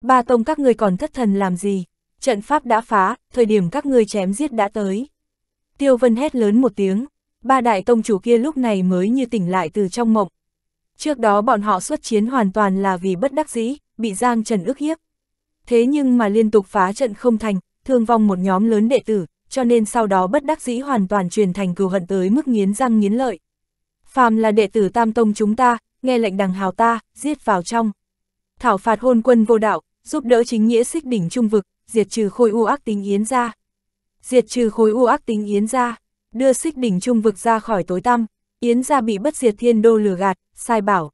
Ba tông các ngươi còn thất thần làm gì? Trận pháp đã phá, thời điểm các ngươi chém giết đã tới. Tiêu Vân hét lớn một tiếng, ba đại tông chủ kia lúc này mới như tỉnh lại từ trong mộng. Trước đó bọn họ xuất chiến hoàn toàn là vì bất đắc dĩ, bị Giang Trần ức hiếp. Thế nhưng mà liên tục phá trận không thành, thương vong một nhóm lớn đệ tử, cho nên sau đó bất đắc dĩ hoàn toàn truyền thành cừu hận tới mức nghiến răng nghiến lợi. Phàm là đệ tử Tam Tông chúng ta, nghe lệnh đằng hào ta, giết vào trong. Thảo phạt hôn quân vô đạo, giúp đỡ chính nghĩa xích đỉnh trung vực, diệt trừ khối u ác tính yến ra. Diệt trừ khối u ác tính yến ra, đưa xích đỉnh trung vực ra khỏi tối tăm, yến ra bị bất diệt thiên đô lừa gạt, sai bảo.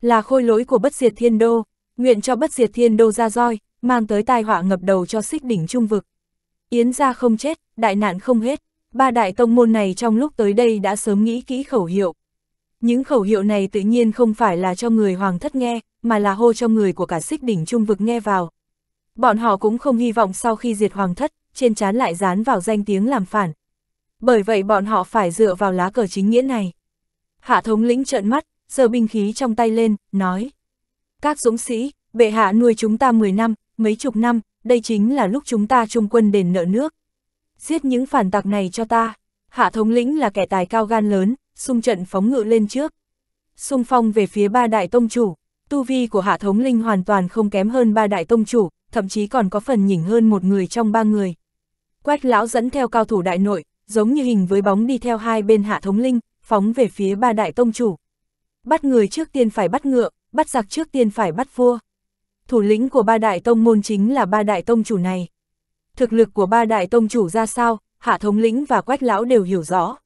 Là khôi lỗi của bất diệt thiên đô, nguyện cho bất diệt thiên đô ra roi, mang tới tai họa ngập đầu cho xích đỉnh trung vực. Yến ra không chết, đại nạn không hết, ba đại tông môn này trong lúc tới đây đã sớm nghĩ kỹ khẩu hiệu, những khẩu hiệu này tự nhiên không phải là cho người hoàng thất nghe, mà là hô cho người của cả xích đỉnh trung vực nghe vào. Bọn họ cũng không hy vọng sau khi diệt hoàng thất, trên trán lại dán vào danh tiếng làm phản. Bởi vậy bọn họ phải dựa vào lá cờ chính nghĩa này. Hạ thống lĩnh trợn mắt, giơ binh khí trong tay lên, nói. Các dũng sĩ, bệ hạ nuôi chúng ta 10 năm, mấy chục năm, đây chính là lúc chúng ta trung quân đền nợ nước. Giết những phản tặc này cho ta. Hạ thống lĩnh là kẻ tài cao gan lớn, xung trận phóng ngự lên trước. Xung phong về phía ba đại tông chủ, tu vi của hạ thống linh hoàn toàn không kém hơn ba đại tông chủ, thậm chí còn có phần nhỉnh hơn một người trong ba người. Quách lão dẫn theo cao thủ đại nội, giống như hình với bóng đi theo hai bên hạ thống linh, phóng về phía ba đại tông chủ. Bắt người trước tiên phải bắt ngựa, bắt giặc trước tiên phải bắt vua. Thủ lĩnh của ba đại tông môn chính là ba đại tông chủ này. Thực lực của ba đại tông chủ ra sao, hạ thống lĩnh và quách lão đều hiểu rõ.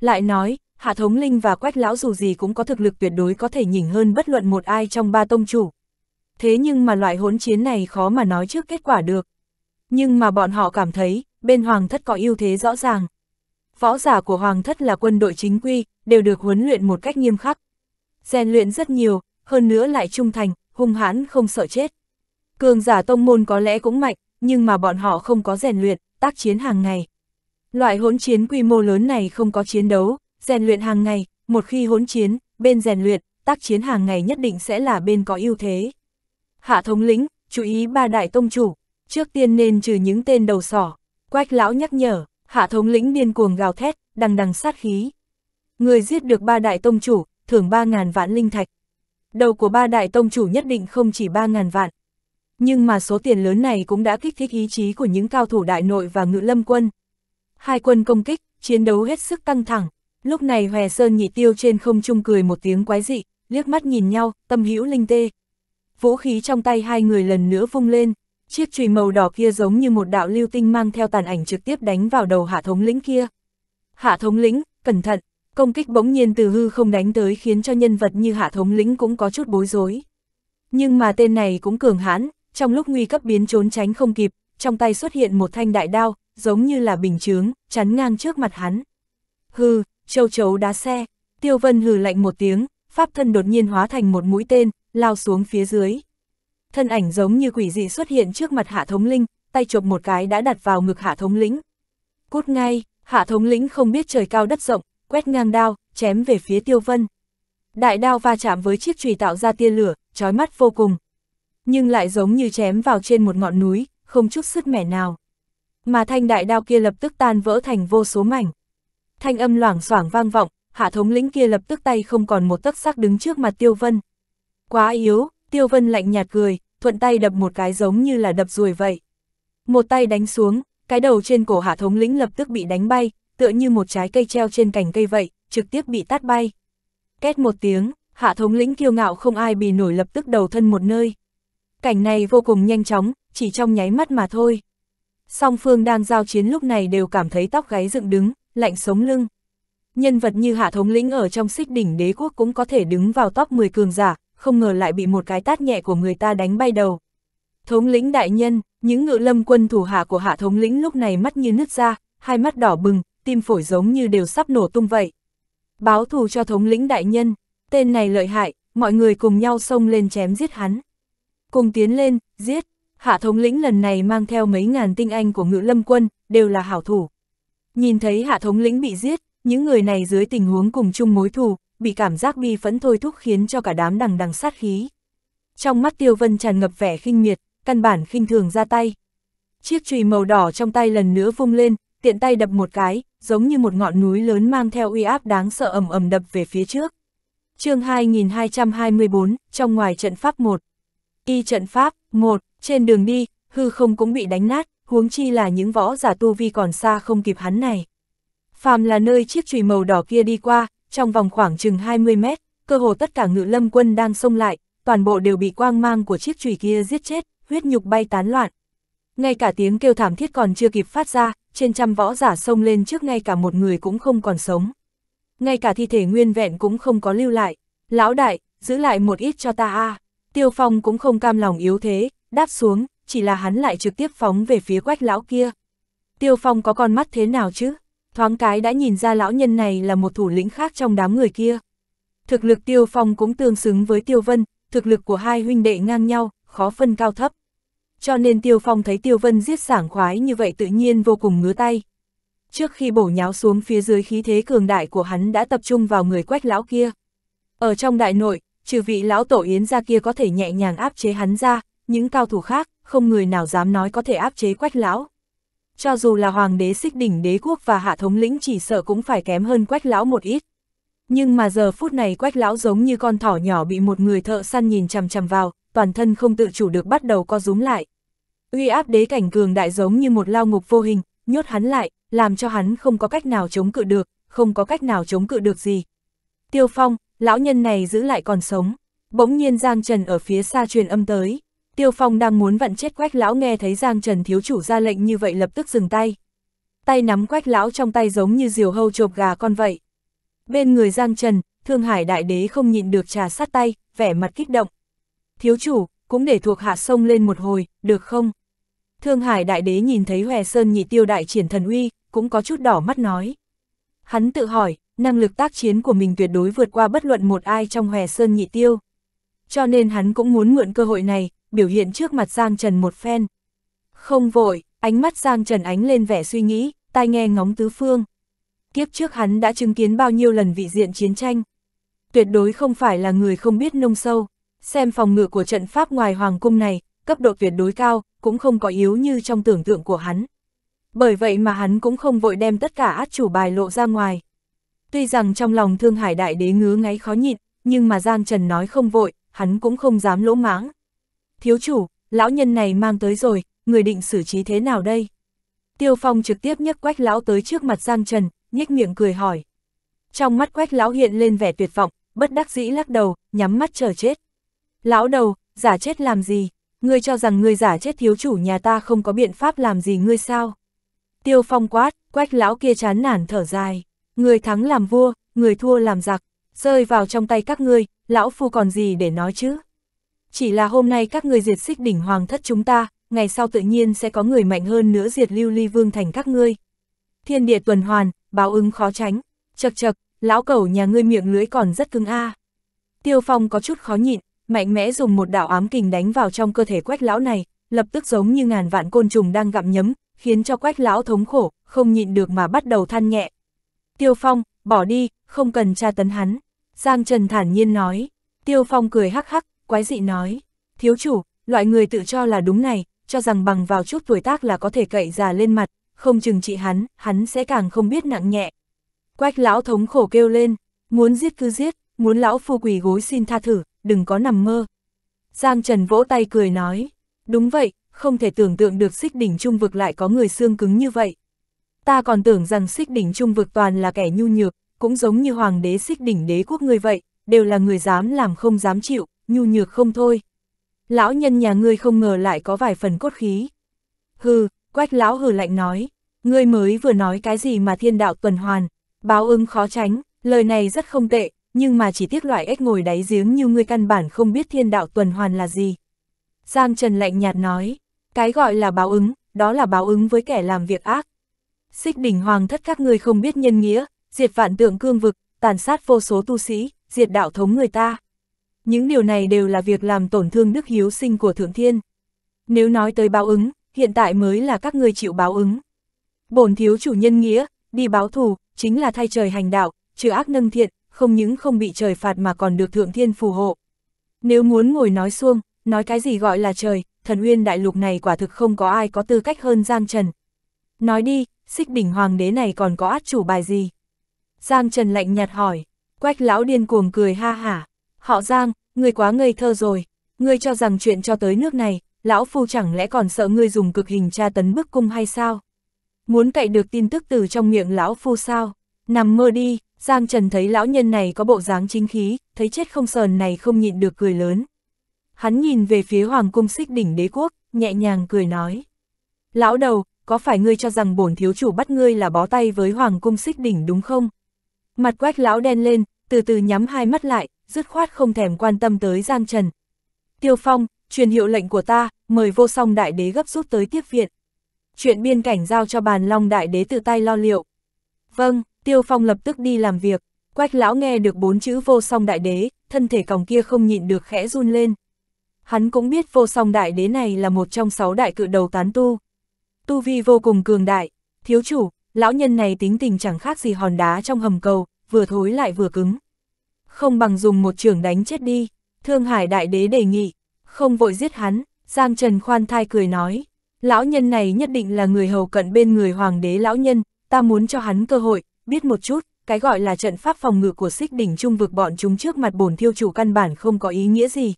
Lại nói, Hạ Thống Linh và Quách Lão dù gì cũng có thực lực tuyệt đối có thể nhỉnh hơn bất luận một ai trong ba tông chủ. Thế nhưng mà loại hỗn chiến này khó mà nói trước kết quả được. Nhưng mà bọn họ cảm thấy, bên Hoàng thất có ưu thế rõ ràng. Võ giả của Hoàng thất là quân đội chính quy, đều được huấn luyện một cách nghiêm khắc. rèn luyện rất nhiều, hơn nữa lại trung thành, hung hãn không sợ chết. Cường giả tông môn có lẽ cũng mạnh, nhưng mà bọn họ không có rèn luyện, tác chiến hàng ngày. Loại hỗn chiến quy mô lớn này không có chiến đấu, Rèn luyện hàng ngày, một khi hỗn chiến, bên rèn luyện, tác chiến hàng ngày nhất định sẽ là bên có ưu thế. Hạ thống lĩnh, chú ý ba đại tông chủ, trước tiên nên trừ những tên đầu sỏ. Quách lão nhắc nhở, hạ thống lĩnh điên cuồng gào thét, đằng đằng sát khí. Người giết được ba đại tông chủ, thưởng ba ngàn vạn linh thạch. Đầu của ba đại tông chủ nhất định không chỉ ba ngàn vạn. Nhưng mà số tiền lớn này cũng đã kích thích ý chí của những cao thủ đại nội và ngự lâm quân. Hai quân công kích, chiến đấu hết sức căng thẳng. Lúc này Hòe Sơn nhị tiêu trên không trung cười một tiếng quái dị, liếc mắt nhìn nhau, tâm hữu linh tê. Vũ khí trong tay hai người lần nữa vung lên, chiếc chùy màu đỏ kia giống như một đạo lưu tinh mang theo tàn ảnh trực tiếp đánh vào đầu hạ thống lĩnh kia. Hạ thống lĩnh, cẩn thận, công kích bỗng nhiên từ hư không đánh tới khiến cho nhân vật như hạ thống lĩnh cũng có chút bối rối. Nhưng mà tên này cũng cường hãn, trong lúc nguy cấp biến trốn tránh không kịp, trong tay xuất hiện một thanh đại đao, giống như là bình chướng, chắn ngang trước mặt hắn. Hư, châu chấu đá xe, tiêu vân hừ lạnh một tiếng, pháp thân đột nhiên hóa thành một mũi tên, lao xuống phía dưới. Thân ảnh giống như quỷ dị xuất hiện trước mặt hạ thống linh, tay chộp một cái đã đặt vào ngực hạ thống lĩnh. Cút ngay, hạ thống lĩnh không biết trời cao đất rộng, quét ngang đao, chém về phía tiêu vân. Đại đao va chạm với chiếc chùy tạo ra tia lửa, chói mắt vô cùng. Nhưng lại giống như chém vào trên một ngọn núi, không chút sức mẻ nào. Mà thanh đại đao kia lập tức tan vỡ thành vô số mảnh thanh âm loảng xoảng vang vọng, hạ thống lĩnh kia lập tức tay không còn một tấc sắc đứng trước mặt Tiêu Vân. Quá yếu, Tiêu Vân lạnh nhạt cười, thuận tay đập một cái giống như là đập ruồi vậy. Một tay đánh xuống, cái đầu trên cổ hạ thống lĩnh lập tức bị đánh bay, tựa như một trái cây treo trên cành cây vậy, trực tiếp bị tát bay. Két một tiếng, hạ thống lĩnh kiêu ngạo không ai bì nổi lập tức đầu thân một nơi. Cảnh này vô cùng nhanh chóng, chỉ trong nháy mắt mà thôi. Song phương đang giao chiến lúc này đều cảm thấy tóc gáy dựng đứng, lạnh sống lưng. Nhân vật như hạ thống lĩnh ở trong xích đỉnh đế quốc cũng có thể đứng vào top 10 cường giả, không ngờ lại bị một cái tát nhẹ của người ta đánh bay đầu. Thống lĩnh đại nhân, những ngự lâm quân thủ hạ của hạ thống lĩnh lúc này mắt như nứt ra, hai mắt đỏ bừng, tim phổi giống như đều sắp nổ tung vậy. Báo thù cho thống lĩnh đại nhân, tên này lợi hại, mọi người cùng nhau xông lên chém giết hắn. Cùng tiến lên, giết, hạ thống lĩnh lần này mang theo mấy ngàn tinh anh của ngự lâm quân, đều là hảo thủ. Nhìn thấy hạ thống lĩnh bị giết, những người này dưới tình huống cùng chung mối thù, bị cảm giác bi phẫn thôi thúc khiến cho cả đám đằng đằng sát khí. Trong mắt Tiêu Vân tràn ngập vẻ khinh miệt, căn bản khinh thường ra tay. Chiếc chùy màu đỏ trong tay lần nữa vung lên, tiện tay đập một cái, giống như một ngọn núi lớn mang theo uy áp đáng sợ ầm ầm đập về phía trước. Chương 2224, trong ngoài trận pháp 1. Y trận pháp 1, trên đường đi, hư không cũng bị đánh nát, huống chi là những võ giả tu vi còn xa không kịp hắn này. Phàm là nơi chiếc chùy màu đỏ kia đi qua, trong vòng khoảng chừng 20 mét, cơ hồ tất cả ngự lâm quân đang xông lại, toàn bộ đều bị quang mang của chiếc chùy kia giết chết, huyết nhục bay tán loạn. Ngay cả tiếng kêu thảm thiết còn chưa kịp phát ra, trên trăm võ giả xông lên trước ngay cả một người cũng không còn sống. Ngay cả thi thể nguyên vẹn cũng không có lưu lại. Lão đại, giữ lại một ít cho ta a. À. Tiêu Phong cũng không cam lòng yếu thế, đáp xuống, chỉ là hắn lại trực tiếp phóng về phía quách lão kia. Tiêu Phong có con mắt thế nào chứ? Thoáng cái đã nhìn ra lão nhân này là một thủ lĩnh khác trong đám người kia. Thực lực Tiêu Phong cũng tương xứng với Tiêu Vân, thực lực của hai huynh đệ ngang nhau, khó phân cao thấp. Cho nên Tiêu Phong thấy Tiêu Vân giết sảng khoái như vậy tự nhiên vô cùng ngứa tay. Trước khi bổ nháo xuống phía dưới khí thế cường đại của hắn đã tập trung vào người quách lão kia. Ở trong đại nội, trừ vị lão tổ yến ra kia có thể nhẹ nhàng áp chế hắn ra, những cao thủ khác, không người nào dám nói có thể áp chế quách lão. Cho dù là hoàng đế xích đỉnh đế quốc và hạ thống lĩnh chỉ sợ cũng phải kém hơn quách lão một ít. Nhưng mà giờ phút này quách lão giống như con thỏ nhỏ bị một người thợ săn nhìn chằm chằm vào, toàn thân không tự chủ được bắt đầu co rúm lại. Uy áp đế cảnh cường đại giống như một lao ngục vô hình, nhốt hắn lại, làm cho hắn không có cách nào chống cự được, không có cách nào chống cự được gì. Tiêu Phong, lão nhân này giữ lại còn sống. Bỗng nhiên Giang Trần ở phía xa truyền âm tới. Tiêu Phong đang muốn vặn chết quách lão nghe thấy Giang Trần thiếu chủ ra lệnh như vậy lập tức dừng tay. Tay nắm quách lão trong tay giống như diều hâu chộp gà con vậy. Bên người Giang Trần, Thương Hải Đại Đế không nhịn được trà sát tay, vẻ mặt kích động. Thiếu chủ, cũng để thuộc hạ sông lên một hồi, được không? Thương Hải Đại Đế nhìn thấy Hòe Sơn nhị tiêu đại triển thần uy, cũng có chút đỏ mắt nói. Hắn tự hỏi, năng lực tác chiến của mình tuyệt đối vượt qua bất luận một ai trong Hòe Sơn nhị tiêu cho nên hắn cũng muốn mượn cơ hội này, biểu hiện trước mặt Giang Trần một phen. Không vội, ánh mắt Giang Trần ánh lên vẻ suy nghĩ, tai nghe ngóng tứ phương. Kiếp trước hắn đã chứng kiến bao nhiêu lần vị diện chiến tranh. Tuyệt đối không phải là người không biết nông sâu, xem phòng ngự của trận pháp ngoài hoàng cung này, cấp độ tuyệt đối cao, cũng không có yếu như trong tưởng tượng của hắn. Bởi vậy mà hắn cũng không vội đem tất cả át chủ bài lộ ra ngoài. Tuy rằng trong lòng Thương Hải Đại Đế ngứa ngáy khó nhịn, nhưng mà Giang Trần nói không vội, hắn cũng không dám lỗ mãng. Thiếu chủ, lão nhân này mang tới rồi, người định xử trí thế nào đây? Tiêu Phong trực tiếp nhấc quách lão tới trước mặt Giang Trần, nhếch miệng cười hỏi. Trong mắt quách lão hiện lên vẻ tuyệt vọng, bất đắc dĩ lắc đầu, nhắm mắt chờ chết. Lão đầu, giả chết làm gì? Ngươi cho rằng ngươi giả chết thiếu chủ nhà ta không có biện pháp làm gì ngươi sao? Tiêu Phong quát, quách lão kia chán nản thở dài. Người thắng làm vua, người thua làm giặc rơi vào trong tay các ngươi, lão phu còn gì để nói chứ? Chỉ là hôm nay các ngươi diệt xích đỉnh hoàng thất chúng ta, ngày sau tự nhiên sẽ có người mạnh hơn nữa diệt lưu ly vương thành các ngươi. Thiên địa tuần hoàn, báo ứng khó tránh, chật chật, lão cẩu nhà ngươi miệng lưỡi còn rất cứng a. À. Tiêu Phong có chút khó nhịn, mạnh mẽ dùng một đạo ám kình đánh vào trong cơ thể quách lão này, lập tức giống như ngàn vạn côn trùng đang gặm nhấm, khiến cho quách lão thống khổ, không nhịn được mà bắt đầu than nhẹ. Tiêu Phong, bỏ đi, không cần tra tấn hắn. Giang Trần thản nhiên nói, Tiêu Phong cười hắc hắc, quái dị nói, thiếu chủ, loại người tự cho là đúng này, cho rằng bằng vào chút tuổi tác là có thể cậy già lên mặt, không chừng trị hắn, hắn sẽ càng không biết nặng nhẹ. Quách lão thống khổ kêu lên, muốn giết cứ giết, muốn lão phu quỳ gối xin tha thử, đừng có nằm mơ. Giang Trần vỗ tay cười nói, đúng vậy, không thể tưởng tượng được xích đỉnh trung vực lại có người xương cứng như vậy. Ta còn tưởng rằng xích đỉnh trung vực toàn là kẻ nhu nhược, cũng giống như hoàng đế xích đỉnh đế quốc người vậy, đều là người dám làm không dám chịu, nhu nhược không thôi. Lão nhân nhà ngươi không ngờ lại có vài phần cốt khí. Hừ, quách lão hừ lạnh nói, ngươi mới vừa nói cái gì mà thiên đạo tuần hoàn, báo ứng khó tránh, lời này rất không tệ, nhưng mà chỉ tiếc loại ếch ngồi đáy giếng như ngươi căn bản không biết thiên đạo tuần hoàn là gì. Giang Trần lạnh nhạt nói, cái gọi là báo ứng, đó là báo ứng với kẻ làm việc ác. Xích đỉnh hoàng thất các ngươi không biết nhân nghĩa, diệt vạn tượng cương vực, tàn sát vô số tu sĩ, diệt đạo thống người ta. Những điều này đều là việc làm tổn thương đức hiếu sinh của Thượng Thiên. Nếu nói tới báo ứng, hiện tại mới là các người chịu báo ứng. Bổn thiếu chủ nhân nghĩa, đi báo thù, chính là thay trời hành đạo, trừ ác nâng thiện, không những không bị trời phạt mà còn được Thượng Thiên phù hộ. Nếu muốn ngồi nói xuông, nói cái gì gọi là trời, thần uyên đại lục này quả thực không có ai có tư cách hơn Giang Trần. Nói đi, xích đỉnh hoàng đế này còn có át chủ bài gì? Giang Trần lạnh nhạt hỏi, quách lão điên cuồng cười ha hả. Họ Giang, người quá ngây thơ rồi, ngươi cho rằng chuyện cho tới nước này, lão phu chẳng lẽ còn sợ ngươi dùng cực hình tra tấn bức cung hay sao? Muốn cậy được tin tức từ trong miệng lão phu sao? Nằm mơ đi, Giang Trần thấy lão nhân này có bộ dáng chính khí, thấy chết không sờn này không nhịn được cười lớn. Hắn nhìn về phía hoàng cung xích đỉnh đế quốc, nhẹ nhàng cười nói. Lão đầu, có phải ngươi cho rằng bổn thiếu chủ bắt ngươi là bó tay với hoàng cung xích đỉnh đúng không? Mặt quách lão đen lên, từ từ nhắm hai mắt lại, dứt khoát không thèm quan tâm tới Giang Trần. Tiêu Phong, truyền hiệu lệnh của ta, mời vô song đại đế gấp rút tới tiếp viện. Chuyện biên cảnh giao cho bàn long đại đế tự tay lo liệu. Vâng, Tiêu Phong lập tức đi làm việc, quách lão nghe được bốn chữ vô song đại đế, thân thể còng kia không nhịn được khẽ run lên. Hắn cũng biết vô song đại đế này là một trong sáu đại cự đầu tán tu. Tu vi vô cùng cường đại, thiếu chủ, lão nhân này tính tình chẳng khác gì hòn đá trong hầm cầu, vừa thối lại vừa cứng. Không bằng dùng một trường đánh chết đi, Thương Hải Đại Đế đề nghị, không vội giết hắn, Giang Trần khoan thai cười nói, lão nhân này nhất định là người hầu cận bên người Hoàng đế lão nhân, ta muốn cho hắn cơ hội, biết một chút, cái gọi là trận pháp phòng ngự của xích đỉnh trung vực bọn chúng trước mặt bổn thiêu chủ căn bản không có ý nghĩa gì.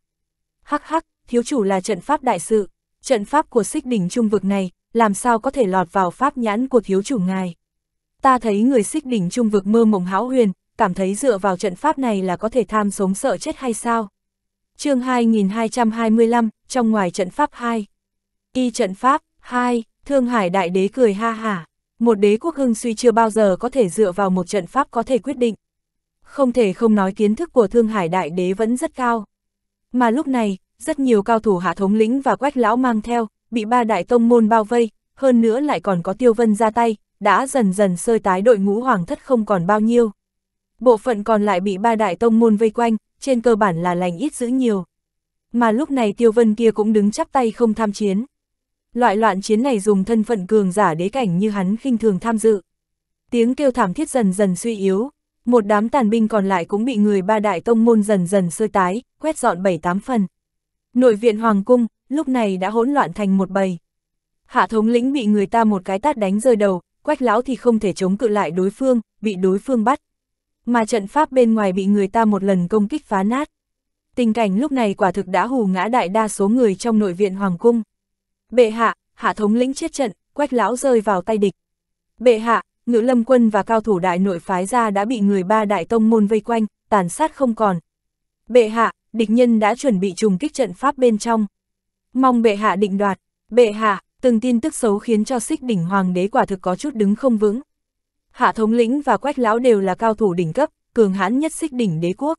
Hắc hắc, thiếu chủ là trận pháp đại sự, trận pháp của xích đỉnh trung vực này, làm sao có thể lọt vào pháp nhãn của thiếu chủ ngài. Ta thấy người xích đỉnh trung vực mơ mộng hão huyền, cảm thấy dựa vào trận pháp này là có thể tham sống sợ chết hay sao? chương 2225, trong ngoài trận pháp 2. Y trận pháp 2, Thương Hải Đại Đế cười ha hả. Một đế quốc hưng suy chưa bao giờ có thể dựa vào một trận pháp có thể quyết định. Không thể không nói kiến thức của Thương Hải Đại Đế vẫn rất cao. Mà lúc này, rất nhiều cao thủ hạ thống lĩnh và quách lão mang theo, bị ba đại tông môn bao vây, hơn nữa lại còn có tiêu vân ra tay, đã dần dần sơi tái đội ngũ hoàng thất không còn bao nhiêu. Bộ phận còn lại bị ba đại tông môn vây quanh, trên cơ bản là lành ít giữ nhiều. Mà lúc này tiêu vân kia cũng đứng chắp tay không tham chiến. Loại loạn chiến này dùng thân phận cường giả đế cảnh như hắn khinh thường tham dự. Tiếng kêu thảm thiết dần dần suy yếu, một đám tàn binh còn lại cũng bị người ba đại tông môn dần dần sơi tái, quét dọn bảy tám phần. Nội viện Hoàng Cung, lúc này đã hỗn loạn thành một bầy. Hạ thống lĩnh bị người ta một cái tát đánh rơi đầu, quách lão thì không thể chống cự lại đối phương, bị đối phương bắt. Mà trận pháp bên ngoài bị người ta một lần công kích phá nát. Tình cảnh lúc này quả thực đã hù ngã đại đa số người trong nội viện Hoàng Cung. Bệ hạ, hạ thống lĩnh chết trận, quách lão rơi vào tay địch. Bệ hạ, ngự lâm quân và cao thủ đại nội phái ra đã bị người ba đại tông môn vây quanh, tàn sát không còn. Bệ hạ, địch nhân đã chuẩn bị trùng kích trận pháp bên trong. Mong bệ hạ định đoạt, bệ hạ, từng tin tức xấu khiến cho xích đỉnh hoàng đế quả thực có chút đứng không vững. Hạ thống lĩnh và quách lão đều là cao thủ đỉnh cấp, cường hãn nhất xích đỉnh đế quốc.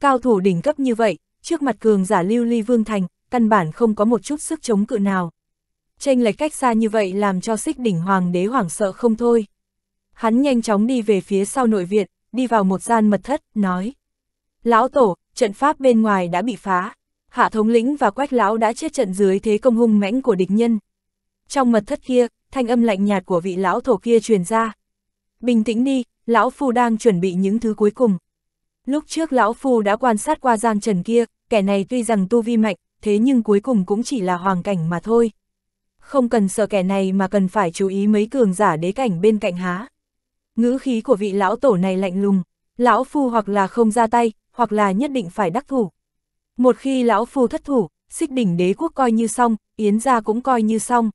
Cao thủ đỉnh cấp như vậy, trước mặt cường giả lưu ly vương thành, căn bản không có một chút sức chống cự nào. Tranh lệch cách xa như vậy làm cho xích đỉnh hoàng đế hoảng sợ không thôi. Hắn nhanh chóng đi về phía sau nội viện, đi vào một gian mật thất, nói. Lão tổ, trận pháp bên ngoài đã bị phá, hạ thống lĩnh và quách lão đã chết trận dưới thế công hung mãnh của địch nhân. Trong mật thất kia, thanh âm lạnh nhạt của vị lão thổ kia truyền ra. Bình tĩnh đi, lão phu đang chuẩn bị những thứ cuối cùng. Lúc trước lão phu đã quan sát qua giang trần kia, kẻ này tuy rằng tu vi mạnh, thế nhưng cuối cùng cũng chỉ là hoàng cảnh mà thôi. Không cần sợ kẻ này mà cần phải chú ý mấy cường giả đế cảnh bên cạnh há. Ngữ khí của vị lão tổ này lạnh lùng, lão phu hoặc là không ra tay, hoặc là nhất định phải đắc thủ. Một khi lão phu thất thủ, xích đỉnh đế quốc coi như xong, yến gia cũng coi như xong.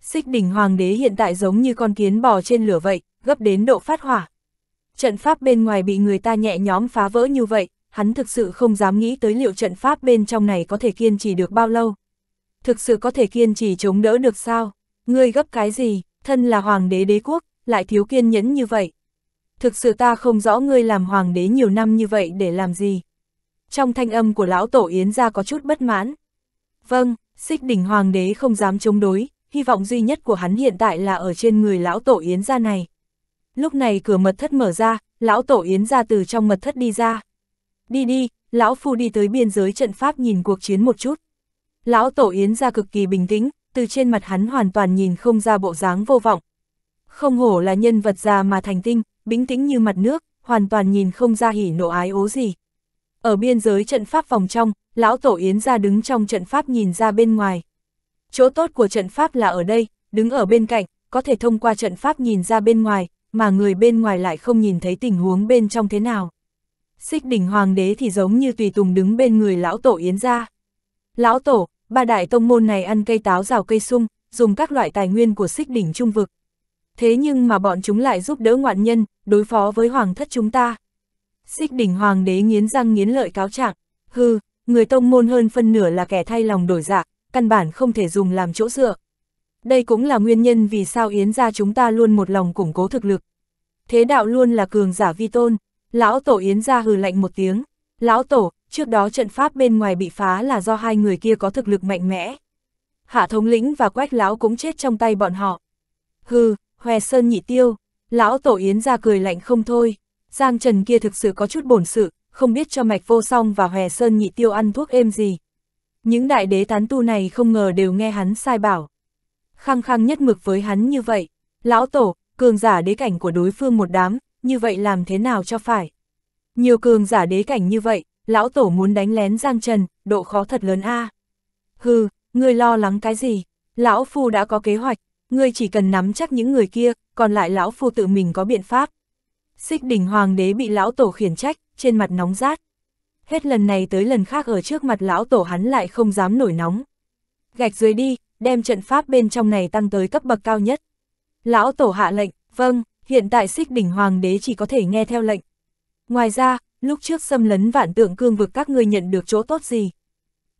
Xích đỉnh hoàng đế hiện tại giống như con kiến bò trên lửa vậy, gấp đến độ phát hỏa. Trận pháp bên ngoài bị người ta nhẹ nhóm phá vỡ như vậy, hắn thực sự không dám nghĩ tới liệu trận pháp bên trong này có thể kiên trì được bao lâu. Thực sự có thể kiên trì chống đỡ được sao? Ngươi gấp cái gì? Thân là hoàng đế đế quốc, lại thiếu kiên nhẫn như vậy, thực sự ta không rõ ngươi làm hoàng đế nhiều năm như vậy để làm gì. Trong thanh âm của lão tổ Yến ra có chút bất mãn. Vâng, xích đỉnh hoàng đế không dám chống đối, hy vọng duy nhất của hắn hiện tại là ở trên người lão tổ Yến ra này. Lúc này cửa mật thất mở ra, lão tổ Yến ra từ trong mật thất đi ra. Đi đi, lão phu đi tới biên giới trận pháp nhìn cuộc chiến một chút. Lão tổ Yến ra cực kỳ bình tĩnh, từ trên mặt hắn hoàn toàn nhìn không ra bộ dáng vô vọng. Không hổ là nhân vật già mà thành tinh, bĩnh tĩnh như mặt nước, hoàn toàn nhìn không ra hỉ nộ ái ố gì. Ở biên giới trận pháp vòng trong, lão tổ Yến ra đứng trong trận pháp nhìn ra bên ngoài. Chỗ tốt của trận pháp là ở đây, đứng ở bên cạnh, có thể thông qua trận pháp nhìn ra bên ngoài, mà người bên ngoài lại không nhìn thấy tình huống bên trong thế nào. Xích đỉnh hoàng đế thì giống như tùy tùng đứng bên người lão tổ Yến ra. Lão tổ, ba đại tông môn này ăn cây táo rào cây sung, dùng các loại tài nguyên của xích đỉnh trung vực, thế nhưng mà bọn chúng lại giúp đỡ ngoạn nhân, đối phó với hoàng thất chúng ta. Xích đỉnh hoàng đế nghiến răng nghiến lợi cáo trạng, hư, người tông môn hơn phân nửa là kẻ thay lòng đổi dạ, căn bản không thể dùng làm chỗ dựa. Đây cũng là nguyên nhân vì sao Yến gia chúng ta luôn một lòng củng cố thực lực. Thế đạo luôn là cường giả vi tôn, lão tổ Yến gia hừ lạnh một tiếng, lão tổ, trước đó trận pháp bên ngoài bị phá là do hai người kia có thực lực mạnh mẽ. Hạ thống lĩnh và quách lão cũng chết trong tay bọn họ. Hừ, Khoe sơn nhị tiêu, lão tổ yến ra cười lạnh không thôi. Giang Trần kia thực sự có chút bổn sự, không biết cho mạch vô song và Hòe Sơn nhị tiêu ăn thuốc êm gì. Những đại đế tán tu này không ngờ đều nghe hắn sai bảo. Khăng khăng nhất mực với hắn như vậy, lão tổ, cường giả đế cảnh của đối phương một đám, như vậy làm thế nào cho phải. Nhiều cường giả đế cảnh như vậy, lão tổ muốn đánh lén Giang Trần, độ khó thật lớn a. À. Hừ, ngươi lo lắng cái gì, lão phu đã có kế hoạch, ngươi chỉ cần nắm chắc những người kia, còn lại lão phu tự mình có biện pháp. Xích đỉnh hoàng đế bị lão tổ khiển trách, trên mặt nóng rát. Hết lần này tới lần khác ở trước mặt lão tổ hắn lại không dám nổi nóng. Gạch dưới đi, đem trận pháp bên trong này tăng tới cấp bậc cao nhất. Lão tổ hạ lệnh, vâng, hiện tại xích đỉnh hoàng đế chỉ có thể nghe theo lệnh. Ngoài ra, lúc trước xâm lấn vạn tượng cương vực các ngươi nhận được chỗ tốt gì?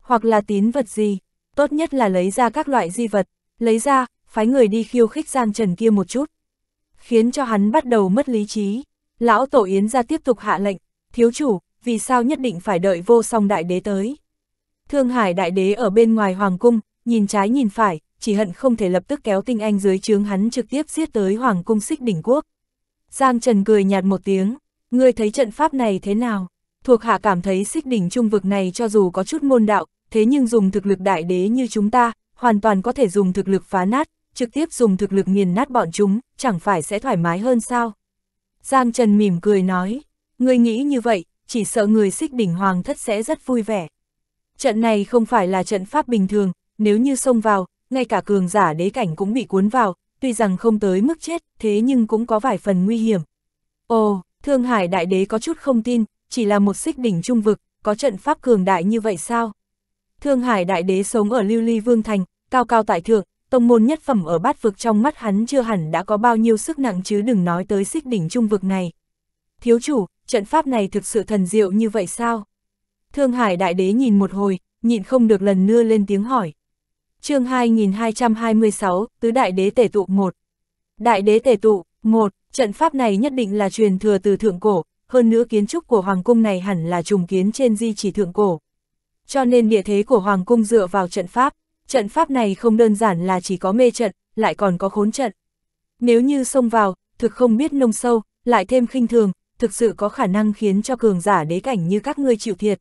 Hoặc là tín vật gì? Tốt nhất là lấy ra các loại di vật, lấy ra, phái người đi khiêu khích Giang Trần kia một chút. Khiến cho hắn bắt đầu mất lý trí. Lão Tổ Yến ra tiếp tục hạ lệnh, thiếu chủ, vì sao nhất định phải đợi vô song đại đế tới. Thương Hải đại đế ở bên ngoài Hoàng Cung, nhìn trái nhìn phải, chỉ hận không thể lập tức kéo tinh anh dưới trướng hắn trực tiếp giết tới Hoàng Cung xích đỉnh quốc. Giang Trần cười nhạt một tiếng, ngươi thấy trận pháp này thế nào? Thuộc hạ cảm thấy xích đỉnh trung vực này cho dù có chút môn đạo, thế nhưng dùng thực lực đại đế như chúng ta, hoàn toàn có thể dùng thực lực phá nát, trực tiếp dùng thực lực nghiền nát bọn chúng, chẳng phải sẽ thoải mái hơn sao? Giang Trần mỉm cười nói, ngươi nghĩ như vậy, chỉ sợ người xích đỉnh hoàng thất sẽ rất vui vẻ. Trận này không phải là trận pháp bình thường, nếu như xông vào, ngay cả cường giả đế cảnh cũng bị cuốn vào, tuy rằng không tới mức chết, thế nhưng cũng có vài phần nguy hiểm. Ồ, Thương Hải đại đế có chút không tin, chỉ là một xích đỉnh trung vực, có trận pháp cường đại như vậy sao? Thương Hải đại đế sống ở Lưu Ly Vương Thành, cao cao tại thượng, tông môn nhất phẩm ở bát vực trong mắt hắn chưa hẳn đã có bao nhiêu sức nặng chứ đừng nói tới xích đỉnh trung vực này. Thiếu chủ, trận pháp này thực sự thần diệu như vậy sao? Thương Hải Đại Đế nhìn một hồi, nhịn không được lần nữa lên tiếng hỏi. chương 2226, Tứ Đại Đế Tể Tụ 1 Đại Đế Tể Tụ 1, trận pháp này nhất định là truyền thừa từ thượng cổ, hơn nữa kiến trúc của Hoàng Cung này hẳn là trùng kiến trên di chỉ thượng cổ. Cho nên địa thế của Hoàng Cung dựa vào trận pháp, Trận pháp này không đơn giản là chỉ có mê trận, lại còn có khốn trận. Nếu như xông vào, thực không biết nông sâu, lại thêm khinh thường, thực sự có khả năng khiến cho cường giả đế cảnh như các ngươi chịu thiệt.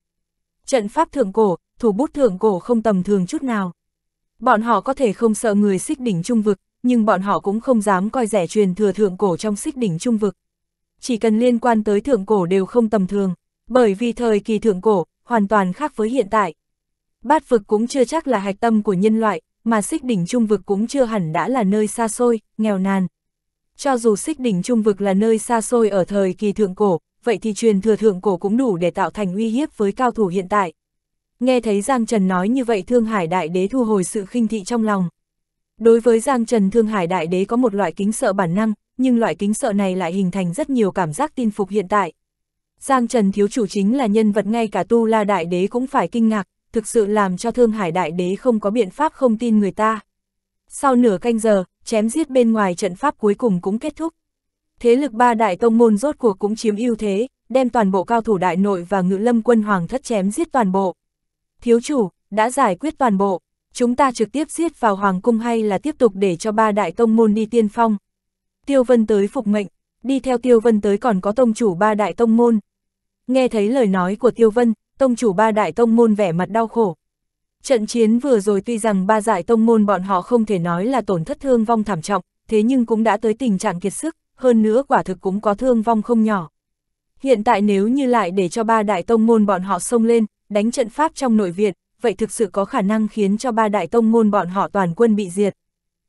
Trận pháp thượng cổ, thủ bút thượng cổ không tầm thường chút nào. Bọn họ có thể không sợ người xích đỉnh trung vực, nhưng bọn họ cũng không dám coi rẻ truyền thừa thượng cổ trong xích đỉnh trung vực. Chỉ cần liên quan tới thượng cổ đều không tầm thường, bởi vì thời kỳ thượng cổ, hoàn toàn khác với hiện tại bát vực cũng chưa chắc là hạch tâm của nhân loại, mà xích đỉnh trung vực cũng chưa hẳn đã là nơi xa xôi, nghèo nàn. Cho dù xích đỉnh trung vực là nơi xa xôi ở thời kỳ thượng cổ, vậy thì truyền thừa thượng cổ cũng đủ để tạo thành uy hiếp với cao thủ hiện tại. Nghe thấy Giang Trần nói như vậy Thương Hải Đại Đế thu hồi sự khinh thị trong lòng. Đối với Giang Trần Thương Hải Đại Đế có một loại kính sợ bản năng, nhưng loại kính sợ này lại hình thành rất nhiều cảm giác tin phục hiện tại. Giang Trần Thiếu Chủ chính là nhân vật ngay cả Tu La Đại Đế cũng phải kinh ngạc, thực sự làm cho Thương Hải Đại Đế không có biện pháp không tin người ta. Sau nửa canh giờ, chém giết bên ngoài trận pháp cuối cùng cũng kết thúc. Thế lực ba đại tông môn rốt cuộc cũng chiếm ưu thế, đem toàn bộ cao thủ đại nội và ngự lâm quân hoàng thất chém giết toàn bộ. Thiếu chủ, đã giải quyết toàn bộ, chúng ta trực tiếp giết vào hoàng cung hay là tiếp tục để cho ba đại tông môn đi tiên phong. Tiêu vân tới phục mệnh, đi theo tiêu vân tới còn có tông chủ ba đại tông môn. Nghe thấy lời nói của tiêu vân, tông chủ ba đại tông môn vẻ mặt đau khổ. Trận chiến vừa rồi tuy rằng ba giải tông môn bọn họ không thể nói là tổn thất thương vong thảm trọng, thế nhưng cũng đã tới tình trạng kiệt sức, hơn nữa quả thực cũng có thương vong không nhỏ. Hiện tại nếu như lại để cho ba đại tông môn bọn họ xông lên, đánh trận pháp trong nội viện, vậy thực sự có khả năng khiến cho ba đại tông môn bọn họ toàn quân bị diệt.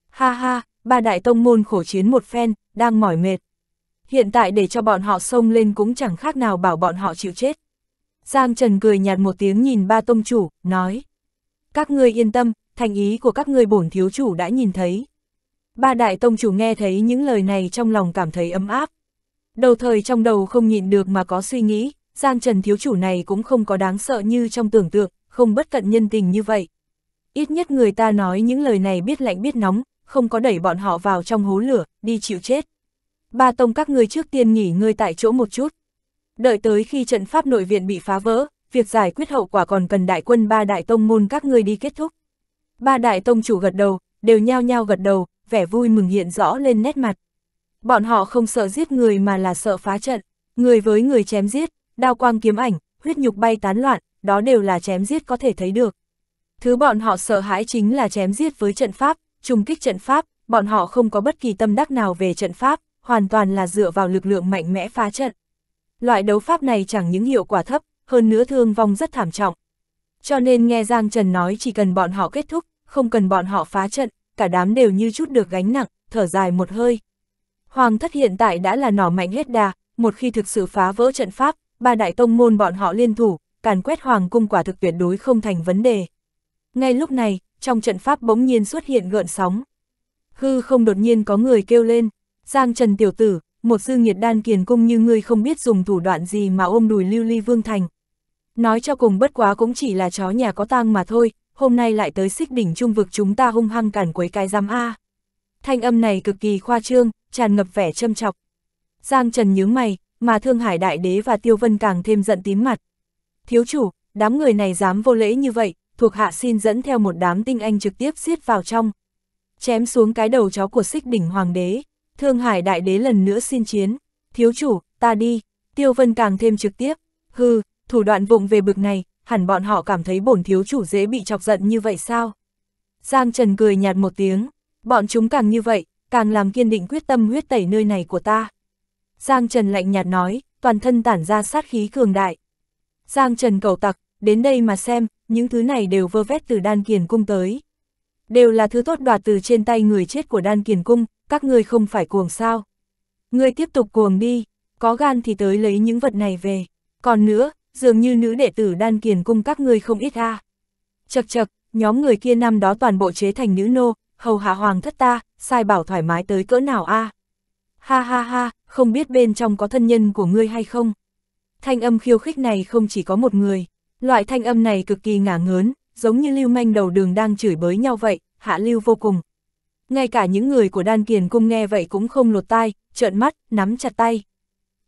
Ha ha, ba đại tông môn khổ chiến một phen, đang mỏi mệt. Hiện tại để cho bọn họ xông lên cũng chẳng khác nào bảo bọn họ chịu chết. Giang Trần cười nhạt một tiếng nhìn ba tông chủ, nói. Các ngươi yên tâm, thành ý của các ngươi bổn thiếu chủ đã nhìn thấy. Ba đại tông chủ nghe thấy những lời này trong lòng cảm thấy ấm áp. Đầu thời trong đầu không nhịn được mà có suy nghĩ, Giang Trần thiếu chủ này cũng không có đáng sợ như trong tưởng tượng, không bất cận nhân tình như vậy. Ít nhất người ta nói những lời này biết lạnh biết nóng, không có đẩy bọn họ vào trong hố lửa, đi chịu chết. Ba tông các ngươi trước tiên nghỉ ngơi tại chỗ một chút, Đợi tới khi trận pháp nội viện bị phá vỡ, việc giải quyết hậu quả còn cần đại quân ba đại tông môn các ngươi đi kết thúc. Ba đại tông chủ gật đầu, đều nhao nhao gật đầu, vẻ vui mừng hiện rõ lên nét mặt. Bọn họ không sợ giết người mà là sợ phá trận, người với người chém giết, đao quang kiếm ảnh, huyết nhục bay tán loạn, đó đều là chém giết có thể thấy được. Thứ bọn họ sợ hãi chính là chém giết với trận pháp, trùng kích trận pháp, bọn họ không có bất kỳ tâm đắc nào về trận pháp, hoàn toàn là dựa vào lực lượng mạnh mẽ phá trận. Loại đấu pháp này chẳng những hiệu quả thấp, hơn nữa thương vong rất thảm trọng. Cho nên nghe Giang Trần nói chỉ cần bọn họ kết thúc, không cần bọn họ phá trận, cả đám đều như chút được gánh nặng, thở dài một hơi. Hoàng thất hiện tại đã là nỏ mạnh hết đà, một khi thực sự phá vỡ trận pháp, ba đại tông môn bọn họ liên thủ, càn quét hoàng cung quả thực tuyệt đối không thành vấn đề. Ngay lúc này, trong trận pháp bỗng nhiên xuất hiện gợn sóng. Hư không đột nhiên có người kêu lên, Giang Trần tiểu tử, một dư nhiệt đan kiền cung như ngươi không biết dùng thủ đoạn gì mà ôm đùi lưu ly vương thành. Nói cho cùng bất quá cũng chỉ là chó nhà có tang mà thôi, hôm nay lại tới xích đỉnh trung vực chúng ta hung hăng cản quấy cái giam A. Thanh âm này cực kỳ khoa trương, tràn ngập vẻ châm chọc. Giang Trần nhướng mày, mà Thương Hải Đại Đế và Tiêu Vân càng thêm giận tím mặt. Thiếu chủ, đám người này dám vô lễ như vậy, thuộc hạ xin dẫn theo một đám tinh anh trực tiếp xiết vào trong. Chém xuống cái đầu chó của xích đỉnh hoàng đế. Thương Hải Đại Đế lần nữa xin chiến, thiếu chủ, ta đi, Tiêu Vân càng thêm trực tiếp, hư, thủ đoạn vụng về bực này, hẳn bọn họ cảm thấy bổn thiếu chủ dễ bị chọc giận như vậy sao? Giang Trần cười nhạt một tiếng, bọn chúng càng như vậy, càng làm kiên định quyết tâm huyết tẩy nơi này của ta. Giang Trần lạnh nhạt nói, toàn thân tản ra sát khí cường đại. Giang Trần cầu tặc, đến đây mà xem, những thứ này đều vơ vét từ đan kiền cung tới đều là thứ tốt đoạt từ trên tay người chết của đan kiền cung, các ngươi không phải cuồng sao. Ngươi tiếp tục cuồng đi, có gan thì tới lấy những vật này về. Còn nữa, dường như nữ đệ tử đan kiền cung các ngươi không ít ha. À. Chật chật, nhóm người kia năm đó toàn bộ chế thành nữ nô, hầu hạ hoàng thất ta, sai bảo thoải mái tới cỡ nào a. À. Ha ha ha, không biết bên trong có thân nhân của ngươi hay không. Thanh âm khiêu khích này không chỉ có một người, loại thanh âm này cực kỳ ngả ngớn, giống như lưu manh đầu đường đang chửi bới nhau vậy, hạ lưu vô cùng. Ngay cả những người của đan kiền cung nghe vậy cũng không lột tai, trợn mắt, nắm chặt tay.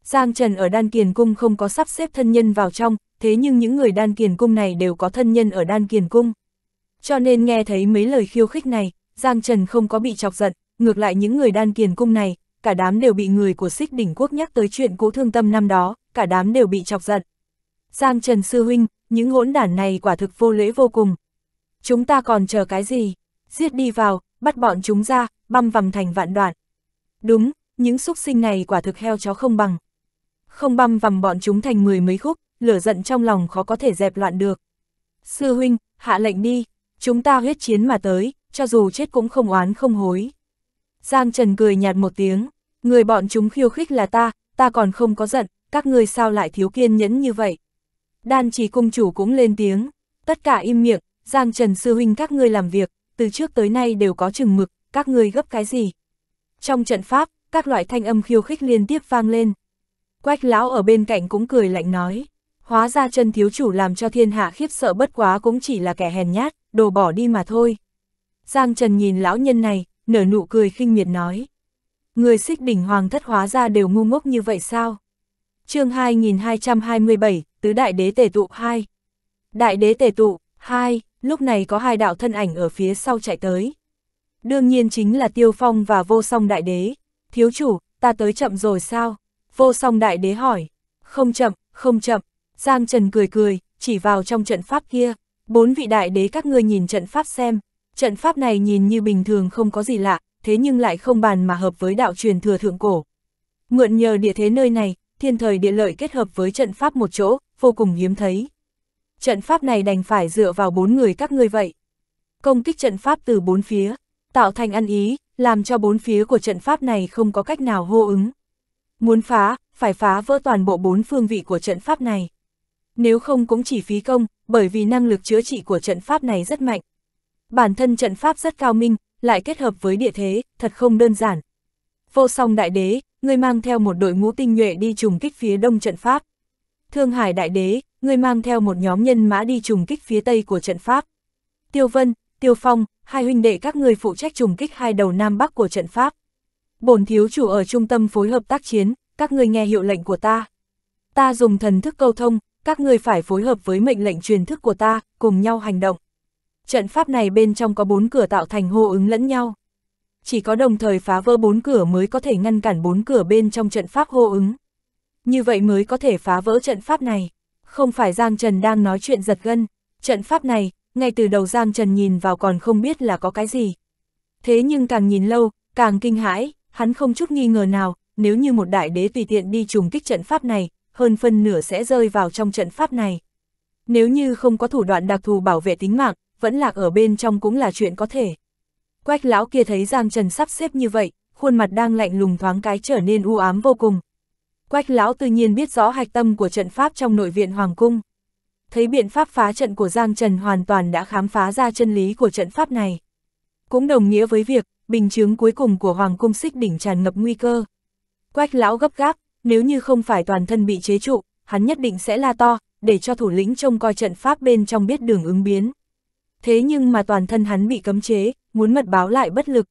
Giang Trần ở đan kiền cung không có sắp xếp thân nhân vào trong, thế nhưng những người đan kiền cung này đều có thân nhân ở đan kiền cung. Cho nên nghe thấy mấy lời khiêu khích này, Giang Trần không có bị chọc giận, ngược lại những người đan kiền cung này, cả đám đều bị người của xích đỉnh quốc nhắc tới chuyện cũ thương tâm năm đó, cả đám đều bị chọc giận. Giang Trần Sư Huynh, những hỗn đản này quả thực vô lễ vô cùng. Chúng ta còn chờ cái gì? Giết đi vào, bắt bọn chúng ra, băm vằm thành vạn đoạn. Đúng, những xúc sinh này quả thực heo chó không bằng. Không băm vằm bọn chúng thành mười mấy khúc, lửa giận trong lòng khó có thể dẹp loạn được. Sư huynh, hạ lệnh đi, chúng ta huyết chiến mà tới, cho dù chết cũng không oán không hối. Giang Trần cười nhạt một tiếng, người bọn chúng khiêu khích là ta, ta còn không có giận, các người sao lại thiếu kiên nhẫn như vậy đan trì cung chủ cũng lên tiếng, tất cả im miệng, Giang Trần Sư Huynh các ngươi làm việc, từ trước tới nay đều có chừng mực, các ngươi gấp cái gì. Trong trận pháp, các loại thanh âm khiêu khích liên tiếp vang lên. Quách lão ở bên cạnh cũng cười lạnh nói, hóa ra chân thiếu chủ làm cho thiên hạ khiếp sợ bất quá cũng chỉ là kẻ hèn nhát, đồ bỏ đi mà thôi. Giang Trần nhìn lão nhân này, nở nụ cười khinh miệt nói. Người xích đỉnh hoàng thất hóa ra đều ngu ngốc như vậy sao? chương 2227, tứ đại đế tể tụ hai Đại đế tể tụ hai lúc này có hai đạo thân ảnh ở phía sau chạy tới. Đương nhiên chính là Tiêu Phong và Vô Song Đại Đế. Thiếu chủ, ta tới chậm rồi sao? Vô Song Đại Đế hỏi. Không chậm, không chậm. Giang Trần cười cười, chỉ vào trong trận pháp kia. Bốn vị đại đế các ngươi nhìn trận pháp xem. Trận pháp này nhìn như bình thường không có gì lạ, thế nhưng lại không bàn mà hợp với đạo truyền thừa thượng cổ. Mượn nhờ địa thế nơi này, thiên thời địa lợi kết hợp với trận pháp một chỗ, vô cùng hiếm thấy. Trận pháp này đành phải dựa vào bốn người các ngươi vậy. Công kích trận pháp từ bốn phía, tạo thành ăn ý, làm cho bốn phía của trận pháp này không có cách nào hô ứng. Muốn phá, phải phá vỡ toàn bộ bốn phương vị của trận pháp này. Nếu không cũng chỉ phí công, bởi vì năng lực chữa trị của trận pháp này rất mạnh. Bản thân trận pháp rất cao minh, lại kết hợp với địa thế, thật không đơn giản. Vô song đại đế, ngươi mang theo một đội ngũ tinh nhuệ đi trùng kích phía đông trận pháp. Thương Hải Đại Đế, ngươi mang theo một nhóm nhân mã đi trùng kích phía tây của trận Pháp. Tiêu Vân, Tiêu Phong, hai huynh đệ các ngươi phụ trách trùng kích hai đầu Nam Bắc của trận Pháp. Bổn thiếu chủ ở trung tâm phối hợp tác chiến, các ngươi nghe hiệu lệnh của ta. Ta dùng thần thức câu thông, các ngươi phải phối hợp với mệnh lệnh truyền thức của ta, cùng nhau hành động. Trận pháp này bên trong có bốn cửa tạo thành hô ứng lẫn nhau. Chỉ có đồng thời phá vỡ bốn cửa mới có thể ngăn cản bốn cửa bên trong trận pháp hô ứng như vậy mới có thể phá vỡ trận pháp này. Không phải Giang Trần đang nói chuyện giật gân, trận pháp này, ngay từ đầu Giang Trần nhìn vào còn không biết là có cái gì. Thế nhưng càng nhìn lâu, càng kinh hãi, hắn không chút nghi ngờ nào, nếu như một đại đế tùy tiện đi trùng kích trận pháp này, hơn phân nửa sẽ rơi vào trong trận pháp này. Nếu như không có thủ đoạn đặc thù bảo vệ tính mạng, vẫn lạc ở bên trong cũng là chuyện có thể. Quách lão kia thấy Giang Trần sắp xếp như vậy, khuôn mặt đang lạnh lùng thoáng cái trở nên u ám vô cùng. Quách lão tự nhiên biết rõ hạch tâm của trận pháp trong nội viện Hoàng Cung. Thấy biện pháp phá trận của Giang Trần hoàn toàn đã khám phá ra chân lý của trận pháp này. Cũng đồng nghĩa với việc, bình chứng cuối cùng của Hoàng Cung xích đỉnh tràn ngập nguy cơ. Quách lão gấp gáp, nếu như không phải toàn thân bị chế trụ, hắn nhất định sẽ la to, để cho thủ lĩnh trông coi trận pháp bên trong biết đường ứng biến. Thế nhưng mà toàn thân hắn bị cấm chế, muốn mật báo lại bất lực.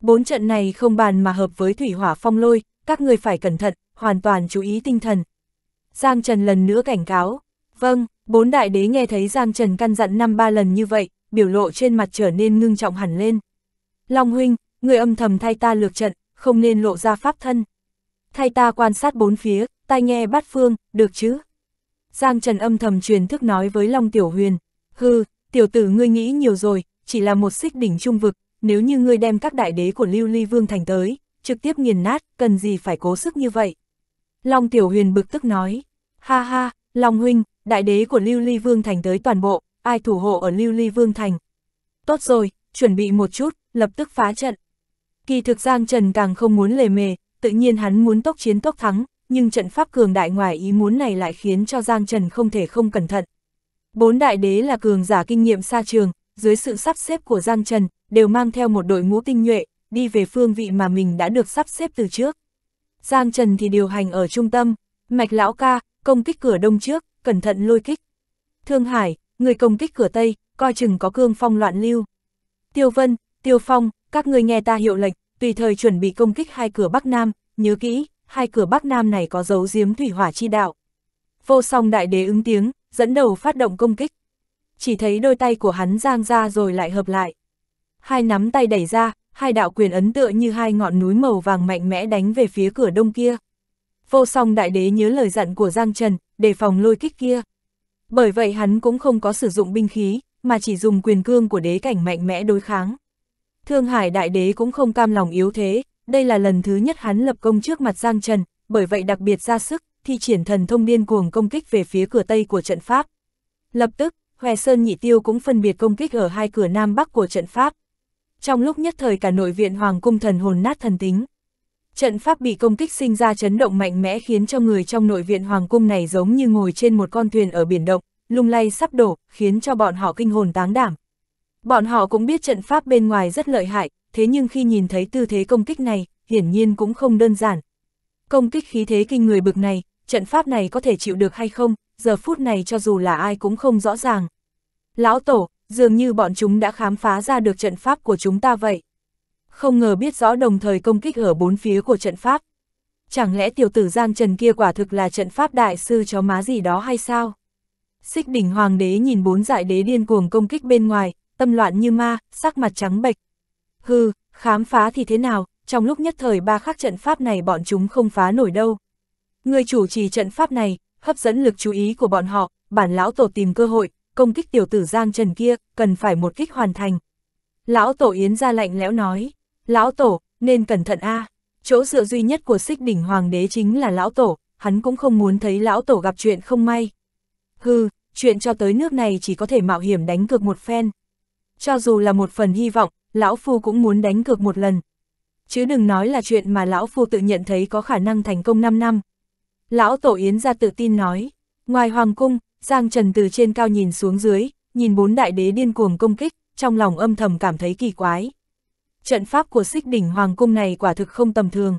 Bốn trận này không bàn mà hợp với thủy hỏa phong lôi, các người phải cẩn thận, hoàn toàn chú ý tinh thần. Giang Trần lần nữa cảnh cáo, vâng, bốn đại đế nghe thấy Giang Trần căn dặn năm ba lần như vậy, biểu lộ trên mặt trở nên ngưng trọng hẳn lên. Long huynh, người âm thầm thay ta lược trận, không nên lộ ra pháp thân. Thay ta quan sát bốn phía, tai nghe bát phương, được chứ? Giang Trần âm thầm truyền thức nói với Long Tiểu Huyền, hư, tiểu tử ngươi nghĩ nhiều rồi, chỉ là một xích đỉnh trung vực, nếu như ngươi đem các đại đế của Lưu Ly Vương thành tới, trực tiếp nghiền nát, cần gì phải cố sức như vậy. Long Tiểu Huyền bực tức nói, ha ha, Long Huynh, đại đế của Lưu Ly Vương Thành tới toàn bộ, ai thủ hộ ở Lưu Ly Vương Thành. Tốt rồi, chuẩn bị một chút, lập tức phá trận. Kỳ thực Giang Trần càng không muốn lề mề, tự nhiên hắn muốn tốc chiến tốc thắng, nhưng trận pháp cường đại ngoài ý muốn này lại khiến cho Giang Trần không thể không cẩn thận. Bốn đại đế là cường giả kinh nghiệm xa trường, dưới sự sắp xếp của Giang Trần, đều mang theo một đội ngũ tinh nhuệ, đi về phương vị mà mình đã được sắp xếp từ trước. Giang Trần thì điều hành ở trung tâm, mạch lão ca, công kích cửa đông trước, cẩn thận lôi kích. Thương Hải, người công kích cửa tây, coi chừng có cương phong loạn lưu. Tiêu Vân, Tiêu Phong, các người nghe ta hiệu lệnh, tùy thời chuẩn bị công kích hai cửa Bắc Nam, nhớ kỹ, hai cửa Bắc Nam này có dấu giếm thủy hỏa chi đạo. Vô song đại đế ứng tiếng, dẫn đầu phát động công kích. Chỉ thấy đôi tay của hắn giang ra rồi lại hợp lại. Hai nắm tay đẩy ra, hai đạo quyền ấn tựa như hai ngọn núi màu vàng mạnh mẽ đánh về phía cửa đông kia. Vô song đại đế nhớ lời dặn của Giang Trần, đề phòng lôi kích kia. Bởi vậy hắn cũng không có sử dụng binh khí, mà chỉ dùng quyền cương của đế cảnh mạnh mẽ đối kháng. Thương Hải đại đế cũng không cam lòng yếu thế, đây là lần thứ nhất hắn lập công trước mặt Giang Trần, bởi vậy đặc biệt ra sức, thi triển thần thông điên cuồng công kích về phía cửa tây của trận pháp. Lập tức, Hoè Sơn Nhị Tiêu cũng phân biệt công kích ở hai cửa nam bắc của trận pháp trong lúc nhất thời cả nội viện hoàng cung thần hồn nát thần tính. Trận pháp bị công kích sinh ra chấn động mạnh mẽ khiến cho người trong nội viện hoàng cung này giống như ngồi trên một con thuyền ở biển động, lung lay sắp đổ, khiến cho bọn họ kinh hồn táng đảm. Bọn họ cũng biết trận pháp bên ngoài rất lợi hại, thế nhưng khi nhìn thấy tư thế công kích này, hiển nhiên cũng không đơn giản. Công kích khí thế kinh người bực này, trận pháp này có thể chịu được hay không, giờ phút này cho dù là ai cũng không rõ ràng. Lão Tổ, dường như bọn chúng đã khám phá ra được trận pháp của chúng ta vậy. Không ngờ biết rõ đồng thời công kích ở bốn phía của trận pháp. Chẳng lẽ tiểu tử Giang Trần kia quả thực là trận pháp đại sư chó má gì đó hay sao? Xích đỉnh hoàng đế nhìn bốn dại đế điên cuồng công kích bên ngoài, tâm loạn như ma, sắc mặt trắng bệch. Hừ, khám phá thì thế nào, trong lúc nhất thời ba khắc trận pháp này bọn chúng không phá nổi đâu. Người chủ trì trận pháp này, hấp dẫn lực chú ý của bọn họ, bản lão tổ tìm cơ hội, công kích tiểu tử Giang Trần kia, cần phải một kích hoàn thành. Lão Tổ Yến ra lạnh lẽo nói, Lão Tổ, nên cẩn thận a à. chỗ dựa duy nhất của xích đỉnh Hoàng đế chính là Lão Tổ, hắn cũng không muốn thấy Lão Tổ gặp chuyện không may. Hừ, chuyện cho tới nước này chỉ có thể mạo hiểm đánh cược một phen. Cho dù là một phần hy vọng, Lão Phu cũng muốn đánh cược một lần. Chứ đừng nói là chuyện mà Lão Phu tự nhận thấy có khả năng thành công 5 năm. Lão Tổ Yến ra tự tin nói, ngoài Hoàng Cung, Giang Trần từ trên cao nhìn xuống dưới, nhìn bốn đại đế điên cuồng công kích, trong lòng âm thầm cảm thấy kỳ quái. Trận pháp của xích đỉnh hoàng cung này quả thực không tầm thường.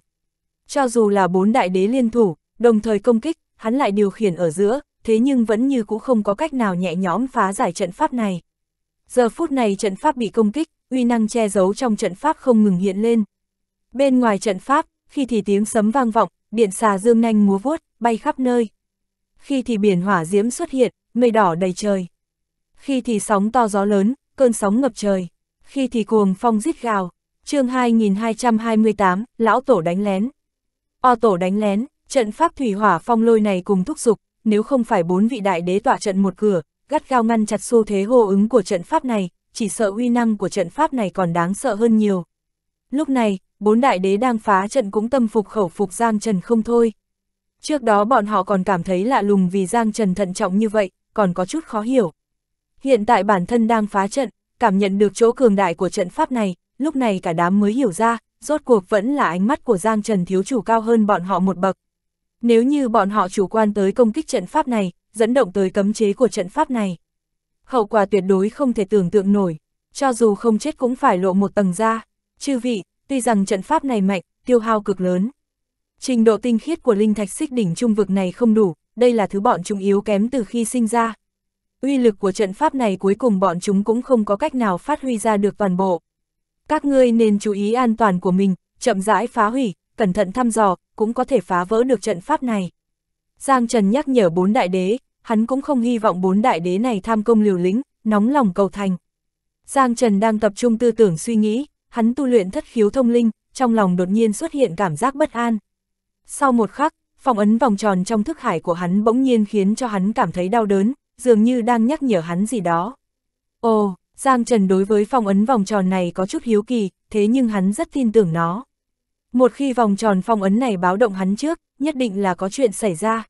Cho dù là bốn đại đế liên thủ, đồng thời công kích, hắn lại điều khiển ở giữa, thế nhưng vẫn như cũ không có cách nào nhẹ nhõm phá giải trận pháp này. Giờ phút này trận pháp bị công kích, uy năng che giấu trong trận pháp không ngừng hiện lên. Bên ngoài trận pháp, khi thì tiếng sấm vang vọng, điện xà dương nanh múa vuốt, bay khắp nơi khi thì biển hỏa diễm xuất hiện, mây đỏ đầy trời. Khi thì sóng to gió lớn, cơn sóng ngập trời. Khi thì cuồng phong rít gào. chương 2228, lão tổ đánh lén. O tổ đánh lén, trận pháp thủy hỏa phong lôi này cùng thúc dục nếu không phải bốn vị đại đế tỏa trận một cửa, gắt gao ngăn chặt xu thế hô ứng của trận pháp này, chỉ sợ uy năng của trận pháp này còn đáng sợ hơn nhiều. Lúc này, bốn đại đế đang phá trận cũng tâm phục khẩu phục Giang Trần không thôi, Trước đó bọn họ còn cảm thấy lạ lùng vì Giang Trần thận trọng như vậy, còn có chút khó hiểu. Hiện tại bản thân đang phá trận, cảm nhận được chỗ cường đại của trận pháp này, lúc này cả đám mới hiểu ra, rốt cuộc vẫn là ánh mắt của Giang Trần thiếu chủ cao hơn bọn họ một bậc. Nếu như bọn họ chủ quan tới công kích trận pháp này, dẫn động tới cấm chế của trận pháp này. Hậu quả tuyệt đối không thể tưởng tượng nổi, cho dù không chết cũng phải lộ một tầng ra. Chư vị, tuy rằng trận pháp này mạnh, tiêu hao cực lớn, Trình độ tinh khiết của linh thạch xích đỉnh trung vực này không đủ, đây là thứ bọn chúng yếu kém từ khi sinh ra. Uy lực của trận pháp này cuối cùng bọn chúng cũng không có cách nào phát huy ra được toàn bộ. Các ngươi nên chú ý an toàn của mình, chậm rãi phá hủy, cẩn thận thăm dò, cũng có thể phá vỡ được trận pháp này. Giang Trần nhắc nhở bốn đại đế, hắn cũng không hy vọng bốn đại đế này tham công liều lĩnh, nóng lòng cầu thành. Giang Trần đang tập trung tư tưởng suy nghĩ, hắn tu luyện thất khiếu thông linh, trong lòng đột nhiên xuất hiện cảm giác bất an. Sau một khắc, phong ấn vòng tròn trong thức hải của hắn bỗng nhiên khiến cho hắn cảm thấy đau đớn, dường như đang nhắc nhở hắn gì đó. Ồ, Giang Trần đối với phong ấn vòng tròn này có chút hiếu kỳ, thế nhưng hắn rất tin tưởng nó. Một khi vòng tròn phong ấn này báo động hắn trước, nhất định là có chuyện xảy ra.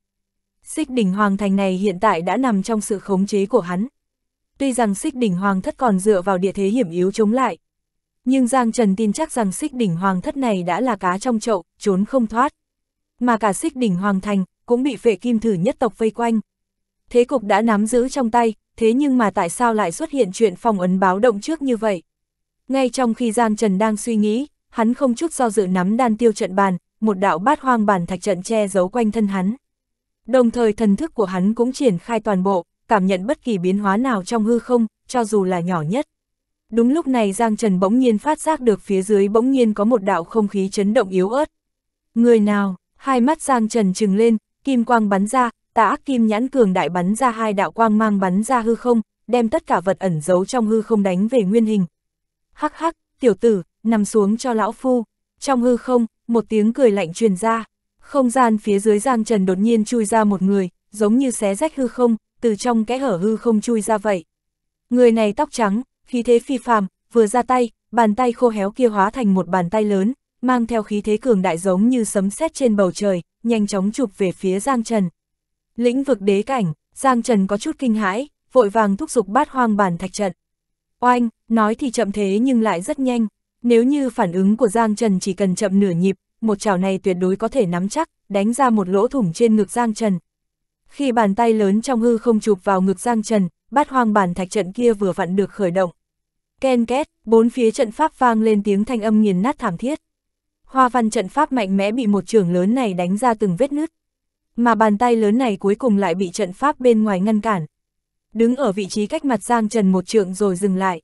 Xích đỉnh hoàng thành này hiện tại đã nằm trong sự khống chế của hắn. Tuy rằng xích đỉnh hoàng thất còn dựa vào địa thế hiểm yếu chống lại, nhưng Giang Trần tin chắc rằng xích đỉnh hoàng thất này đã là cá trong chậu, trốn không thoát mà cả xích đỉnh hoàng thành cũng bị phệ kim thử nhất tộc vây quanh. Thế cục đã nắm giữ trong tay, thế nhưng mà tại sao lại xuất hiện chuyện phòng ấn báo động trước như vậy? Ngay trong khi Giang Trần đang suy nghĩ, hắn không chút do dự nắm đan tiêu trận bàn, một đạo bát hoang bản thạch trận che giấu quanh thân hắn. Đồng thời thần thức của hắn cũng triển khai toàn bộ, cảm nhận bất kỳ biến hóa nào trong hư không, cho dù là nhỏ nhất. Đúng lúc này Giang Trần bỗng nhiên phát giác được phía dưới bỗng nhiên có một đạo không khí chấn động yếu ớt. Người nào? hai mắt Giang Trần trừng lên, kim quang bắn ra, tà ác kim nhãn cường đại bắn ra hai đạo quang mang bắn ra hư không, đem tất cả vật ẩn giấu trong hư không đánh về nguyên hình. Hắc hắc, tiểu tử, nằm xuống cho lão phu. Trong hư không, một tiếng cười lạnh truyền ra. Không gian phía dưới Giang Trần đột nhiên chui ra một người, giống như xé rách hư không, từ trong kẽ hở hư không chui ra vậy. Người này tóc trắng, khí thế phi phàm, vừa ra tay, bàn tay khô héo kia hóa thành một bàn tay lớn, mang theo khí thế cường đại giống như sấm sét trên bầu trời, nhanh chóng chụp về phía Giang Trần. Lĩnh vực đế cảnh, Giang Trần có chút kinh hãi, vội vàng thúc giục bát hoang bản thạch trận. Oanh, nói thì chậm thế nhưng lại rất nhanh, nếu như phản ứng của Giang Trần chỉ cần chậm nửa nhịp, một chảo này tuyệt đối có thể nắm chắc, đánh ra một lỗ thủng trên ngực Giang Trần. Khi bàn tay lớn trong hư không chụp vào ngực Giang Trần, bát hoang bản thạch trận kia vừa vặn được khởi động. Ken két, bốn phía trận pháp vang lên tiếng thanh âm nghiền nát thảm thiết hoa văn trận pháp mạnh mẽ bị một trường lớn này đánh ra từng vết nứt. Mà bàn tay lớn này cuối cùng lại bị trận pháp bên ngoài ngăn cản. Đứng ở vị trí cách mặt Giang Trần một trượng rồi dừng lại.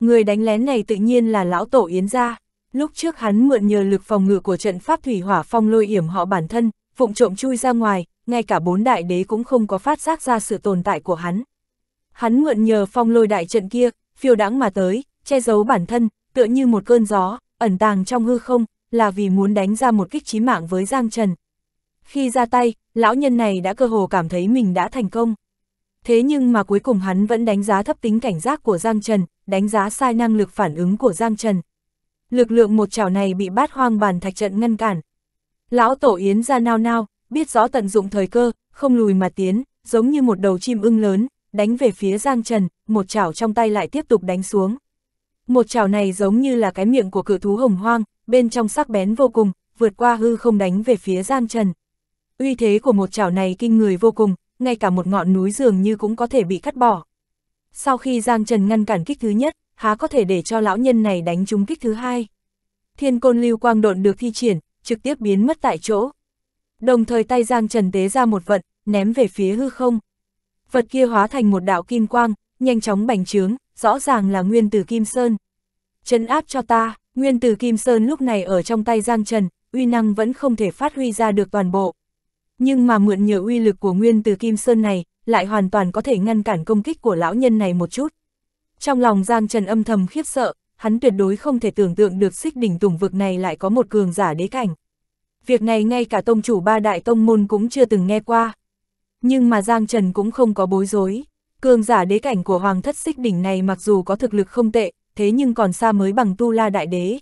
Người đánh lén này tự nhiên là lão tổ Yến gia. Lúc trước hắn mượn nhờ lực phòng ngự của trận pháp thủy hỏa phong lôi yểm họ bản thân, phụng trộm chui ra ngoài, ngay cả bốn đại đế cũng không có phát giác ra sự tồn tại của hắn. Hắn mượn nhờ phong lôi đại trận kia, phiêu đãng mà tới, che giấu bản thân, tựa như một cơn gió, ẩn tàng trong hư không, là vì muốn đánh ra một kích chí mạng với Giang Trần. Khi ra tay, lão nhân này đã cơ hồ cảm thấy mình đã thành công. Thế nhưng mà cuối cùng hắn vẫn đánh giá thấp tính cảnh giác của Giang Trần, đánh giá sai năng lực phản ứng của Giang Trần. Lực lượng một chảo này bị bát hoang bàn thạch trận ngăn cản. Lão Tổ Yến ra nao nao, biết rõ tận dụng thời cơ, không lùi mà tiến, giống như một đầu chim ưng lớn, đánh về phía Giang Trần, một chảo trong tay lại tiếp tục đánh xuống. Một chảo này giống như là cái miệng của cự thú hồng hoang, bên trong sắc bén vô cùng, vượt qua hư không đánh về phía Gian Trần. Uy thế của một chảo này kinh người vô cùng, ngay cả một ngọn núi dường như cũng có thể bị cắt bỏ. Sau khi Giang Trần ngăn cản kích thứ nhất, há có thể để cho lão nhân này đánh trúng kích thứ hai. Thiên côn lưu quang độn được thi triển, trực tiếp biến mất tại chỗ. Đồng thời tay Giang Trần tế ra một vật, ném về phía hư không. Vật kia hóa thành một đạo kim quang, nhanh chóng bành trướng, rõ ràng là nguyên tử Kim Sơn. Chân áp cho ta, Nguyên tử Kim Sơn lúc này ở trong tay Giang Trần, uy năng vẫn không thể phát huy ra được toàn bộ. Nhưng mà mượn nhờ uy lực của Nguyên tử Kim Sơn này, lại hoàn toàn có thể ngăn cản công kích của lão nhân này một chút. Trong lòng Giang Trần âm thầm khiếp sợ, hắn tuyệt đối không thể tưởng tượng được xích đỉnh tùng vực này lại có một cường giả đế cảnh. Việc này ngay cả tông chủ ba đại tông môn cũng chưa từng nghe qua. Nhưng mà Giang Trần cũng không có bối rối. Cường giả đế cảnh của hoàng thất xích đỉnh này mặc dù có thực lực không tệ, thế nhưng còn xa mới bằng Tu La Đại Đế.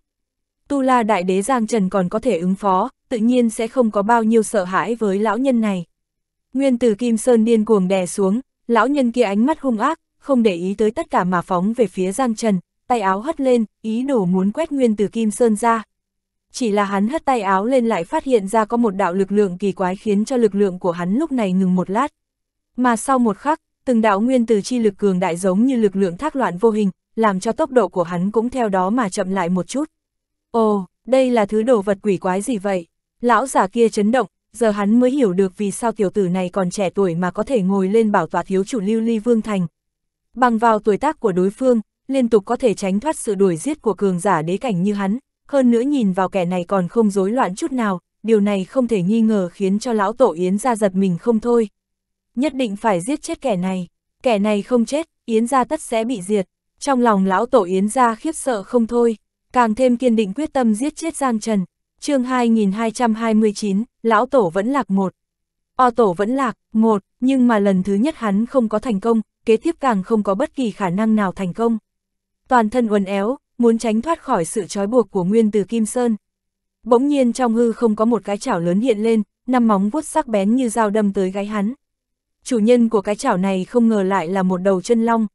Tu La Đại Đế Giang Trần còn có thể ứng phó, tự nhiên sẽ không có bao nhiêu sợ hãi với lão nhân này. Nguyên Từ Kim Sơn điên cuồng đè xuống, lão nhân kia ánh mắt hung ác, không để ý tới tất cả mà phóng về phía Giang Trần, tay áo hất lên, ý đồ muốn quét Nguyên Từ Kim Sơn ra. Chỉ là hắn hất tay áo lên lại phát hiện ra có một đạo lực lượng kỳ quái khiến cho lực lượng của hắn lúc này ngừng một lát. Mà sau một khắc, từng đạo nguyên từ chi lực cường đại giống như lực lượng thác loạn vô hình, làm cho tốc độ của hắn cũng theo đó mà chậm lại một chút. Ồ, đây là thứ đồ vật quỷ quái gì vậy? Lão già kia chấn động, giờ hắn mới hiểu được vì sao tiểu tử này còn trẻ tuổi mà có thể ngồi lên bảo tọa thiếu chủ lưu ly vương thành. Bằng vào tuổi tác của đối phương, liên tục có thể tránh thoát sự đuổi giết của cường giả đế cảnh như hắn, hơn nữa nhìn vào kẻ này còn không rối loạn chút nào, điều này không thể nghi ngờ khiến cho lão tổ Yến ra giật mình không thôi. Nhất định phải giết chết kẻ này, kẻ này không chết, Yến ra tất sẽ bị diệt. Trong lòng lão tổ Yến gia khiếp sợ không thôi, càng thêm kiên định quyết tâm giết chết Giang Trần. chương 2229, lão tổ vẫn lạc một. O tổ vẫn lạc, một, nhưng mà lần thứ nhất hắn không có thành công, kế tiếp càng không có bất kỳ khả năng nào thành công. Toàn thân uốn éo, muốn tránh thoát khỏi sự trói buộc của nguyên từ Kim Sơn. Bỗng nhiên trong hư không có một cái chảo lớn hiện lên, năm móng vuốt sắc bén như dao đâm tới gáy hắn. Chủ nhân của cái chảo này không ngờ lại là một đầu chân long,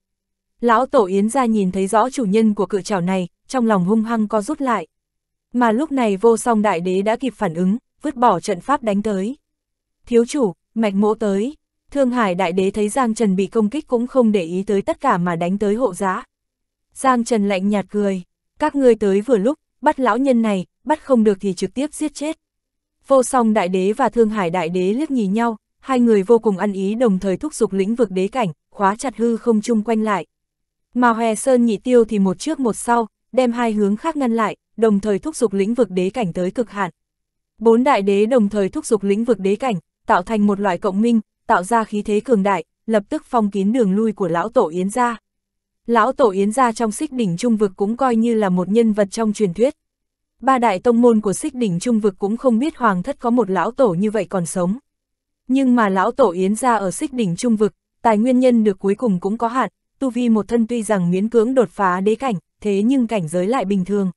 Lão tổ Yến ra nhìn thấy rõ chủ nhân của cự trảo này, trong lòng hung hăng co rút lại. Mà lúc này vô song đại đế đã kịp phản ứng, vứt bỏ trận pháp đánh tới. Thiếu chủ, mạch mỗ tới. Thương Hải đại đế thấy Giang Trần bị công kích cũng không để ý tới tất cả mà đánh tới hộ giá. Giang Trần lạnh nhạt cười. Các ngươi tới vừa lúc, bắt lão nhân này, bắt không được thì trực tiếp giết chết. Vô song đại đế và Thương Hải đại đế liếc nhìn nhau, hai người vô cùng ăn ý đồng thời thúc giục lĩnh vực đế cảnh, khóa chặt hư không chung quanh lại mà Hè Sơn nhị tiêu thì một trước một sau, đem hai hướng khác ngăn lại, đồng thời thúc giục lĩnh vực đế cảnh tới cực hạn. Bốn đại đế đồng thời thúc giục lĩnh vực đế cảnh, tạo thành một loại cộng minh, tạo ra khí thế cường đại, lập tức phong kín đường lui của lão tổ Yến gia. Lão tổ Yến gia trong xích đỉnh trung vực cũng coi như là một nhân vật trong truyền thuyết. Ba đại tông môn của xích đỉnh trung vực cũng không biết hoàng thất có một lão tổ như vậy còn sống. Nhưng mà lão tổ Yến gia ở xích đỉnh trung vực, tài nguyên nhân được cuối cùng cũng có hạn, tu vi một thân tuy rằng miễn cưỡng đột phá đế cảnh, thế nhưng cảnh giới lại bình thường.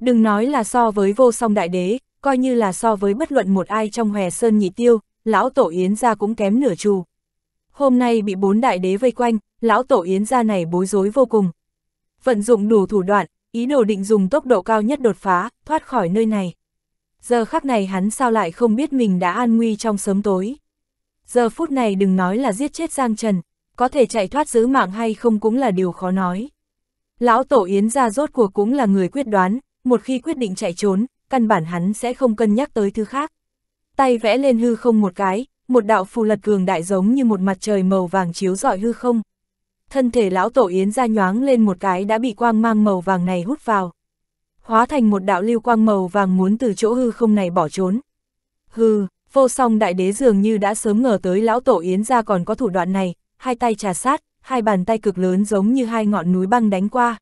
Đừng nói là so với vô song đại đế, coi như là so với bất luận một ai trong hòe sơn nhị tiêu, lão tổ yến ra cũng kém nửa chu. Hôm nay bị bốn đại đế vây quanh, lão tổ yến ra này bối rối vô cùng. Vận dụng đủ thủ đoạn, ý đồ định dùng tốc độ cao nhất đột phá, thoát khỏi nơi này. Giờ khắc này hắn sao lại không biết mình đã an nguy trong sớm tối. Giờ phút này đừng nói là giết chết Giang Trần, có thể chạy thoát giữ mạng hay không cũng là điều khó nói. Lão Tổ Yến ra rốt cuộc cũng là người quyết đoán, một khi quyết định chạy trốn, căn bản hắn sẽ không cân nhắc tới thứ khác. Tay vẽ lên hư không một cái, một đạo phù lật cường đại giống như một mặt trời màu vàng chiếu rọi hư không. Thân thể lão tổ yến ra nhoáng lên một cái đã bị quang mang màu vàng này hút vào. Hóa thành một đạo lưu quang màu vàng muốn từ chỗ hư không này bỏ trốn. Hư, vô song đại đế dường như đã sớm ngờ tới lão tổ yến ra còn có thủ đoạn này, hai tay trà sát, hai bàn tay cực lớn giống như hai ngọn núi băng đánh qua.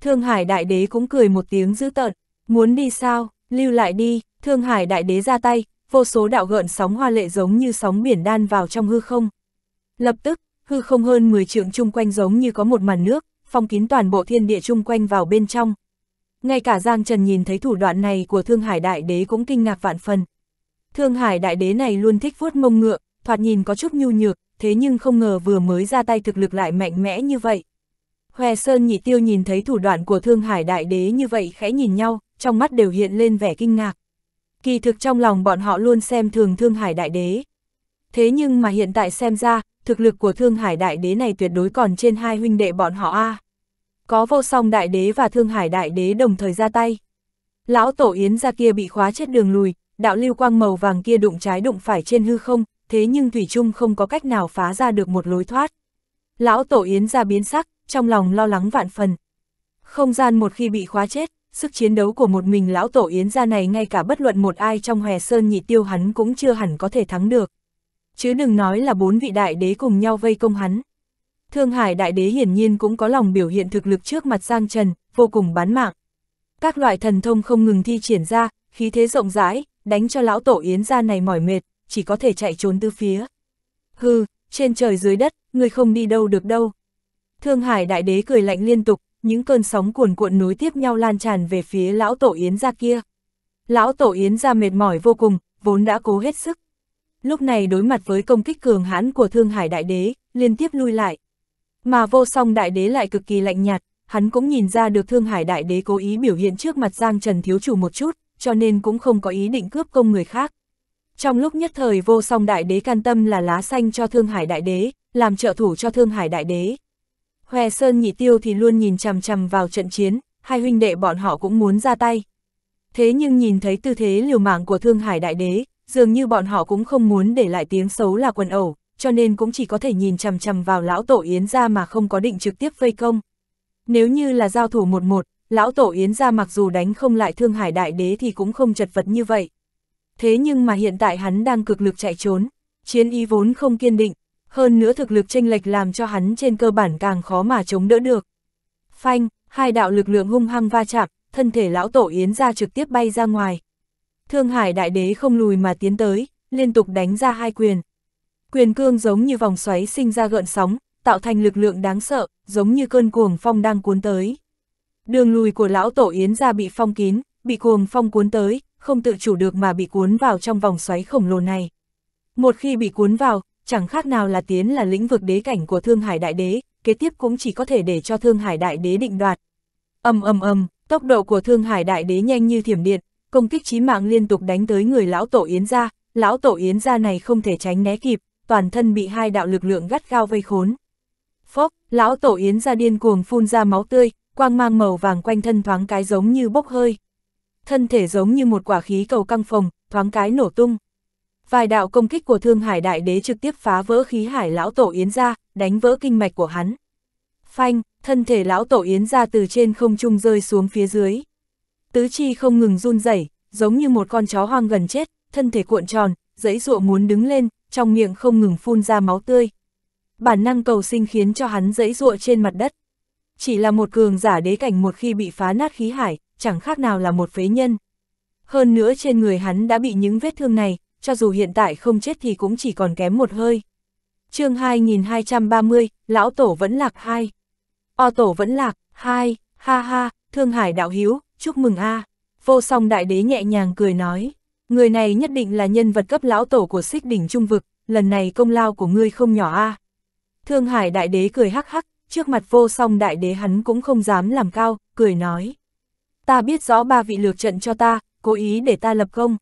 Thương Hải Đại Đế cũng cười một tiếng dữ tợn, muốn đi sao, lưu lại đi, Thương Hải Đại Đế ra tay, vô số đạo gợn sóng hoa lệ giống như sóng biển đan vào trong hư không. Lập tức, hư không hơn 10 trượng chung quanh giống như có một màn nước, phong kín toàn bộ thiên địa chung quanh vào bên trong. Ngay cả Giang Trần nhìn thấy thủ đoạn này của Thương Hải Đại Đế cũng kinh ngạc vạn phần. Thương Hải Đại Đế này luôn thích vuốt mông ngựa, thoạt nhìn có chút nhu nhược, thế nhưng không ngờ vừa mới ra tay thực lực lại mạnh mẽ như vậy. Hòe Sơn nhị tiêu nhìn thấy thủ đoạn của Thương Hải Đại Đế như vậy khẽ nhìn nhau, trong mắt đều hiện lên vẻ kinh ngạc. Kỳ thực trong lòng bọn họ luôn xem thường Thương Hải Đại Đế. Thế nhưng mà hiện tại xem ra, thực lực của Thương Hải Đại Đế này tuyệt đối còn trên hai huynh đệ bọn họ a. Có vô song Đại Đế và Thương Hải Đại Đế đồng thời ra tay. Lão Tổ Yến ra kia bị khóa chết đường lùi, đạo lưu quang màu vàng kia đụng trái đụng phải trên hư không, thế nhưng Thủy Trung không có cách nào phá ra được một lối thoát. Lão Tổ Yến ra biến sắc, trong lòng lo lắng vạn phần. Không gian một khi bị khóa chết, sức chiến đấu của một mình Lão Tổ Yến ra này ngay cả bất luận một ai trong hòe sơn nhị tiêu hắn cũng chưa hẳn có thể thắng được. Chứ đừng nói là bốn vị đại đế cùng nhau vây công hắn. Thương Hải đại đế hiển nhiên cũng có lòng biểu hiện thực lực trước mặt Giang Trần, vô cùng bán mạng. Các loại thần thông không ngừng thi triển ra, khí thế rộng rãi, đánh cho lão tổ yến gia này mỏi mệt, chỉ có thể chạy trốn tứ phía. Hừ, trên trời dưới đất, người không đi đâu được đâu. Thương Hải Đại Đế cười lạnh liên tục, những cơn sóng cuồn cuộn nối tiếp nhau lan tràn về phía lão tổ Yến ra kia. Lão tổ Yến ra mệt mỏi vô cùng, vốn đã cố hết sức. Lúc này đối mặt với công kích cường hãn của Thương Hải Đại Đế, liên tiếp lui lại. Mà vô song Đại Đế lại cực kỳ lạnh nhạt, hắn cũng nhìn ra được Thương Hải Đại Đế cố ý biểu hiện trước mặt Giang Trần Thiếu Chủ một chút, cho nên cũng không có ý định cướp công người khác. Trong lúc nhất thời vô song đại đế can tâm là lá xanh cho Thương Hải đại đế, làm trợ thủ cho Thương Hải đại đế. Hòe Sơn nhị tiêu thì luôn nhìn chằm chằm vào trận chiến, hai huynh đệ bọn họ cũng muốn ra tay. Thế nhưng nhìn thấy tư thế liều mạng của Thương Hải đại đế, dường như bọn họ cũng không muốn để lại tiếng xấu là quần ẩu, cho nên cũng chỉ có thể nhìn chằm chằm vào lão tổ Yến gia mà không có định trực tiếp vây công. Nếu như là giao thủ một một, lão tổ Yến gia mặc dù đánh không lại Thương Hải đại đế thì cũng không chật vật như vậy thế nhưng mà hiện tại hắn đang cực lực chạy trốn, chiến ý vốn không kiên định, hơn nữa thực lực chênh lệch làm cho hắn trên cơ bản càng khó mà chống đỡ được. Phanh, hai đạo lực lượng hung hăng va chạm, thân thể lão tổ yến ra trực tiếp bay ra ngoài. Thương Hải đại đế không lùi mà tiến tới, liên tục đánh ra hai quyền. Quyền cương giống như vòng xoáy sinh ra gợn sóng, tạo thành lực lượng đáng sợ, giống như cơn cuồng phong đang cuốn tới. Đường lùi của lão tổ yến ra bị phong kín, bị cuồng phong cuốn tới, không tự chủ được mà bị cuốn vào trong vòng xoáy khổng lồ này. Một khi bị cuốn vào, chẳng khác nào là tiến là lĩnh vực đế cảnh của Thương Hải Đại Đế, kế tiếp cũng chỉ có thể để cho Thương Hải Đại Đế định đoạt. ầm ầm ầm, tốc độ của Thương Hải Đại Đế nhanh như thiểm điện, công kích chí mạng liên tục đánh tới người lão tổ Yến gia, lão tổ Yến gia này không thể tránh né kịp, toàn thân bị hai đạo lực lượng gắt gao vây khốn. Phốc, lão tổ Yến gia điên cuồng phun ra máu tươi, quang mang màu vàng quanh thân thoáng cái giống như bốc hơi thân thể giống như một quả khí cầu căng phồng, thoáng cái nổ tung. Vài đạo công kích của Thương Hải Đại Đế trực tiếp phá vỡ khí hải lão tổ Yến ra, đánh vỡ kinh mạch của hắn. Phanh, thân thể lão tổ Yến ra từ trên không trung rơi xuống phía dưới. Tứ chi không ngừng run rẩy, giống như một con chó hoang gần chết, thân thể cuộn tròn, dãy dụa muốn đứng lên, trong miệng không ngừng phun ra máu tươi. Bản năng cầu sinh khiến cho hắn dãy dụa trên mặt đất. Chỉ là một cường giả đế cảnh một khi bị phá nát khí hải, chẳng khác nào là một phế nhân. Hơn nữa trên người hắn đã bị những vết thương này, cho dù hiện tại không chết thì cũng chỉ còn kém một hơi. chương 2230, Lão Tổ vẫn lạc 2. O Tổ vẫn lạc 2, ha ha, Thương Hải Đạo Hiếu, chúc mừng a Vô song đại đế nhẹ nhàng cười nói, người này nhất định là nhân vật cấp lão tổ của xích đỉnh trung vực, lần này công lao của ngươi không nhỏ a Thương Hải Đại đế cười hắc hắc, trước mặt vô song đại đế hắn cũng không dám làm cao, cười nói ta biết rõ ba vị lược trận cho ta, cố ý để ta lập công.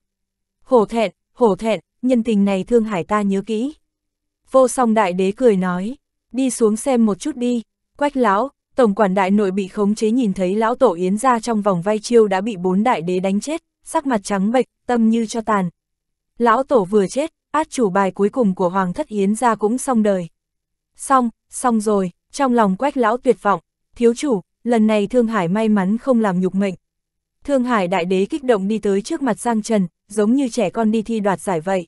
Hổ thẹn, hổ thẹn, nhân tình này thương hải ta nhớ kỹ. Vô song đại đế cười nói, đi xuống xem một chút đi, quách lão, tổng quản đại nội bị khống chế nhìn thấy lão tổ yến ra trong vòng vai chiêu đã bị bốn đại đế đánh chết, sắc mặt trắng bệch, tâm như cho tàn. Lão tổ vừa chết, át chủ bài cuối cùng của hoàng thất yến ra cũng xong đời. Xong, xong rồi, trong lòng quách lão tuyệt vọng, thiếu chủ, lần này Thương Hải may mắn không làm nhục mệnh. Thương Hải đại đế kích động đi tới trước mặt Giang Trần, giống như trẻ con đi thi đoạt giải vậy.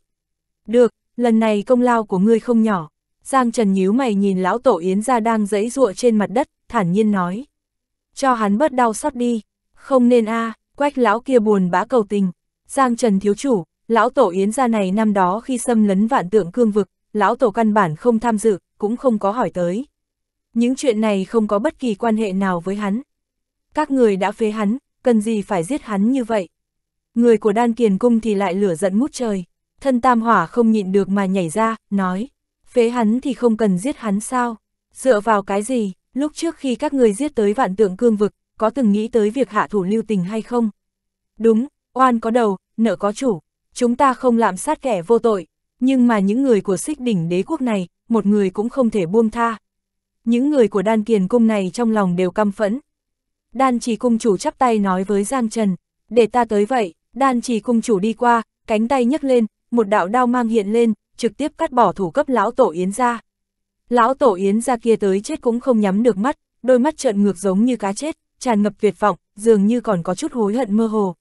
Được, lần này công lao của ngươi không nhỏ. Giang Trần nhíu mày nhìn lão tổ Yến ra đang dẫy ruộng trên mặt đất, thản nhiên nói. Cho hắn bớt đau xót đi. Không nên a à, quách lão kia buồn bã cầu tình. Giang Trần thiếu chủ, lão tổ Yến ra này năm đó khi xâm lấn vạn tượng cương vực, lão tổ căn bản không tham dự, cũng không có hỏi tới. Những chuyện này không có bất kỳ quan hệ nào với hắn. Các người đã phế hắn, cần gì phải giết hắn như vậy. Người của đan kiền cung thì lại lửa giận mút trời. Thân tam hỏa không nhịn được mà nhảy ra, nói. Phế hắn thì không cần giết hắn sao? Dựa vào cái gì? Lúc trước khi các người giết tới vạn tượng cương vực, có từng nghĩ tới việc hạ thủ lưu tình hay không? Đúng, oan có đầu, nợ có chủ. Chúng ta không lạm sát kẻ vô tội. Nhưng mà những người của xích đỉnh đế quốc này, một người cũng không thể buông tha, những người của đan kiền cung này trong lòng đều căm phẫn. Đan trì cung chủ chắp tay nói với Giang Trần, để ta tới vậy, đan trì cung chủ đi qua, cánh tay nhấc lên, một đạo đao mang hiện lên, trực tiếp cắt bỏ thủ cấp lão tổ yến ra. Lão tổ yến ra kia tới chết cũng không nhắm được mắt, đôi mắt trợn ngược giống như cá chết, tràn ngập tuyệt vọng, dường như còn có chút hối hận mơ hồ.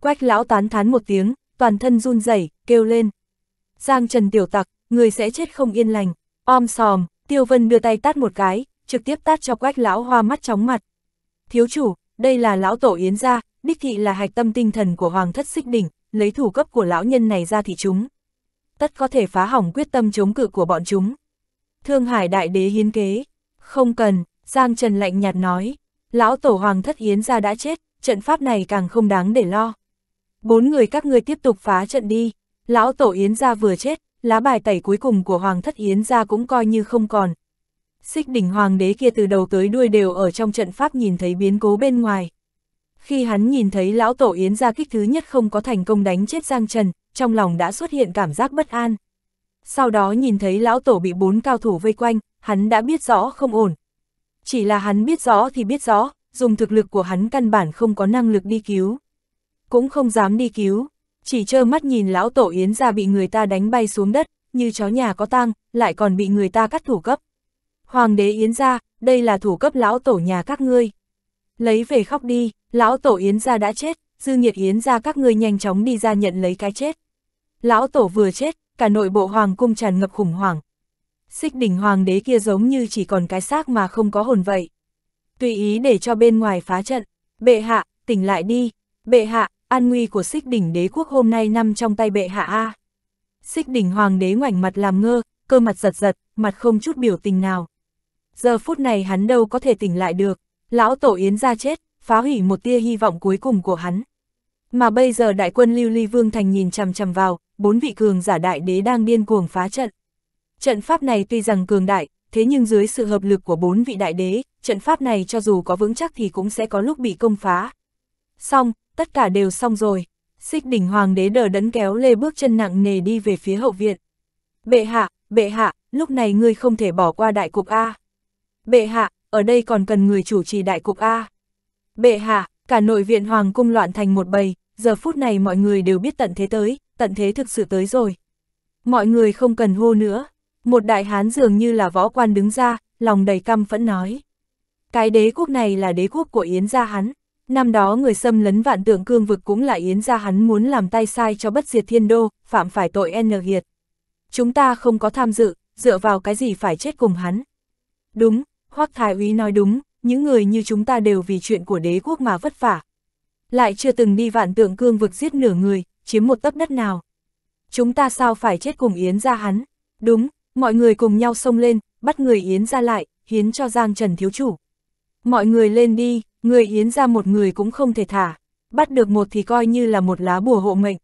Quách lão tán thán một tiếng, toàn thân run rẩy, kêu lên. Giang Trần tiểu tặc, người sẽ chết không yên lành, om sòm, Tiêu Vân đưa tay tát một cái, trực tiếp tát cho quách lão hoa mắt chóng mặt. Thiếu chủ, đây là lão tổ yến gia, đích thị là hạch tâm tinh thần của hoàng thất xích đỉnh, lấy thủ cấp của lão nhân này ra thì chúng. Tất có thể phá hỏng quyết tâm chống cự của bọn chúng. Thương Hải đại đế hiến kế. Không cần, Giang Trần lạnh nhạt nói. Lão tổ hoàng thất Yến gia đã chết, trận pháp này càng không đáng để lo. Bốn người các ngươi tiếp tục phá trận đi. Lão tổ yến gia vừa chết, lá bài tẩy cuối cùng của Hoàng thất Yến ra cũng coi như không còn. Xích đỉnh Hoàng đế kia từ đầu tới đuôi đều ở trong trận pháp nhìn thấy biến cố bên ngoài. Khi hắn nhìn thấy lão tổ Yến ra kích thứ nhất không có thành công đánh chết Giang Trần, trong lòng đã xuất hiện cảm giác bất an. Sau đó nhìn thấy lão tổ bị bốn cao thủ vây quanh, hắn đã biết rõ không ổn. Chỉ là hắn biết rõ thì biết rõ, dùng thực lực của hắn căn bản không có năng lực đi cứu. Cũng không dám đi cứu chỉ trơ mắt nhìn lão tổ yến ra bị người ta đánh bay xuống đất, như chó nhà có tang, lại còn bị người ta cắt thủ cấp. Hoàng đế yến ra, đây là thủ cấp lão tổ nhà các ngươi. Lấy về khóc đi, lão tổ yến ra đã chết, dư nhiệt yến ra các ngươi nhanh chóng đi ra nhận lấy cái chết. Lão tổ vừa chết, cả nội bộ hoàng cung tràn ngập khủng hoảng. Xích đỉnh hoàng đế kia giống như chỉ còn cái xác mà không có hồn vậy. Tùy ý để cho bên ngoài phá trận. Bệ hạ, tỉnh lại đi. Bệ hạ, an nguy của xích đỉnh đế quốc hôm nay nằm trong tay bệ hạ A. Xích đỉnh hoàng đế ngoảnh mặt làm ngơ, cơ mặt giật giật, mặt không chút biểu tình nào. Giờ phút này hắn đâu có thể tỉnh lại được, lão tổ yến ra chết, phá hủy một tia hy vọng cuối cùng của hắn. Mà bây giờ đại quân lưu ly vương thành nhìn chằm chằm vào, bốn vị cường giả đại đế đang điên cuồng phá trận. Trận pháp này tuy rằng cường đại, thế nhưng dưới sự hợp lực của bốn vị đại đế, trận pháp này cho dù có vững chắc thì cũng sẽ có lúc bị công phá. Song tất cả đều xong rồi. Xích đỉnh hoàng đế đờ đẫn kéo lê bước chân nặng nề đi về phía hậu viện. Bệ hạ, bệ hạ, lúc này ngươi không thể bỏ qua đại cục A. Bệ hạ, ở đây còn cần người chủ trì đại cục A. Bệ hạ, cả nội viện hoàng cung loạn thành một bầy, giờ phút này mọi người đều biết tận thế tới, tận thế thực sự tới rồi. Mọi người không cần hô nữa. Một đại hán dường như là võ quan đứng ra, lòng đầy căm phẫn nói. Cái đế quốc này là đế quốc của Yến gia hắn, Năm đó người xâm lấn vạn tượng cương vực cũng là yến ra hắn muốn làm tay sai cho bất diệt thiên đô, phạm phải tội N hiệt. Chúng ta không có tham dự, dựa vào cái gì phải chết cùng hắn. Đúng, Hoác Thái úy nói đúng, những người như chúng ta đều vì chuyện của đế quốc mà vất vả. Lại chưa từng đi vạn tượng cương vực giết nửa người, chiếm một tấc đất nào. Chúng ta sao phải chết cùng Yến ra hắn? Đúng, mọi người cùng nhau xông lên, bắt người Yến ra lại, hiến cho Giang Trần thiếu chủ. Mọi người lên đi, Người Yến ra một người cũng không thể thả, bắt được một thì coi như là một lá bùa hộ mệnh.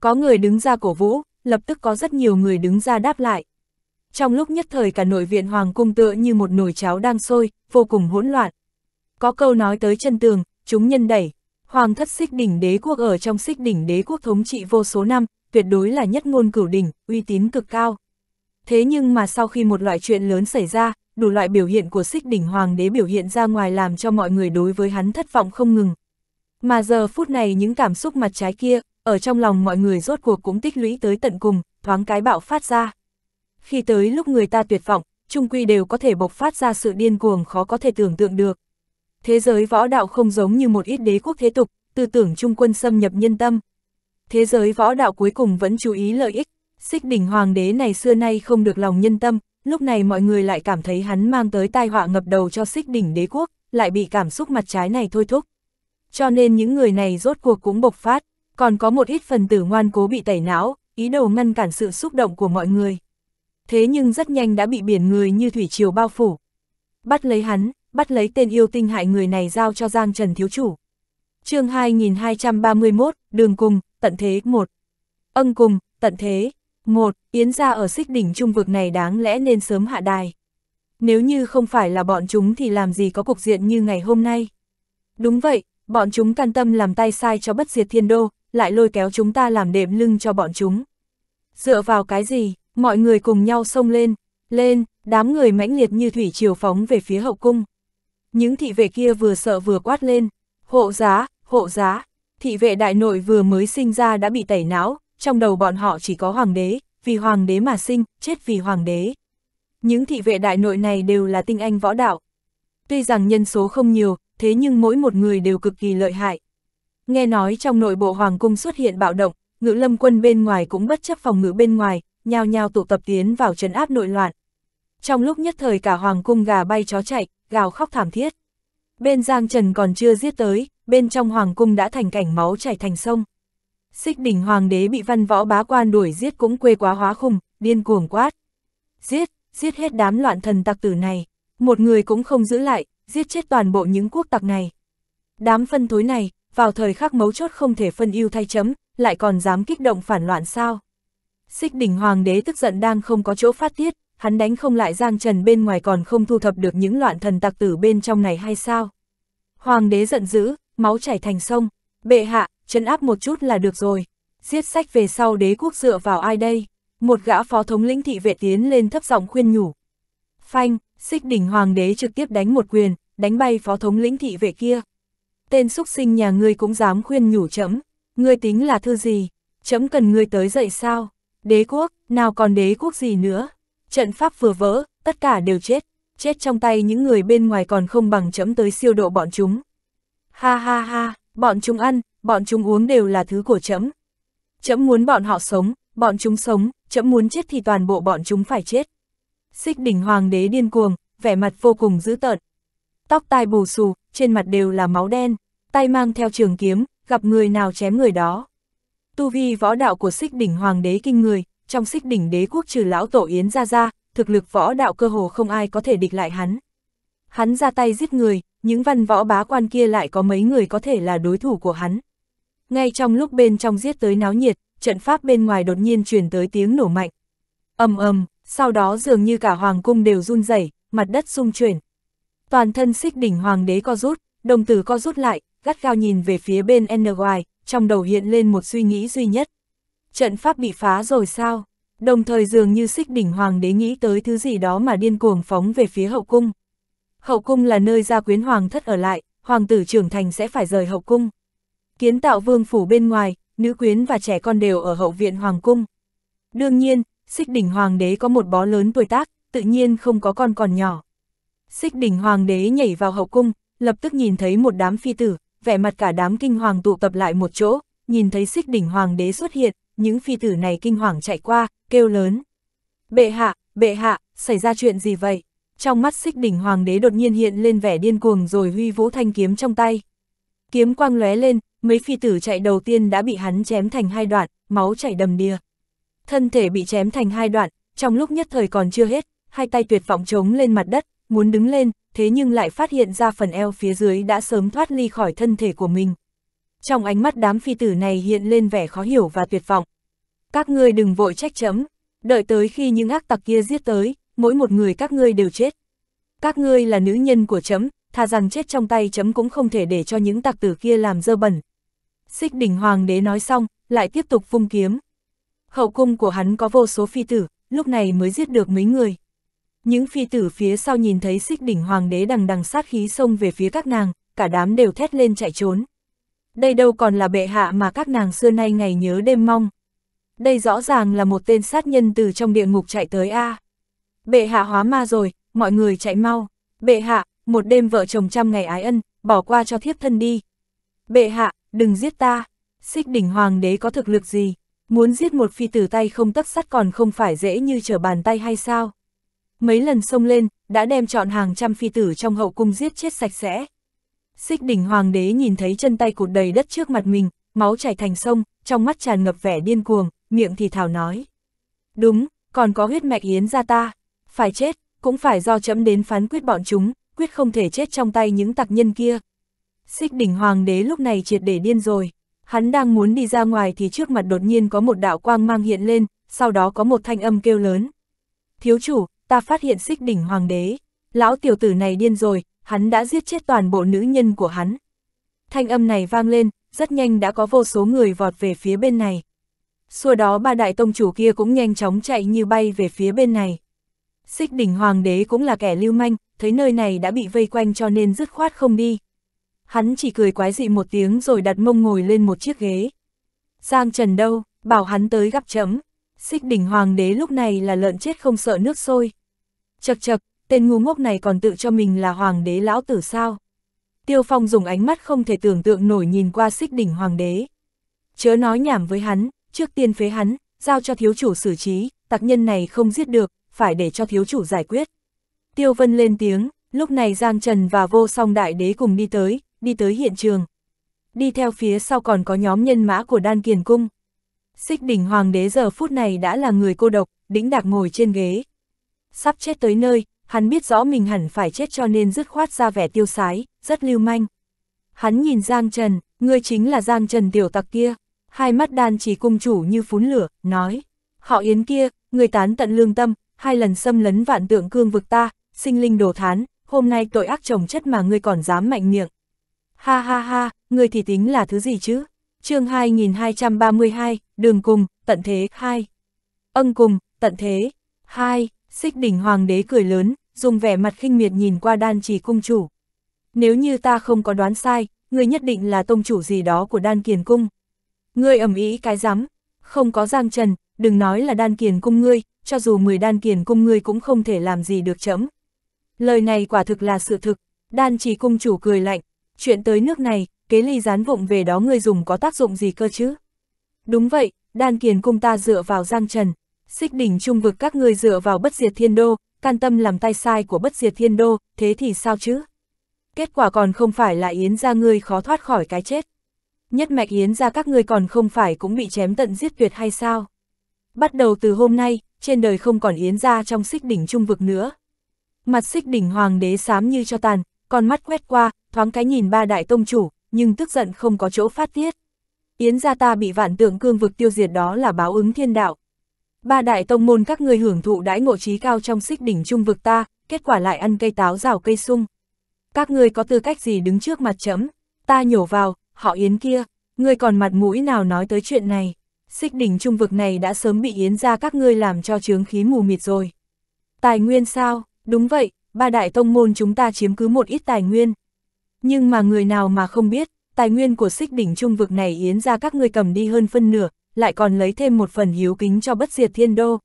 Có người đứng ra cổ vũ, lập tức có rất nhiều người đứng ra đáp lại. Trong lúc nhất thời cả nội viện hoàng cung tựa như một nồi cháo đang sôi, vô cùng hỗn loạn. Có câu nói tới chân tường, chúng nhân đẩy, hoàng thất xích đỉnh đế quốc ở trong xích đỉnh đế quốc thống trị vô số năm, tuyệt đối là nhất ngôn cửu đỉnh, uy tín cực cao. Thế nhưng mà sau khi một loại chuyện lớn xảy ra, đủ loại biểu hiện của xích đỉnh hoàng đế biểu hiện ra ngoài làm cho mọi người đối với hắn thất vọng không ngừng. Mà giờ phút này những cảm xúc mặt trái kia, ở trong lòng mọi người rốt cuộc cũng tích lũy tới tận cùng, thoáng cái bạo phát ra. Khi tới lúc người ta tuyệt vọng, trung quy đều có thể bộc phát ra sự điên cuồng khó có thể tưởng tượng được. Thế giới võ đạo không giống như một ít đế quốc thế tục, tư tưởng trung quân xâm nhập nhân tâm. Thế giới võ đạo cuối cùng vẫn chú ý lợi ích, xích đỉnh hoàng đế này xưa nay không được lòng nhân tâm, lúc này mọi người lại cảm thấy hắn mang tới tai họa ngập đầu cho xích đỉnh đế quốc, lại bị cảm xúc mặt trái này thôi thúc. Cho nên những người này rốt cuộc cũng bộc phát, còn có một ít phần tử ngoan cố bị tẩy não, ý đồ ngăn cản sự xúc động của mọi người. Thế nhưng rất nhanh đã bị biển người như thủy triều bao phủ. Bắt lấy hắn, bắt lấy tên yêu tinh hại người này giao cho Giang Trần Thiếu Chủ. chương 2231, đường cùng, tận thế 1. Ân cùng, tận thế, một, Yến gia ở xích đỉnh trung vực này đáng lẽ nên sớm hạ đài. Nếu như không phải là bọn chúng thì làm gì có cục diện như ngày hôm nay. Đúng vậy, bọn chúng can tâm làm tay sai cho bất diệt thiên đô, lại lôi kéo chúng ta làm đệm lưng cho bọn chúng. Dựa vào cái gì, mọi người cùng nhau xông lên, lên, đám người mãnh liệt như thủy triều phóng về phía hậu cung. Những thị vệ kia vừa sợ vừa quát lên, hộ giá, hộ giá, thị vệ đại nội vừa mới sinh ra đã bị tẩy não, trong đầu bọn họ chỉ có hoàng đế, vì hoàng đế mà sinh, chết vì hoàng đế. Những thị vệ đại nội này đều là tinh anh võ đạo. Tuy rằng nhân số không nhiều, thế nhưng mỗi một người đều cực kỳ lợi hại. Nghe nói trong nội bộ hoàng cung xuất hiện bạo động, ngự lâm quân bên ngoài cũng bất chấp phòng ngự bên ngoài, nhao nhao tụ tập tiến vào trấn áp nội loạn. Trong lúc nhất thời cả hoàng cung gà bay chó chạy, gào khóc thảm thiết. Bên Giang Trần còn chưa giết tới, bên trong hoàng cung đã thành cảnh máu chảy thành sông. Xích đỉnh hoàng đế bị văn võ bá quan đuổi giết cũng quê quá hóa khùng, điên cuồng quát. Giết, giết hết đám loạn thần tặc tử này, một người cũng không giữ lại, giết chết toàn bộ những quốc tặc này. Đám phân thối này, vào thời khắc mấu chốt không thể phân ưu thay chấm, lại còn dám kích động phản loạn sao. Xích đỉnh hoàng đế tức giận đang không có chỗ phát tiết, hắn đánh không lại Giang Trần bên ngoài còn không thu thập được những loạn thần tặc tử bên trong này hay sao? Hoàng đế giận dữ, máu chảy thành sông, bệ hạ, chấn áp một chút là được rồi. Giết sách về sau đế quốc dựa vào ai đây? Một gã phó thống lĩnh thị vệ tiến lên thấp giọng khuyên nhủ. Phanh, xích đỉnh hoàng đế trực tiếp đánh một quyền, đánh bay phó thống lĩnh thị vệ kia. Tên xúc sinh nhà ngươi cũng dám khuyên nhủ chấm, ngươi tính là thư gì, chấm cần ngươi tới dậy sao? Đế quốc, nào còn đế quốc gì nữa? Trận pháp vừa vỡ, tất cả đều chết, chết trong tay những người bên ngoài còn không bằng chấm tới siêu độ bọn chúng. Ha ha ha, bọn chúng ăn, bọn chúng uống đều là thứ của chấm, chấm muốn bọn họ sống, bọn chúng sống, chấm muốn chết thì toàn bộ bọn chúng phải chết. Xích đỉnh hoàng đế điên cuồng, vẻ mặt vô cùng dữ tợn. Tóc tai bù xù, trên mặt đều là máu đen, tay mang theo trường kiếm, gặp người nào chém người đó. Tu vi võ đạo của xích đỉnh hoàng đế kinh người, trong xích đỉnh đế quốc trừ lão tổ yến ra ra, thực lực võ đạo cơ hồ không ai có thể địch lại hắn. Hắn ra tay giết người, những văn võ bá quan kia lại có mấy người có thể là đối thủ của hắn. Ngay trong lúc bên trong giết tới náo nhiệt, trận pháp bên ngoài đột nhiên truyền tới tiếng nổ mạnh. ầm ầm, sau đó dường như cả hoàng cung đều run rẩy, mặt đất rung chuyển. Toàn thân xích đỉnh hoàng đế co rút, đồng tử co rút lại, gắt gao nhìn về phía bên N ngoài, trong đầu hiện lên một suy nghĩ duy nhất. Trận pháp bị phá rồi sao? Đồng thời dường như xích đỉnh hoàng đế nghĩ tới thứ gì đó mà điên cuồng phóng về phía hậu cung. Hậu cung là nơi gia quyến hoàng thất ở lại, hoàng tử trưởng thành sẽ phải rời hậu cung. Kiến tạo vương phủ bên ngoài, nữ quyến và trẻ con đều ở hậu viện hoàng cung. Đương nhiên, xích đỉnh hoàng đế có một bó lớn tuổi tác, tự nhiên không có con còn nhỏ. Xích đỉnh hoàng đế nhảy vào hậu cung, lập tức nhìn thấy một đám phi tử, vẻ mặt cả đám kinh hoàng tụ tập lại một chỗ, nhìn thấy xích đỉnh hoàng đế xuất hiện, những phi tử này kinh hoàng chạy qua, kêu lớn. Bệ hạ, bệ hạ, xảy ra chuyện gì vậy? Trong mắt xích đỉnh hoàng đế đột nhiên hiện lên vẻ điên cuồng rồi huy vũ thanh kiếm trong tay. Kiếm quang lóe lên, mấy phi tử chạy đầu tiên đã bị hắn chém thành hai đoạn, máu chảy đầm đìa. Thân thể bị chém thành hai đoạn, trong lúc nhất thời còn chưa hết, hai tay tuyệt vọng trống lên mặt đất, muốn đứng lên, thế nhưng lại phát hiện ra phần eo phía dưới đã sớm thoát ly khỏi thân thể của mình. Trong ánh mắt đám phi tử này hiện lên vẻ khó hiểu và tuyệt vọng. Các ngươi đừng vội trách chấm, đợi tới khi những ác tặc kia giết tới, mỗi một người các ngươi đều chết. Các ngươi là nữ nhân của chấm, thà rằng chết trong tay chấm cũng không thể để cho những tặc tử kia làm dơ bẩn, Xích đỉnh hoàng đế nói xong, lại tiếp tục vung kiếm. Hậu cung của hắn có vô số phi tử, lúc này mới giết được mấy người. Những phi tử phía sau nhìn thấy xích đỉnh hoàng đế đằng đằng sát khí xông về phía các nàng, cả đám đều thét lên chạy trốn. Đây đâu còn là bệ hạ mà các nàng xưa nay ngày nhớ đêm mong. Đây rõ ràng là một tên sát nhân từ trong địa ngục chạy tới A. Bệ hạ hóa ma rồi, mọi người chạy mau. Bệ hạ, một đêm vợ chồng trăm ngày ái ân, bỏ qua cho thiếp thân đi. Bệ hạ, đừng giết ta, xích đỉnh hoàng đế có thực lực gì, muốn giết một phi tử tay không tất sắt còn không phải dễ như trở bàn tay hay sao. Mấy lần xông lên, đã đem chọn hàng trăm phi tử trong hậu cung giết chết sạch sẽ. Xích đỉnh hoàng đế nhìn thấy chân tay cụt đầy đất trước mặt mình, máu chảy thành sông, trong mắt tràn ngập vẻ điên cuồng, miệng thì thảo nói. Đúng, còn có huyết mạch yến ra ta, phải chết, cũng phải do chấm đến phán quyết bọn chúng, quyết không thể chết trong tay những tặc nhân kia. Xích đỉnh hoàng đế lúc này triệt để điên rồi. Hắn đang muốn đi ra ngoài thì trước mặt đột nhiên có một đạo quang mang hiện lên, sau đó có một thanh âm kêu lớn. Thiếu chủ, ta phát hiện xích đỉnh hoàng đế. Lão tiểu tử này điên rồi, hắn đã giết chết toàn bộ nữ nhân của hắn. Thanh âm này vang lên, rất nhanh đã có vô số người vọt về phía bên này. Xua đó ba đại tông chủ kia cũng nhanh chóng chạy như bay về phía bên này. Xích đỉnh hoàng đế cũng là kẻ lưu manh, thấy nơi này đã bị vây quanh cho nên dứt khoát không đi hắn chỉ cười quái dị một tiếng rồi đặt mông ngồi lên một chiếc ghế. Giang Trần đâu, bảo hắn tới gặp chấm. Xích đỉnh hoàng đế lúc này là lợn chết không sợ nước sôi. Chật chật, tên ngu ngốc này còn tự cho mình là hoàng đế lão tử sao. Tiêu Phong dùng ánh mắt không thể tưởng tượng nổi nhìn qua xích đỉnh hoàng đế. Chớ nói nhảm với hắn, trước tiên phế hắn, giao cho thiếu chủ xử trí, tặc nhân này không giết được, phải để cho thiếu chủ giải quyết. Tiêu Vân lên tiếng, lúc này Giang Trần và vô song đại đế cùng đi tới, đi tới hiện trường. Đi theo phía sau còn có nhóm nhân mã của đan kiền cung. Xích đỉnh hoàng đế giờ phút này đã là người cô độc, đĩnh đạc ngồi trên ghế. Sắp chết tới nơi, hắn biết rõ mình hẳn phải chết cho nên dứt khoát ra vẻ tiêu sái, rất lưu manh. Hắn nhìn Giang Trần, ngươi chính là Giang Trần tiểu tặc kia. Hai mắt đan chỉ cung chủ như phún lửa, nói. Họ yến kia, người tán tận lương tâm, hai lần xâm lấn vạn tượng cương vực ta, sinh linh đồ thán, hôm nay tội ác chồng chất mà ngươi còn dám mạnh miệng. Ha ha ha, người thì tính là thứ gì chứ? chương 2232, đường cùng, tận thế 2. Ân cùng, tận thế 2, xích đỉnh hoàng đế cười lớn, dùng vẻ mặt khinh miệt nhìn qua đan trì cung chủ. Nếu như ta không có đoán sai, người nhất định là tông chủ gì đó của đan kiền cung. Ngươi ẩm ý cái rắm không có giang trần, đừng nói là đan kiền cung ngươi, cho dù 10 đan kiền cung ngươi cũng không thể làm gì được chấm. Lời này quả thực là sự thực, đan trì cung chủ cười lạnh, chuyện tới nước này, kế ly rán vụng về đó người dùng có tác dụng gì cơ chứ? Đúng vậy, đan kiền cung ta dựa vào giang trần, xích đỉnh trung vực các ngươi dựa vào bất diệt thiên đô, can tâm làm tay sai của bất diệt thiên đô, thế thì sao chứ? Kết quả còn không phải là yến ra ngươi khó thoát khỏi cái chết. Nhất mạch yến ra các ngươi còn không phải cũng bị chém tận giết tuyệt hay sao? Bắt đầu từ hôm nay, trên đời không còn yến ra trong xích đỉnh trung vực nữa. Mặt xích đỉnh hoàng đế xám như cho tàn, con mắt quét qua, thoáng cái nhìn ba đại tông chủ, nhưng tức giận không có chỗ phát tiết. Yến gia ta bị vạn tượng cương vực tiêu diệt đó là báo ứng thiên đạo. Ba đại tông môn các người hưởng thụ đãi ngộ trí cao trong xích đỉnh trung vực ta, kết quả lại ăn cây táo rào cây sung. Các người có tư cách gì đứng trước mặt chấm, ta nhổ vào, họ Yến kia, ngươi còn mặt mũi nào nói tới chuyện này. Xích đỉnh trung vực này đã sớm bị Yến gia các ngươi làm cho chướng khí mù mịt rồi. Tài nguyên sao, đúng vậy, ba đại tông môn chúng ta chiếm cứ một ít tài nguyên, nhưng mà người nào mà không biết, tài nguyên của xích đỉnh trung vực này yến ra các ngươi cầm đi hơn phân nửa, lại còn lấy thêm một phần hiếu kính cho bất diệt thiên đô.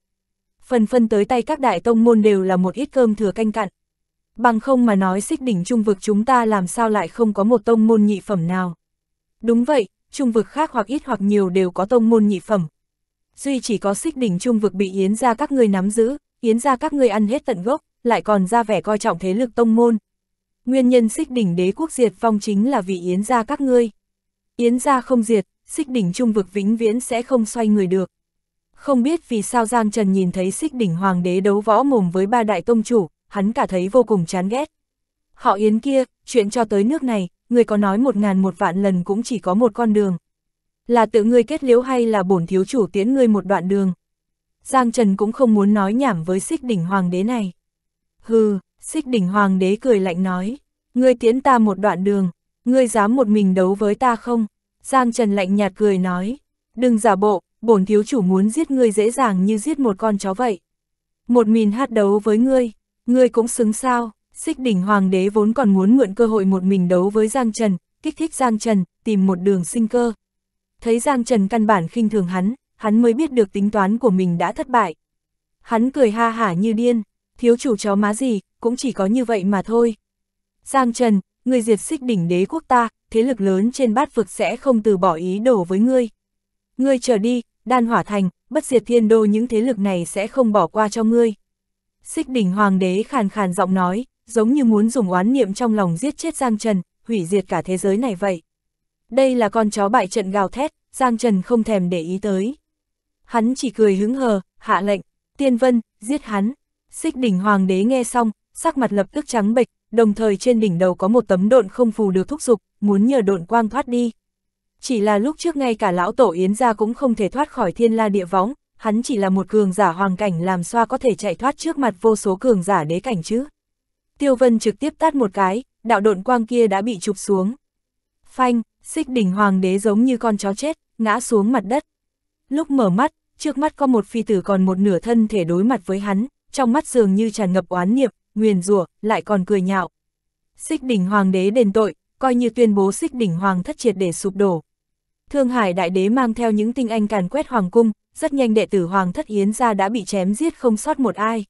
Phần phân tới tay các đại tông môn đều là một ít cơm thừa canh cặn. Bằng không mà nói xích đỉnh trung vực chúng ta làm sao lại không có một tông môn nhị phẩm nào. Đúng vậy, trung vực khác hoặc ít hoặc nhiều đều có tông môn nhị phẩm. Duy chỉ có xích đỉnh trung vực bị yến ra các ngươi nắm giữ, yến ra các ngươi ăn hết tận gốc, lại còn ra vẻ coi trọng thế lực tông môn, Nguyên nhân xích đỉnh đế quốc diệt vong chính là vì Yến gia các ngươi. Yến gia không diệt, xích đỉnh trung vực vĩnh viễn sẽ không xoay người được. Không biết vì sao Giang Trần nhìn thấy xích đỉnh hoàng đế đấu võ mồm với ba đại tông chủ, hắn cả thấy vô cùng chán ghét. Họ Yến kia, chuyện cho tới nước này, người có nói một ngàn một vạn lần cũng chỉ có một con đường. Là tự ngươi kết liễu hay là bổn thiếu chủ tiến ngươi một đoạn đường. Giang Trần cũng không muốn nói nhảm với xích đỉnh hoàng đế này. Hừ, xích đỉnh hoàng đế cười lạnh nói, ngươi tiễn ta một đoạn đường, ngươi dám một mình đấu với ta không? Giang Trần lạnh nhạt cười nói, đừng giả bộ, bổn thiếu chủ muốn giết ngươi dễ dàng như giết một con chó vậy. Một mình hát đấu với ngươi, ngươi cũng xứng sao, xích đỉnh hoàng đế vốn còn muốn mượn cơ hội một mình đấu với Giang Trần, kích thích Giang Trần, tìm một đường sinh cơ. Thấy Giang Trần căn bản khinh thường hắn, hắn mới biết được tính toán của mình đã thất bại. Hắn cười ha hả như điên, thiếu chủ chó má gì, cũng chỉ có như vậy mà thôi. Giang Trần, người diệt xích đỉnh đế quốc ta, thế lực lớn trên bát vực sẽ không từ bỏ ý đồ với ngươi. Ngươi trở đi, đan hỏa thành, bất diệt thiên đô những thế lực này sẽ không bỏ qua cho ngươi. Xích đỉnh hoàng đế khàn khàn giọng nói, giống như muốn dùng oán niệm trong lòng giết chết Giang Trần, hủy diệt cả thế giới này vậy. Đây là con chó bại trận gào thét, Giang Trần không thèm để ý tới. Hắn chỉ cười hứng hờ, hạ lệnh, tiên vân, giết hắn, Xích đỉnh hoàng đế nghe xong, sắc mặt lập tức trắng bệch, đồng thời trên đỉnh đầu có một tấm độn không phù được thúc giục, muốn nhờ độn quang thoát đi. Chỉ là lúc trước ngay cả lão tổ Yến gia cũng không thể thoát khỏi thiên la địa võng, hắn chỉ là một cường giả hoàng cảnh làm xoa có thể chạy thoát trước mặt vô số cường giả đế cảnh chứ. Tiêu Vân trực tiếp tát một cái, đạo độn quang kia đã bị chụp xuống. Phanh, xích đỉnh hoàng đế giống như con chó chết, ngã xuống mặt đất. Lúc mở mắt, trước mắt có một phi tử còn một nửa thân thể đối mặt với hắn, trong mắt dường như tràn ngập oán niệm, nguyền rủa, lại còn cười nhạo. Xích đỉnh hoàng đế đền tội, coi như tuyên bố xích đỉnh hoàng thất triệt để sụp đổ. Thương Hải đại đế mang theo những tinh anh càn quét hoàng cung, rất nhanh đệ tử hoàng thất yến ra đã bị chém giết không sót một ai.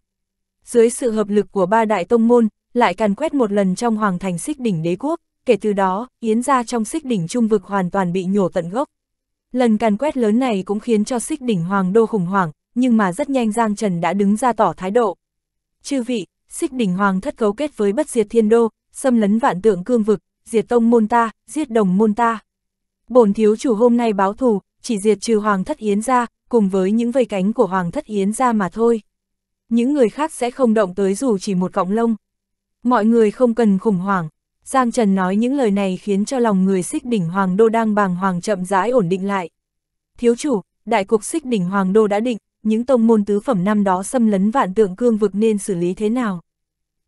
Dưới sự hợp lực của ba đại tông môn, lại càn quét một lần trong hoàng thành xích đỉnh đế quốc, kể từ đó, yến ra trong xích đỉnh trung vực hoàn toàn bị nhổ tận gốc. Lần càn quét lớn này cũng khiến cho xích đỉnh hoàng đô khủng hoảng, nhưng mà rất nhanh Giang Trần đã đứng ra tỏ thái độ. Chư vị, xích đỉnh hoàng thất cấu kết với bất diệt thiên đô, xâm lấn vạn tượng cương vực, diệt tông môn ta, giết đồng môn ta. Bổn thiếu chủ hôm nay báo thù, chỉ diệt trừ hoàng thất yến ra, cùng với những vây cánh của hoàng thất yến ra mà thôi. Những người khác sẽ không động tới dù chỉ một cọng lông. Mọi người không cần khủng hoảng. Giang Trần nói những lời này khiến cho lòng người xích đỉnh hoàng đô đang bàng hoàng chậm rãi ổn định lại. Thiếu chủ, đại cục xích đỉnh hoàng đô đã định, những tông môn tứ phẩm năm đó xâm lấn vạn tượng cương vực nên xử lý thế nào?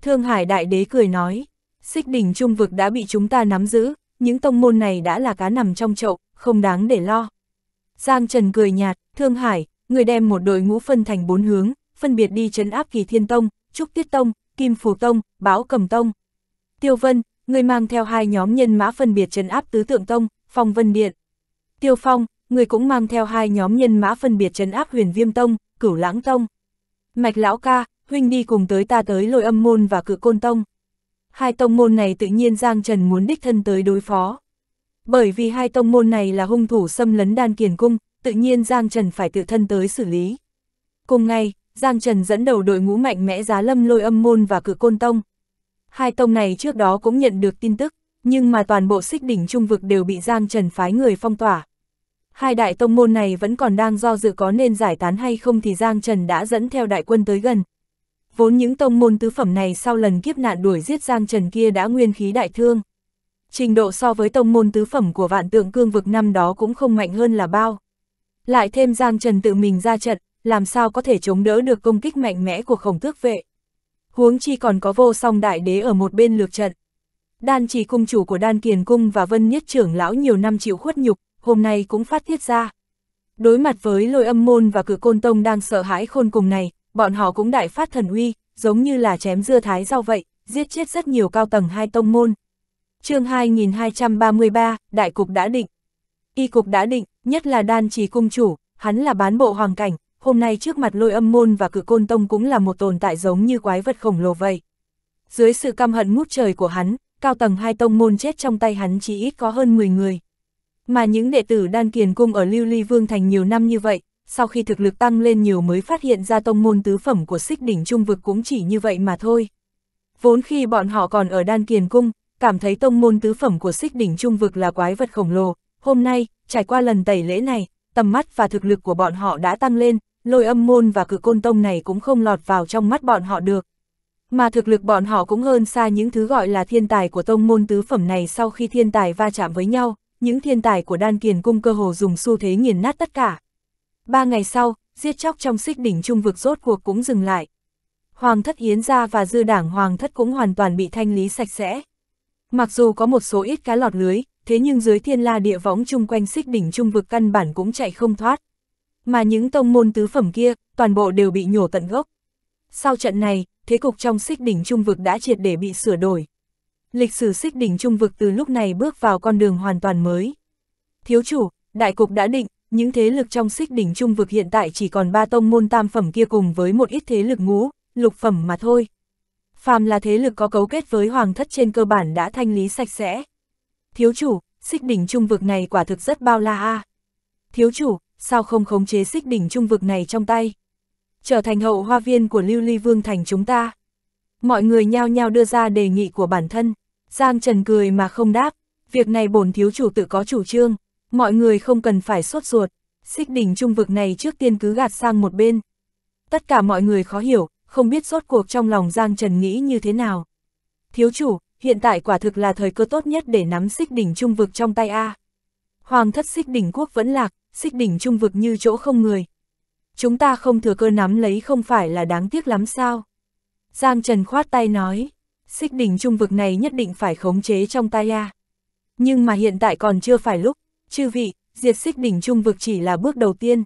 Thương Hải Đại Đế cười nói, xích đỉnh trung vực đã bị chúng ta nắm giữ, những tông môn này đã là cá nằm trong chậu, không đáng để lo. Giang Trần cười nhạt, Thương Hải, người đem một đội ngũ phân thành bốn hướng, phân biệt đi chấn áp kỳ thiên tông, trúc tiết tông, kim phù tông, báo cầm tông. Tiêu Vân, người mang theo hai nhóm nhân mã phân biệt chấn áp tứ tượng tông, phong vân điện. Tiêu Phong, người cũng mang theo hai nhóm nhân mã phân biệt trấn áp huyền viêm tông, cửu lãng tông. Mạch lão ca, huynh đi cùng tới ta tới lôi âm môn và cự côn tông. Hai tông môn này tự nhiên Giang Trần muốn đích thân tới đối phó. Bởi vì hai tông môn này là hung thủ xâm lấn đan kiền cung, tự nhiên Giang Trần phải tự thân tới xử lý. Cùng ngày, Giang Trần dẫn đầu đội ngũ mạnh mẽ giá lâm lôi âm môn và cự côn tông. Hai tông này trước đó cũng nhận được tin tức, nhưng mà toàn bộ xích đỉnh trung vực đều bị Giang Trần phái người phong tỏa, hai đại tông môn này vẫn còn đang do dự có nên giải tán hay không thì Giang Trần đã dẫn theo đại quân tới gần. Vốn những tông môn tứ phẩm này sau lần kiếp nạn đuổi giết Giang Trần kia đã nguyên khí đại thương. Trình độ so với tông môn tứ phẩm của vạn tượng cương vực năm đó cũng không mạnh hơn là bao. Lại thêm Giang Trần tự mình ra trận, làm sao có thể chống đỡ được công kích mạnh mẽ của khổng tước vệ. Huống chi còn có vô song đại đế ở một bên lược trận. Đan chỉ cung chủ của Đan Kiền Cung và Vân Nhất trưởng lão nhiều năm chịu khuất nhục, hôm nay cũng phát thiết ra. Đối mặt với lôi âm môn và cử côn tông đang sợ hãi khôn cùng này, bọn họ cũng đại phát thần uy, giống như là chém dưa thái rau vậy, giết chết rất nhiều cao tầng hai tông môn. chương 2233, đại cục đã định. Y cục đã định, nhất là đan trì cung chủ, hắn là bán bộ hoàng cảnh, hôm nay trước mặt lôi âm môn và cử côn tông cũng là một tồn tại giống như quái vật khổng lồ vậy. Dưới sự căm hận ngút trời của hắn, cao tầng hai tông môn chết trong tay hắn chỉ ít có hơn 10 người. Mà những đệ tử đan kiền cung ở Lưu Ly Vương Thành nhiều năm như vậy, sau khi thực lực tăng lên nhiều mới phát hiện ra tông môn tứ phẩm của xích đỉnh trung vực cũng chỉ như vậy mà thôi. Vốn khi bọn họ còn ở đan kiền cung, cảm thấy tông môn tứ phẩm của xích đỉnh trung vực là quái vật khổng lồ, hôm nay, trải qua lần tẩy lễ này, tầm mắt và thực lực của bọn họ đã tăng lên, lôi âm môn và cử côn tông này cũng không lọt vào trong mắt bọn họ được. Mà thực lực bọn họ cũng hơn xa những thứ gọi là thiên tài của tông môn tứ phẩm này sau khi thiên tài va chạm với nhau, những thiên tài của đan kiền cung cơ hồ dùng xu thế nghiền nát tất cả. Ba ngày sau, giết chóc trong xích đỉnh trung vực rốt cuộc cũng dừng lại. Hoàng thất Yến gia và dư đảng hoàng thất cũng hoàn toàn bị thanh lý sạch sẽ. Mặc dù có một số ít cá lọt lưới, thế nhưng dưới thiên la địa võng chung quanh xích đỉnh trung vực căn bản cũng chạy không thoát. Mà những tông môn tứ phẩm kia, toàn bộ đều bị nhổ tận gốc. Sau trận này, thế cục trong xích đỉnh trung vực đã triệt để bị sửa đổi. Lịch sử xích đỉnh trung vực từ lúc này bước vào con đường hoàn toàn mới. Thiếu chủ, đại cục đã định, những thế lực trong xích đỉnh trung vực hiện tại chỉ còn ba tông môn tam phẩm kia cùng với một ít thế lực ngũ, lục phẩm mà thôi. Phàm là thế lực có cấu kết với hoàng thất trên cơ bản đã thanh lý sạch sẽ. Thiếu chủ, xích đỉnh trung vực này quả thực rất bao la a. Thiếu chủ, sao không khống chế xích đỉnh trung vực này trong tay? Trở thành hậu hoa viên của Lưu Ly Vương Thành chúng ta. Mọi người nhao nhao đưa ra đề nghị của bản thân. Giang Trần cười mà không đáp, việc này bổn thiếu chủ tự có chủ trương, mọi người không cần phải sốt ruột, xích đỉnh trung vực này trước tiên cứ gạt sang một bên. Tất cả mọi người khó hiểu, không biết rốt cuộc trong lòng Giang Trần nghĩ như thế nào. Thiếu chủ, hiện tại quả thực là thời cơ tốt nhất để nắm xích đỉnh trung vực trong tay A. Hoàng thất xích đỉnh quốc vẫn lạc, xích đỉnh trung vực như chỗ không người. Chúng ta không thừa cơ nắm lấy không phải là đáng tiếc lắm sao. Giang Trần khoát tay nói xích đỉnh trung vực này nhất định phải khống chế trong tay a. Nhưng mà hiện tại còn chưa phải lúc, chư vị, diệt xích đỉnh trung vực chỉ là bước đầu tiên.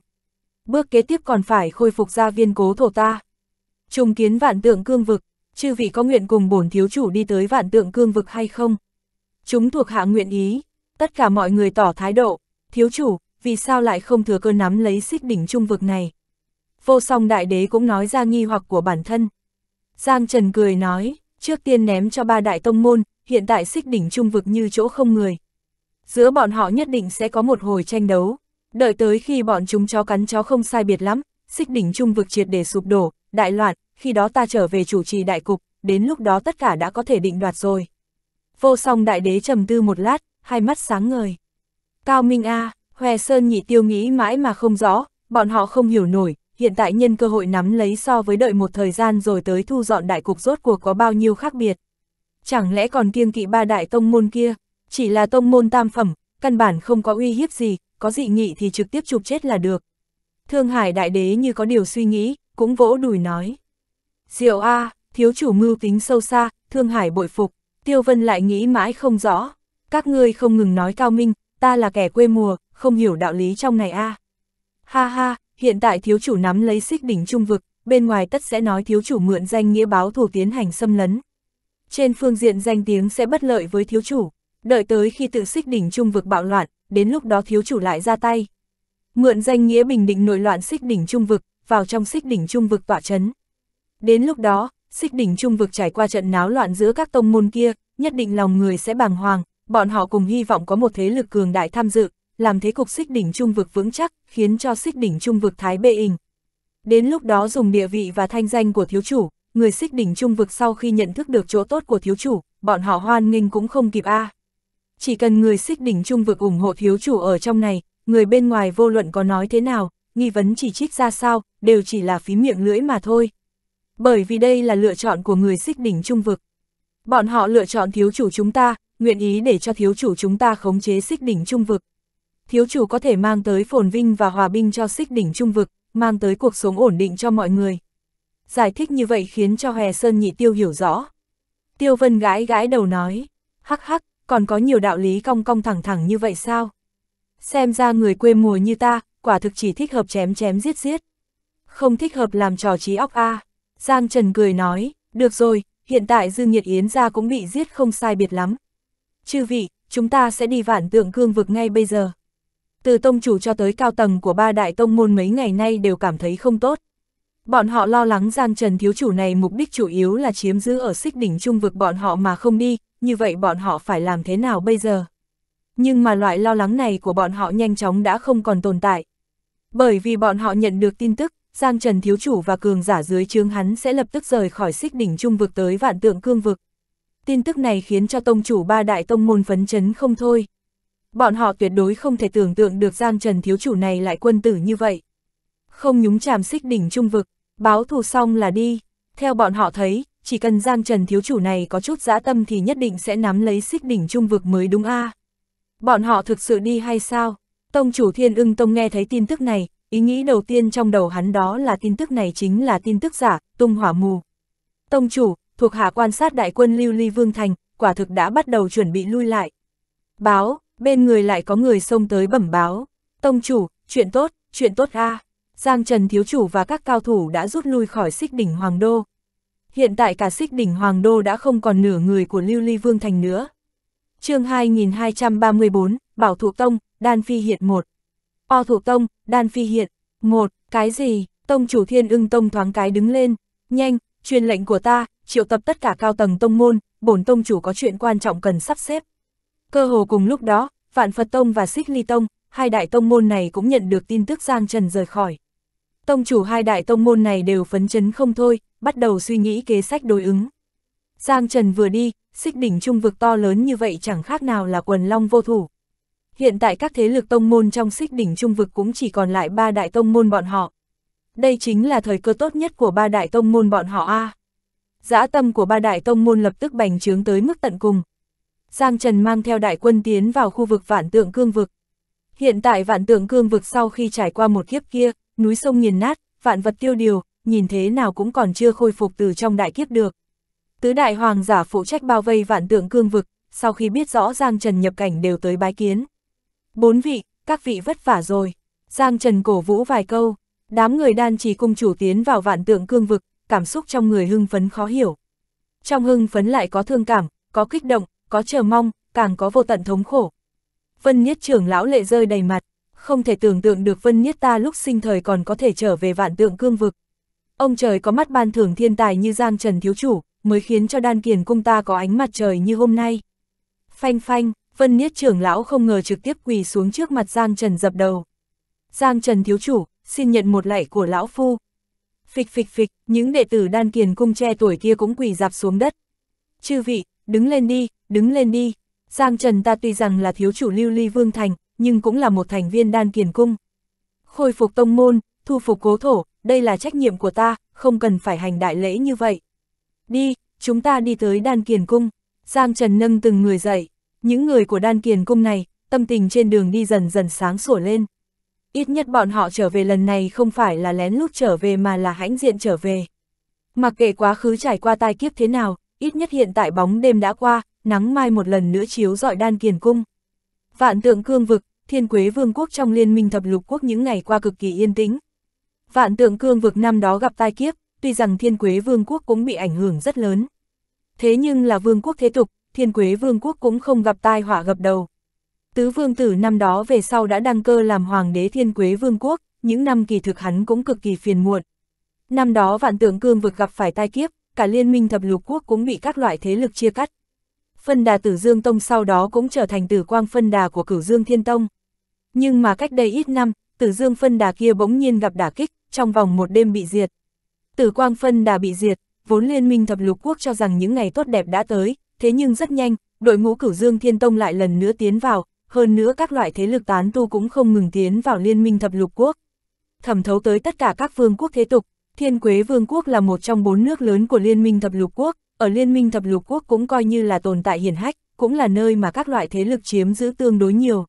Bước kế tiếp còn phải khôi phục ra viên cố thổ ta. Trung kiến vạn tượng cương vực, chư vị có nguyện cùng bổn thiếu chủ đi tới vạn tượng cương vực hay không? Chúng thuộc hạ nguyện ý, tất cả mọi người tỏ thái độ, thiếu chủ, vì sao lại không thừa cơ nắm lấy xích đỉnh trung vực này? Vô song đại đế cũng nói ra nghi hoặc của bản thân. Giang Trần cười nói, trước tiên ném cho ba đại tông môn, hiện tại xích đỉnh trung vực như chỗ không người. Giữa bọn họ nhất định sẽ có một hồi tranh đấu, đợi tới khi bọn chúng chó cắn chó không sai biệt lắm, xích đỉnh trung vực triệt để sụp đổ, đại loạn, khi đó ta trở về chủ trì đại cục, đến lúc đó tất cả đã có thể định đoạt rồi. Vô song đại đế trầm tư một lát, hai mắt sáng ngời. Cao Minh A, Hòe Sơn nhị tiêu nghĩ mãi mà không rõ, bọn họ không hiểu nổi, hiện tại nhân cơ hội nắm lấy so với đợi một thời gian rồi tới thu dọn đại cục rốt cuộc có bao nhiêu khác biệt. Chẳng lẽ còn kiêng kỵ ba đại tông môn kia, chỉ là tông môn tam phẩm, căn bản không có uy hiếp gì, có dị nghị thì trực tiếp chụp chết là được. Thương Hải đại đế như có điều suy nghĩ, cũng vỗ đùi nói. Diệu A, thiếu chủ mưu tính sâu xa, Thương Hải bội phục, Tiêu Vân lại nghĩ mãi không rõ. Các ngươi không ngừng nói cao minh, ta là kẻ quê mùa, không hiểu đạo lý trong này A. Ha ha, hiện tại thiếu chủ nắm lấy xích đỉnh trung vực, bên ngoài tất sẽ nói thiếu chủ mượn danh nghĩa báo thủ tiến hành xâm lấn. Trên phương diện danh tiếng sẽ bất lợi với thiếu chủ, đợi tới khi tự xích đỉnh trung vực bạo loạn, đến lúc đó thiếu chủ lại ra tay. Mượn danh nghĩa bình định nội loạn xích đỉnh trung vực, vào trong xích đỉnh trung vực tỏa chấn. Đến lúc đó, xích đỉnh trung vực trải qua trận náo loạn giữa các tông môn kia, nhất định lòng người sẽ bàng hoàng, bọn họ cùng hy vọng có một thế lực cường đại tham dự, làm thế cục xích đỉnh trung vực vững chắc, khiến cho xích đỉnh trung vực thái bệ ình. Đến lúc đó dùng địa vị và thanh danh của thiếu chủ, người xích đỉnh trung vực sau khi nhận thức được chỗ tốt của thiếu chủ, bọn họ hoan nghênh cũng không kịp a. Chỉ cần người xích đỉnh trung vực ủng hộ thiếu chủ ở trong này, người bên ngoài vô luận có nói thế nào, nghi vấn chỉ trích ra sao, đều chỉ là phí miệng lưỡi mà thôi. Bởi vì đây là lựa chọn của người xích đỉnh trung vực. Bọn họ lựa chọn thiếu chủ chúng ta, nguyện ý để cho thiếu chủ chúng ta khống chế xích đỉnh trung vực thiếu chủ có thể mang tới phồn vinh và hòa bình cho xích đỉnh trung vực, mang tới cuộc sống ổn định cho mọi người. Giải thích như vậy khiến cho Hòe Sơn Nhị Tiêu hiểu rõ. Tiêu Vân gãi gãi đầu nói, hắc hắc, còn có nhiều đạo lý cong cong thẳng thẳng như vậy sao? Xem ra người quê mùa như ta, quả thực chỉ thích hợp chém chém giết giết. Không thích hợp làm trò trí óc a Giang Trần cười nói, được rồi, hiện tại Dư Nhiệt Yến ra cũng bị giết không sai biệt lắm. Chư vị, chúng ta sẽ đi vạn tượng cương vực ngay bây giờ từ tông chủ cho tới cao tầng của ba đại tông môn mấy ngày nay đều cảm thấy không tốt. Bọn họ lo lắng Giang Trần thiếu chủ này mục đích chủ yếu là chiếm giữ ở xích đỉnh trung vực bọn họ mà không đi, như vậy bọn họ phải làm thế nào bây giờ? Nhưng mà loại lo lắng này của bọn họ nhanh chóng đã không còn tồn tại. Bởi vì bọn họ nhận được tin tức, Giang Trần thiếu chủ và cường giả dưới trướng hắn sẽ lập tức rời khỏi xích đỉnh trung vực tới vạn tượng cương vực. Tin tức này khiến cho tông chủ ba đại tông môn phấn chấn không thôi bọn họ tuyệt đối không thể tưởng tượng được Giang Trần thiếu chủ này lại quân tử như vậy. Không nhúng chàm xích đỉnh trung vực, báo thù xong là đi, theo bọn họ thấy, chỉ cần Giang Trần thiếu chủ này có chút dã tâm thì nhất định sẽ nắm lấy xích đỉnh trung vực mới đúng a. Bọn họ thực sự đi hay sao? Tông chủ Thiên Ưng Tông nghe thấy tin tức này, ý nghĩ đầu tiên trong đầu hắn đó là tin tức này chính là tin tức giả, tung hỏa mù. Tông chủ, thuộc hạ quan sát đại quân Lưu Ly Vương Thành, quả thực đã bắt đầu chuẩn bị lui lại. Báo, bên người lại có người xông tới bẩm báo. Tông chủ, chuyện tốt, chuyện tốt a à. Giang Trần Thiếu Chủ và các cao thủ đã rút lui khỏi xích đỉnh Hoàng Đô. Hiện tại cả xích đỉnh Hoàng Đô đã không còn nửa người của Lưu Ly Vương Thành nữa. chương 2234, Bảo Thụ Tông, Đan Phi Hiện 1. O Thụ Tông, Đan Phi Hiện, 1. Cái gì? Tông chủ thiên ưng tông thoáng cái đứng lên. Nhanh, truyền lệnh của ta, triệu tập tất cả cao tầng tông môn, bổn tông chủ có chuyện quan trọng cần sắp xếp. Cơ hồ cùng lúc đó, Vạn Phật Tông và Xích Ly Tông, hai đại tông môn này cũng nhận được tin tức Giang Trần rời khỏi. Tông chủ hai đại tông môn này đều phấn chấn không thôi, bắt đầu suy nghĩ kế sách đối ứng. Giang Trần vừa đi, xích đỉnh trung vực to lớn như vậy chẳng khác nào là quần long vô thủ. Hiện tại các thế lực tông môn trong xích đỉnh trung vực cũng chỉ còn lại ba đại tông môn bọn họ. Đây chính là thời cơ tốt nhất của ba đại tông môn bọn họ A. Dã tâm của ba đại tông môn lập tức bành trướng tới mức tận cùng, Giang Trần mang theo đại quân tiến vào khu vực vạn tượng cương vực. Hiện tại vạn tượng cương vực sau khi trải qua một kiếp kia, núi sông nghiền nát, vạn vật tiêu điều, nhìn thế nào cũng còn chưa khôi phục từ trong đại kiếp được. Tứ đại hoàng giả phụ trách bao vây vạn tượng cương vực, sau khi biết rõ Giang Trần nhập cảnh đều tới bái kiến. Bốn vị, các vị vất vả rồi. Giang Trần cổ vũ vài câu, đám người đan trì cung chủ tiến vào vạn tượng cương vực, cảm xúc trong người hưng phấn khó hiểu. Trong hưng phấn lại có thương cảm, có kích động, có chờ mong, càng có vô tận thống khổ. Vân Niết trưởng lão lệ rơi đầy mặt, không thể tưởng tượng được Vân Niết ta lúc sinh thời còn có thể trở về vạn tượng cương vực. Ông trời có mắt ban thưởng thiên tài như Giang Trần Thiếu Chủ, mới khiến cho đan kiền cung ta có ánh mặt trời như hôm nay. Phanh phanh, Vân Niết trưởng lão không ngờ trực tiếp quỳ xuống trước mặt Giang Trần dập đầu. Giang Trần thiếu chủ, xin nhận một lạy của lão phu. Phịch phịch phịch, những đệ tử đan kiền cung tre tuổi kia cũng quỳ dạp xuống đất. Chư vị, đứng lên đi, đứng lên đi. Giang Trần ta tuy rằng là thiếu chủ lưu ly vương thành, nhưng cũng là một thành viên đan kiền cung. Khôi phục tông môn, thu phục cố thổ, đây là trách nhiệm của ta, không cần phải hành đại lễ như vậy. Đi, chúng ta đi tới đan kiền cung. Giang Trần nâng từng người dậy, những người của đan kiền cung này, tâm tình trên đường đi dần dần sáng sủa lên. Ít nhất bọn họ trở về lần này không phải là lén lút trở về mà là hãnh diện trở về. Mặc kệ quá khứ trải qua tai kiếp thế nào, ít nhất hiện tại bóng đêm đã qua, nắng mai một lần nữa chiếu dọi đan kiền cung. Vạn tượng cương vực, thiên quế vương quốc trong liên minh thập lục quốc những ngày qua cực kỳ yên tĩnh. Vạn tượng cương vực năm đó gặp tai kiếp, tuy rằng thiên quế vương quốc cũng bị ảnh hưởng rất lớn. Thế nhưng là vương quốc thế tục, thiên quế vương quốc cũng không gặp tai họa gặp đầu. Tứ vương tử năm đó về sau đã đăng cơ làm hoàng đế thiên quế vương quốc, những năm kỳ thực hắn cũng cực kỳ phiền muộn. Năm đó vạn tượng cương vực gặp phải tai kiếp, cả liên minh thập lục quốc cũng bị các loại thế lực chia cắt. Phân đà tử Dương Tông sau đó cũng trở thành tử quang phân đà của cửu Dương Thiên Tông. Nhưng mà cách đây ít năm, tử Dương phân đà kia bỗng nhiên gặp đả kích, trong vòng một đêm bị diệt. Tử quang phân đà bị diệt, vốn liên minh thập lục quốc cho rằng những ngày tốt đẹp đã tới, thế nhưng rất nhanh, đội ngũ cửu Dương Thiên Tông lại lần nữa tiến vào, hơn nữa các loại thế lực tán tu cũng không ngừng tiến vào liên minh thập lục quốc. Thẩm thấu tới tất cả các vương quốc thế tục, Thiên Quế Vương quốc là một trong bốn nước lớn của Liên minh Thập Lục Quốc, ở Liên minh Thập Lục Quốc cũng coi như là tồn tại hiển hách, cũng là nơi mà các loại thế lực chiếm giữ tương đối nhiều.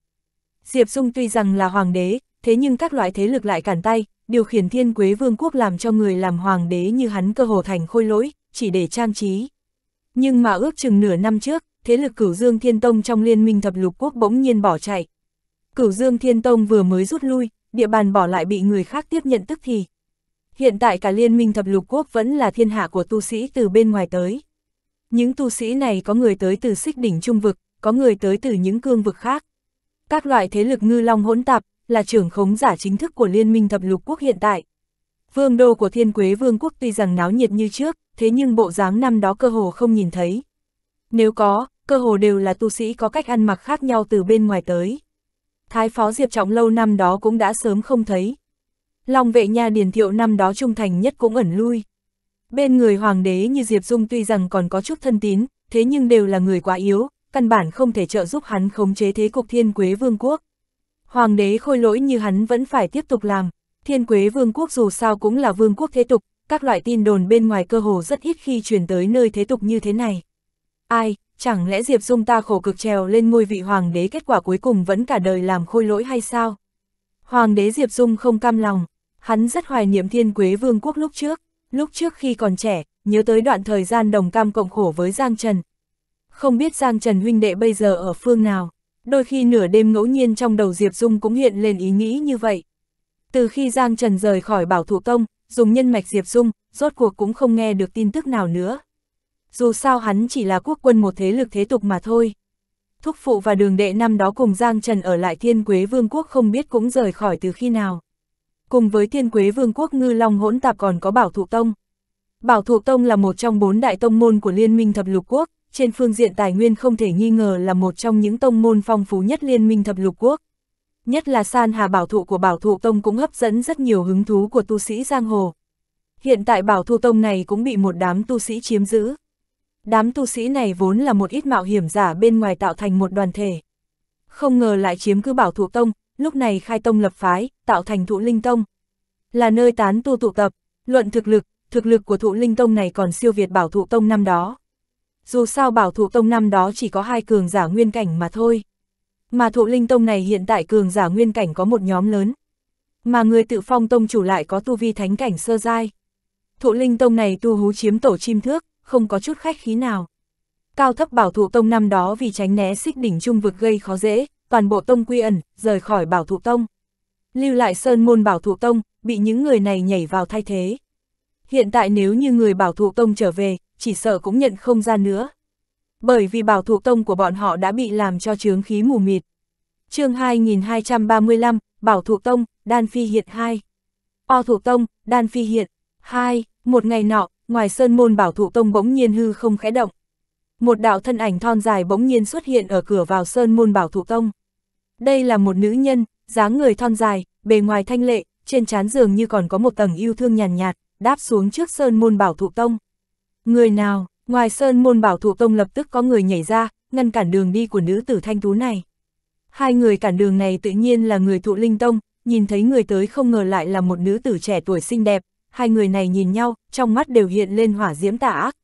Diệp Dung tuy rằng là hoàng đế, thế nhưng các loại thế lực lại cản tay, điều khiển Thiên Quế Vương quốc làm cho người làm hoàng đế như hắn cơ hồ thành khôi lỗi, chỉ để trang trí. Nhưng mà ước chừng nửa năm trước, thế lực Cửu Dương Thiên Tông trong Liên minh Thập Lục Quốc bỗng nhiên bỏ chạy. Cửu Dương Thiên Tông vừa mới rút lui, địa bàn bỏ lại bị người khác tiếp nhận tức thì hiện tại cả liên minh thập lục quốc vẫn là thiên hạ của tu sĩ từ bên ngoài tới. Những tu sĩ này có người tới từ xích đỉnh trung vực, có người tới từ những cương vực khác. Các loại thế lực ngư long hỗn tạp, là trưởng khống giả chính thức của liên minh thập lục quốc hiện tại. Vương đô của thiên quế vương quốc tuy rằng náo nhiệt như trước, thế nhưng bộ dáng năm đó cơ hồ không nhìn thấy. Nếu có, cơ hồ đều là tu sĩ có cách ăn mặc khác nhau từ bên ngoài tới. Thái phó Diệp Trọng lâu năm đó cũng đã sớm không thấy, Long vệ nha điền thiệu năm đó trung thành nhất cũng ẩn lui. Bên người hoàng đế như Diệp Dung tuy rằng còn có chút thân tín, thế nhưng đều là người quá yếu, căn bản không thể trợ giúp hắn khống chế thế cục thiên quế vương quốc. Hoàng đế khôi lỗi như hắn vẫn phải tiếp tục làm, thiên quế vương quốc dù sao cũng là vương quốc thế tục, các loại tin đồn bên ngoài cơ hồ rất ít khi truyền tới nơi thế tục như thế này. Ai, chẳng lẽ Diệp Dung ta khổ cực trèo lên ngôi vị hoàng đế kết quả cuối cùng vẫn cả đời làm khôi lỗi hay sao? Hoàng đế Diệp Dung không cam lòng, Hắn rất hoài niệm thiên quế vương quốc lúc trước, lúc trước khi còn trẻ, nhớ tới đoạn thời gian đồng cam cộng khổ với Giang Trần. Không biết Giang Trần huynh đệ bây giờ ở phương nào, đôi khi nửa đêm ngẫu nhiên trong đầu Diệp Dung cũng hiện lên ý nghĩ như vậy. Từ khi Giang Trần rời khỏi bảo thủ tông, dùng nhân mạch Diệp Dung, rốt cuộc cũng không nghe được tin tức nào nữa. Dù sao hắn chỉ là quốc quân một thế lực thế tục mà thôi. Thúc phụ và đường đệ năm đó cùng Giang Trần ở lại thiên quế vương quốc không biết cũng rời khỏi từ khi nào cùng với thiên quế vương quốc ngư long hỗn tạp còn có bảo thụ tông. Bảo thụ tông là một trong bốn đại tông môn của Liên minh thập lục quốc, trên phương diện tài nguyên không thể nghi ngờ là một trong những tông môn phong phú nhất Liên minh thập lục quốc. Nhất là san hà bảo thụ của bảo thụ tông cũng hấp dẫn rất nhiều hứng thú của tu sĩ giang hồ. Hiện tại bảo thụ tông này cũng bị một đám tu sĩ chiếm giữ. Đám tu sĩ này vốn là một ít mạo hiểm giả bên ngoài tạo thành một đoàn thể. Không ngờ lại chiếm cứ bảo thụ tông, lúc này khai tông lập phái, tạo thành thụ linh tông. Là nơi tán tu tụ tập, luận thực lực, thực lực của thụ linh tông này còn siêu việt bảo thụ tông năm đó. Dù sao bảo thụ tông năm đó chỉ có hai cường giả nguyên cảnh mà thôi. Mà thụ linh tông này hiện tại cường giả nguyên cảnh có một nhóm lớn. Mà người tự phong tông chủ lại có tu vi thánh cảnh sơ giai. Thụ linh tông này tu hú chiếm tổ chim thước, không có chút khách khí nào. Cao thấp bảo thụ tông năm đó vì tránh né xích đỉnh trung vực gây khó dễ, toàn bộ tông quy ẩn, rời khỏi bảo thụ tông. Lưu lại sơn môn bảo thụ tông, bị những người này nhảy vào thay thế. Hiện tại nếu như người bảo thụ tông trở về, chỉ sợ cũng nhận không ra nữa. Bởi vì bảo thụ tông của bọn họ đã bị làm cho chướng khí mù mịt. chương 2235, Bảo thụ tông, Đan Phi Hiện 2. O thụ tông, Đan Phi Hiện 2. Một ngày nọ, ngoài sơn môn bảo thụ tông bỗng nhiên hư không khẽ động. Một đạo thân ảnh thon dài bỗng nhiên xuất hiện ở cửa vào sơn môn bảo thụ tông. Đây là một nữ nhân, dáng người thon dài, bề ngoài thanh lệ, trên trán giường như còn có một tầng yêu thương nhàn nhạt, nhạt, đáp xuống trước sơn môn bảo thụ tông. Người nào, ngoài sơn môn bảo thụ tông lập tức có người nhảy ra, ngăn cản đường đi của nữ tử thanh tú này. Hai người cản đường này tự nhiên là người thụ linh tông, nhìn thấy người tới không ngờ lại là một nữ tử trẻ tuổi xinh đẹp, hai người này nhìn nhau, trong mắt đều hiện lên hỏa diễm tà ác.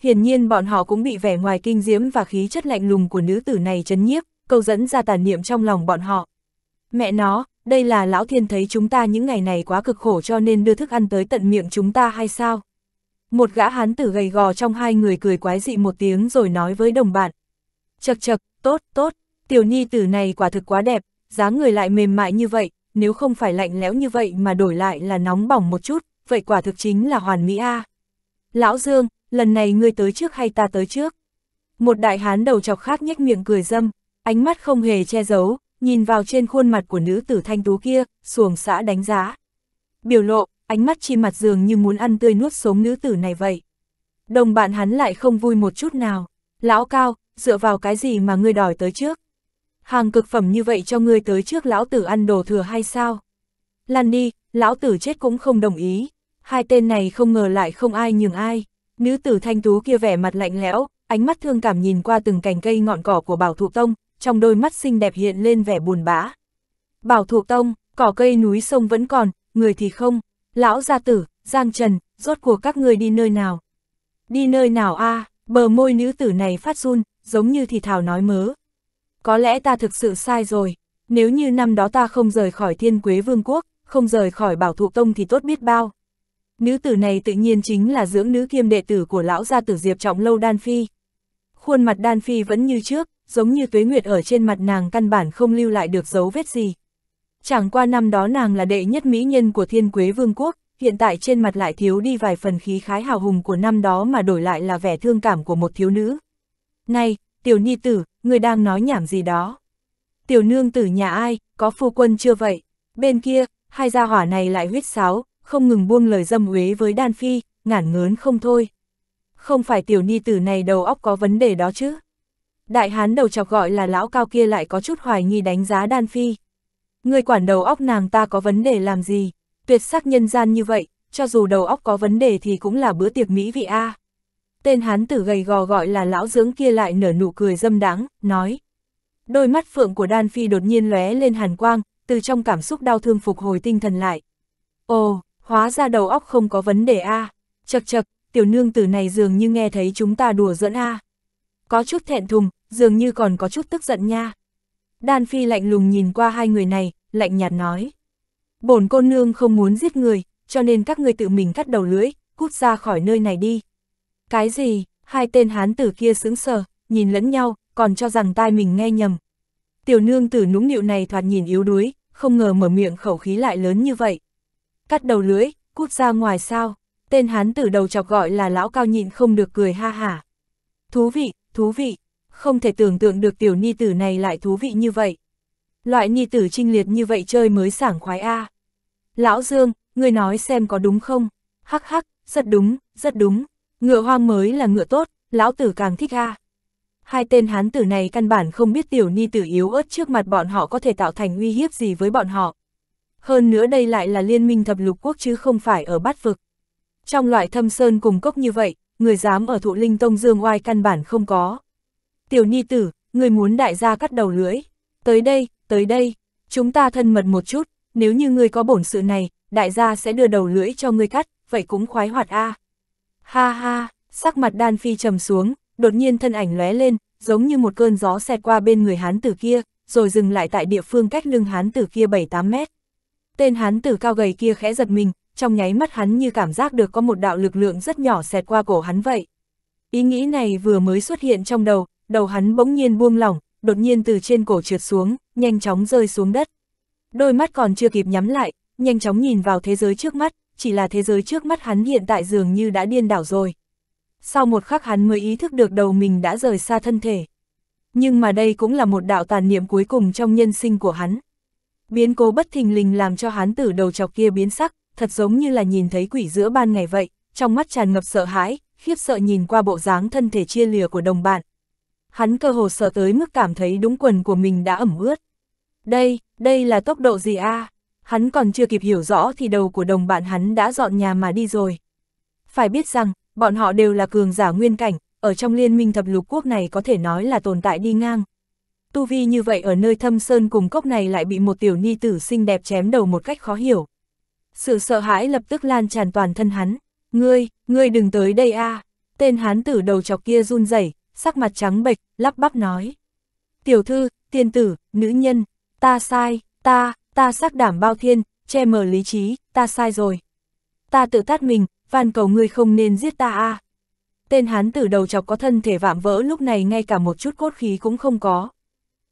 Hiển nhiên bọn họ cũng bị vẻ ngoài kinh diễm và khí chất lạnh lùng của nữ tử này chấn nhiếp, câu dẫn ra tàn niệm trong lòng bọn họ. Mẹ nó, đây là lão thiên thấy chúng ta những ngày này quá cực khổ cho nên đưa thức ăn tới tận miệng chúng ta hay sao? Một gã hán tử gầy gò trong hai người cười quái dị một tiếng rồi nói với đồng bạn. Chật chật, tốt, tốt, tiểu nhi tử này quả thực quá đẹp, dáng người lại mềm mại như vậy, nếu không phải lạnh lẽo như vậy mà đổi lại là nóng bỏng một chút, vậy quả thực chính là hoàn mỹ a. Lão Dương, lần này ngươi tới trước hay ta tới trước? Một đại hán đầu chọc khát nhếch miệng cười dâm, ánh mắt không hề che giấu, nhìn vào trên khuôn mặt của nữ tử thanh tú kia, xuồng xã đánh giá. Biểu lộ, ánh mắt chi mặt dường như muốn ăn tươi nuốt sống nữ tử này vậy. Đồng bạn hắn lại không vui một chút nào. Lão cao, dựa vào cái gì mà ngươi đòi tới trước? Hàng cực phẩm như vậy cho ngươi tới trước lão tử ăn đồ thừa hay sao? Lan đi, lão tử chết cũng không đồng ý. Hai tên này không ngờ lại không ai nhường ai. Nữ tử thanh tú kia vẻ mặt lạnh lẽo, ánh mắt thương cảm nhìn qua từng cành cây ngọn cỏ của bảo thụ tông, trong đôi mắt xinh đẹp hiện lên vẻ buồn bã. Bảo thuộc tông, cỏ cây núi sông vẫn còn, người thì không, lão gia tử, giang trần, rốt của các người đi nơi nào. Đi nơi nào a à, bờ môi nữ tử này phát run, giống như thì thảo nói mớ. Có lẽ ta thực sự sai rồi, nếu như năm đó ta không rời khỏi thiên quế vương quốc, không rời khỏi bảo thụ tông thì tốt biết bao. Nữ tử này tự nhiên chính là dưỡng nữ kiêm đệ tử của lão gia tử Diệp Trọng Lâu Đan Phi. Khuôn mặt Đan Phi vẫn như trước, giống như tuế nguyệt ở trên mặt nàng căn bản không lưu lại được dấu vết gì. Chẳng qua năm đó nàng là đệ nhất mỹ nhân của thiên quế vương quốc, hiện tại trên mặt lại thiếu đi vài phần khí khái hào hùng của năm đó mà đổi lại là vẻ thương cảm của một thiếu nữ. Này, tiểu nhi tử, người đang nói nhảm gì đó. Tiểu nương tử nhà ai, có phu quân chưa vậy? Bên kia, hai gia hỏa này lại huyết sáo, không ngừng buông lời dâm uế với đan phi, ngản ngớn không thôi. Không phải tiểu nhi tử này đầu óc có vấn đề đó chứ. Đại hán đầu chọc gọi là lão cao kia lại có chút hoài nghi đánh giá đan phi. Người quản đầu óc nàng ta có vấn đề làm gì, tuyệt sắc nhân gian như vậy, cho dù đầu óc có vấn đề thì cũng là bữa tiệc mỹ vị a. À. Tên hán tử gầy gò gọi là lão dưỡng kia lại nở nụ cười dâm đáng, nói. Đôi mắt phượng của đan phi đột nhiên lóe lên hàn quang, từ trong cảm xúc đau thương phục hồi tinh thần lại. Ồ, hóa ra đầu óc không có vấn đề a. À. Chật chật, tiểu nương tử này dường như nghe thấy chúng ta đùa dẫn a. À có chút thẹn thùng, dường như còn có chút tức giận nha. Đan Phi lạnh lùng nhìn qua hai người này, lạnh nhạt nói. Bổn cô nương không muốn giết người, cho nên các người tự mình cắt đầu lưỡi, cút ra khỏi nơi này đi. Cái gì, hai tên hán tử kia sững sờ, nhìn lẫn nhau, còn cho rằng tai mình nghe nhầm. Tiểu nương tử nũng nịu này thoạt nhìn yếu đuối, không ngờ mở miệng khẩu khí lại lớn như vậy. Cắt đầu lưỡi, cút ra ngoài sao, tên hán tử đầu chọc gọi là lão cao nhịn không được cười ha hả. Thú vị, thú vị, không thể tưởng tượng được tiểu ni tử này lại thú vị như vậy. Loại ni tử trinh liệt như vậy chơi mới sảng khoái A. Lão Dương, ngươi nói xem có đúng không? Hắc hắc, rất đúng, rất đúng. Ngựa hoang mới là ngựa tốt, lão tử càng thích A. Hai tên hán tử này căn bản không biết tiểu ni tử yếu ớt trước mặt bọn họ có thể tạo thành uy hiếp gì với bọn họ. Hơn nữa đây lại là liên minh thập lục quốc chứ không phải ở bát vực. Trong loại thâm sơn cùng cốc như vậy, người dám ở thụ linh tông dương oai căn bản không có. Tiểu ni tử, người muốn đại gia cắt đầu lưỡi. Tới đây, tới đây, chúng ta thân mật một chút, nếu như người có bổn sự này, đại gia sẽ đưa đầu lưỡi cho người cắt, vậy cũng khoái hoạt a. Ha ha, sắc mặt đan phi trầm xuống, đột nhiên thân ảnh lóe lên, giống như một cơn gió xẹt qua bên người hán tử kia, rồi dừng lại tại địa phương cách lưng hán tử kia 7-8 mét. Tên hán tử cao gầy kia khẽ giật mình, trong nháy mắt hắn như cảm giác được có một đạo lực lượng rất nhỏ xẹt qua cổ hắn vậy. Ý nghĩ này vừa mới xuất hiện trong đầu, đầu hắn bỗng nhiên buông lỏng, đột nhiên từ trên cổ trượt xuống, nhanh chóng rơi xuống đất. Đôi mắt còn chưa kịp nhắm lại, nhanh chóng nhìn vào thế giới trước mắt, chỉ là thế giới trước mắt hắn hiện tại dường như đã điên đảo rồi. Sau một khắc hắn mới ý thức được đầu mình đã rời xa thân thể. Nhưng mà đây cũng là một đạo tàn niệm cuối cùng trong nhân sinh của hắn. Biến cố bất thình lình làm cho hắn tử đầu chọc kia biến sắc, thật giống như là nhìn thấy quỷ giữa ban ngày vậy, trong mắt tràn ngập sợ hãi, khiếp sợ nhìn qua bộ dáng thân thể chia lìa của đồng bạn. Hắn cơ hồ sợ tới mức cảm thấy đúng quần của mình đã ẩm ướt. Đây, đây là tốc độ gì a? À? Hắn còn chưa kịp hiểu rõ thì đầu của đồng bạn hắn đã dọn nhà mà đi rồi. Phải biết rằng, bọn họ đều là cường giả nguyên cảnh, ở trong liên minh thập lục quốc này có thể nói là tồn tại đi ngang. Tu vi như vậy ở nơi thâm sơn cùng cốc này lại bị một tiểu ni tử xinh đẹp chém đầu một cách khó hiểu sự sợ hãi lập tức lan tràn toàn thân hắn. Ngươi, ngươi đừng tới đây a à. Tên hán tử đầu chọc kia run rẩy sắc mặt trắng bệch, lắp bắp nói. Tiểu thư, tiên tử, nữ nhân, ta sai, ta, ta xác đảm bao thiên, che mờ lý trí, ta sai rồi. Ta tự tát mình, van cầu ngươi không nên giết ta a à. Tên hán tử đầu chọc có thân thể vạm vỡ lúc này ngay cả một chút cốt khí cũng không có.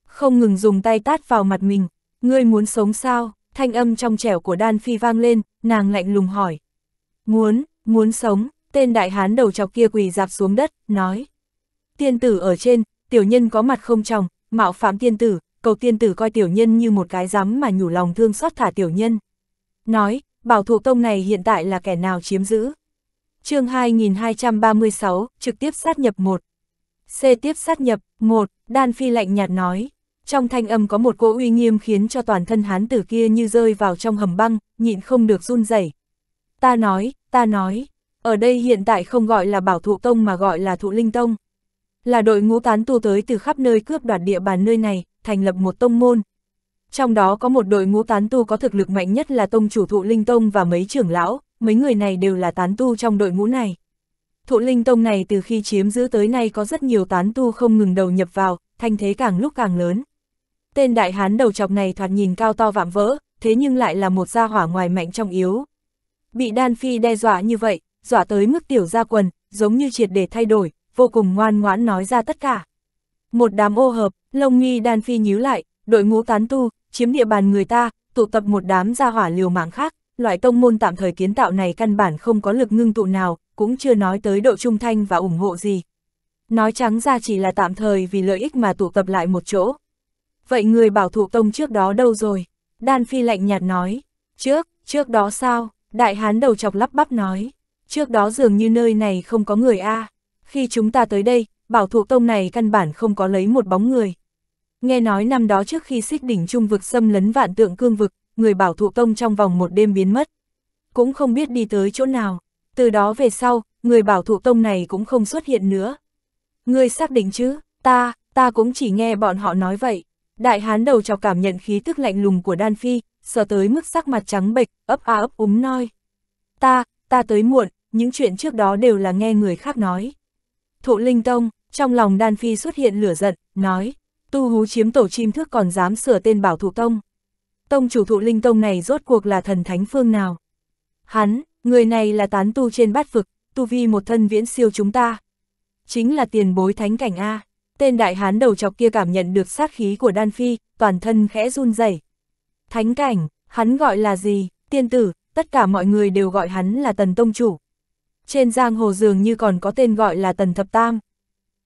Không ngừng dùng tay tát vào mặt mình, ngươi muốn sống sao, thanh âm trong trẻo của đan phi vang lên, nàng lạnh lùng hỏi. Muốn, muốn sống, tên đại hán đầu chọc kia quỳ dạp xuống đất, nói. Tiên tử ở trên, tiểu nhân có mặt không tròng, mạo phạm tiên tử, cầu tiên tử coi tiểu nhân như một cái rắm mà nhủ lòng thương xót thả tiểu nhân. Nói, bảo thủ tông này hiện tại là kẻ nào chiếm giữ. chương 2236, trực tiếp sát nhập 1. C tiếp sát nhập 1, Đan Phi lạnh nhạt nói. Trong thanh âm có một cỗ uy nghiêm khiến cho toàn thân hán tử kia như rơi vào trong hầm băng, nhịn không được run rẩy. Ta nói, ta nói, ở đây hiện tại không gọi là bảo thụ tông mà gọi là thụ linh tông. Là đội ngũ tán tu tới từ khắp nơi cướp đoạt địa bàn nơi này, thành lập một tông môn. Trong đó có một đội ngũ tán tu có thực lực mạnh nhất là tông chủ thụ linh tông và mấy trưởng lão, mấy người này đều là tán tu trong đội ngũ này. Thụ linh tông này từ khi chiếm giữ tới nay có rất nhiều tán tu không ngừng đầu nhập vào, thanh thế càng lúc càng lớn. Tên đại hán đầu chọc này thoạt nhìn cao to vạm vỡ, thế nhưng lại là một gia hỏa ngoài mạnh trong yếu. Bị Đan Phi đe dọa như vậy, dọa tới mức tiểu ra quần, giống như triệt để thay đổi, vô cùng ngoan ngoãn nói ra tất cả. Một đám ô hợp, lông nghi Đan Phi nhíu lại, đội ngũ tán tu, chiếm địa bàn người ta, tụ tập một đám gia hỏa liều mạng khác, loại tông môn tạm thời kiến tạo này căn bản không có lực ngưng tụ nào, cũng chưa nói tới độ trung thanh và ủng hộ gì. Nói trắng ra chỉ là tạm thời vì lợi ích mà tụ tập lại một chỗ, vậy người bảo thủ tông trước đó đâu rồi? Đan Phi lạnh nhạt nói, trước, trước đó sao? Đại hán đầu chọc lắp bắp nói, trước đó dường như nơi này không có người a à. Khi chúng ta tới đây, bảo thủ tông này căn bản không có lấy một bóng người. Nghe nói năm đó trước khi xích đỉnh trung vực xâm lấn vạn tượng cương vực, người bảo thủ tông trong vòng một đêm biến mất. Cũng không biết đi tới chỗ nào. Từ đó về sau, người bảo thủ tông này cũng không xuất hiện nữa. Người xác định chứ, ta, ta cũng chỉ nghe bọn họ nói vậy. Đại hán đầu chọc cảm nhận khí tức lạnh lùng của Đan Phi, sợ tới mức sắc mặt trắng bệch, ấp a ấp úm noi. Ta, ta tới muộn, những chuyện trước đó đều là nghe người khác nói. Thụ Linh Tông, trong lòng Đan Phi xuất hiện lửa giận, nói, tu hú chiếm tổ chim thước còn dám sửa tên bảo thụ tông. Tông chủ thụ Linh Tông này rốt cuộc là thần thánh phương nào? Hắn, người này là tán tu trên bát vực, tu vi một thân viễn siêu chúng ta. Chính là tiền bối thánh cảnh A. Tên đại hán đầu chọc kia cảm nhận được sát khí của Đan Phi, toàn thân khẽ run rẩy. Thánh cảnh, hắn gọi là gì? Tiên tử, tất cả mọi người đều gọi hắn là Tần Tông Chủ. Trên giang hồ dường như còn có tên gọi là Tần Thập Tam.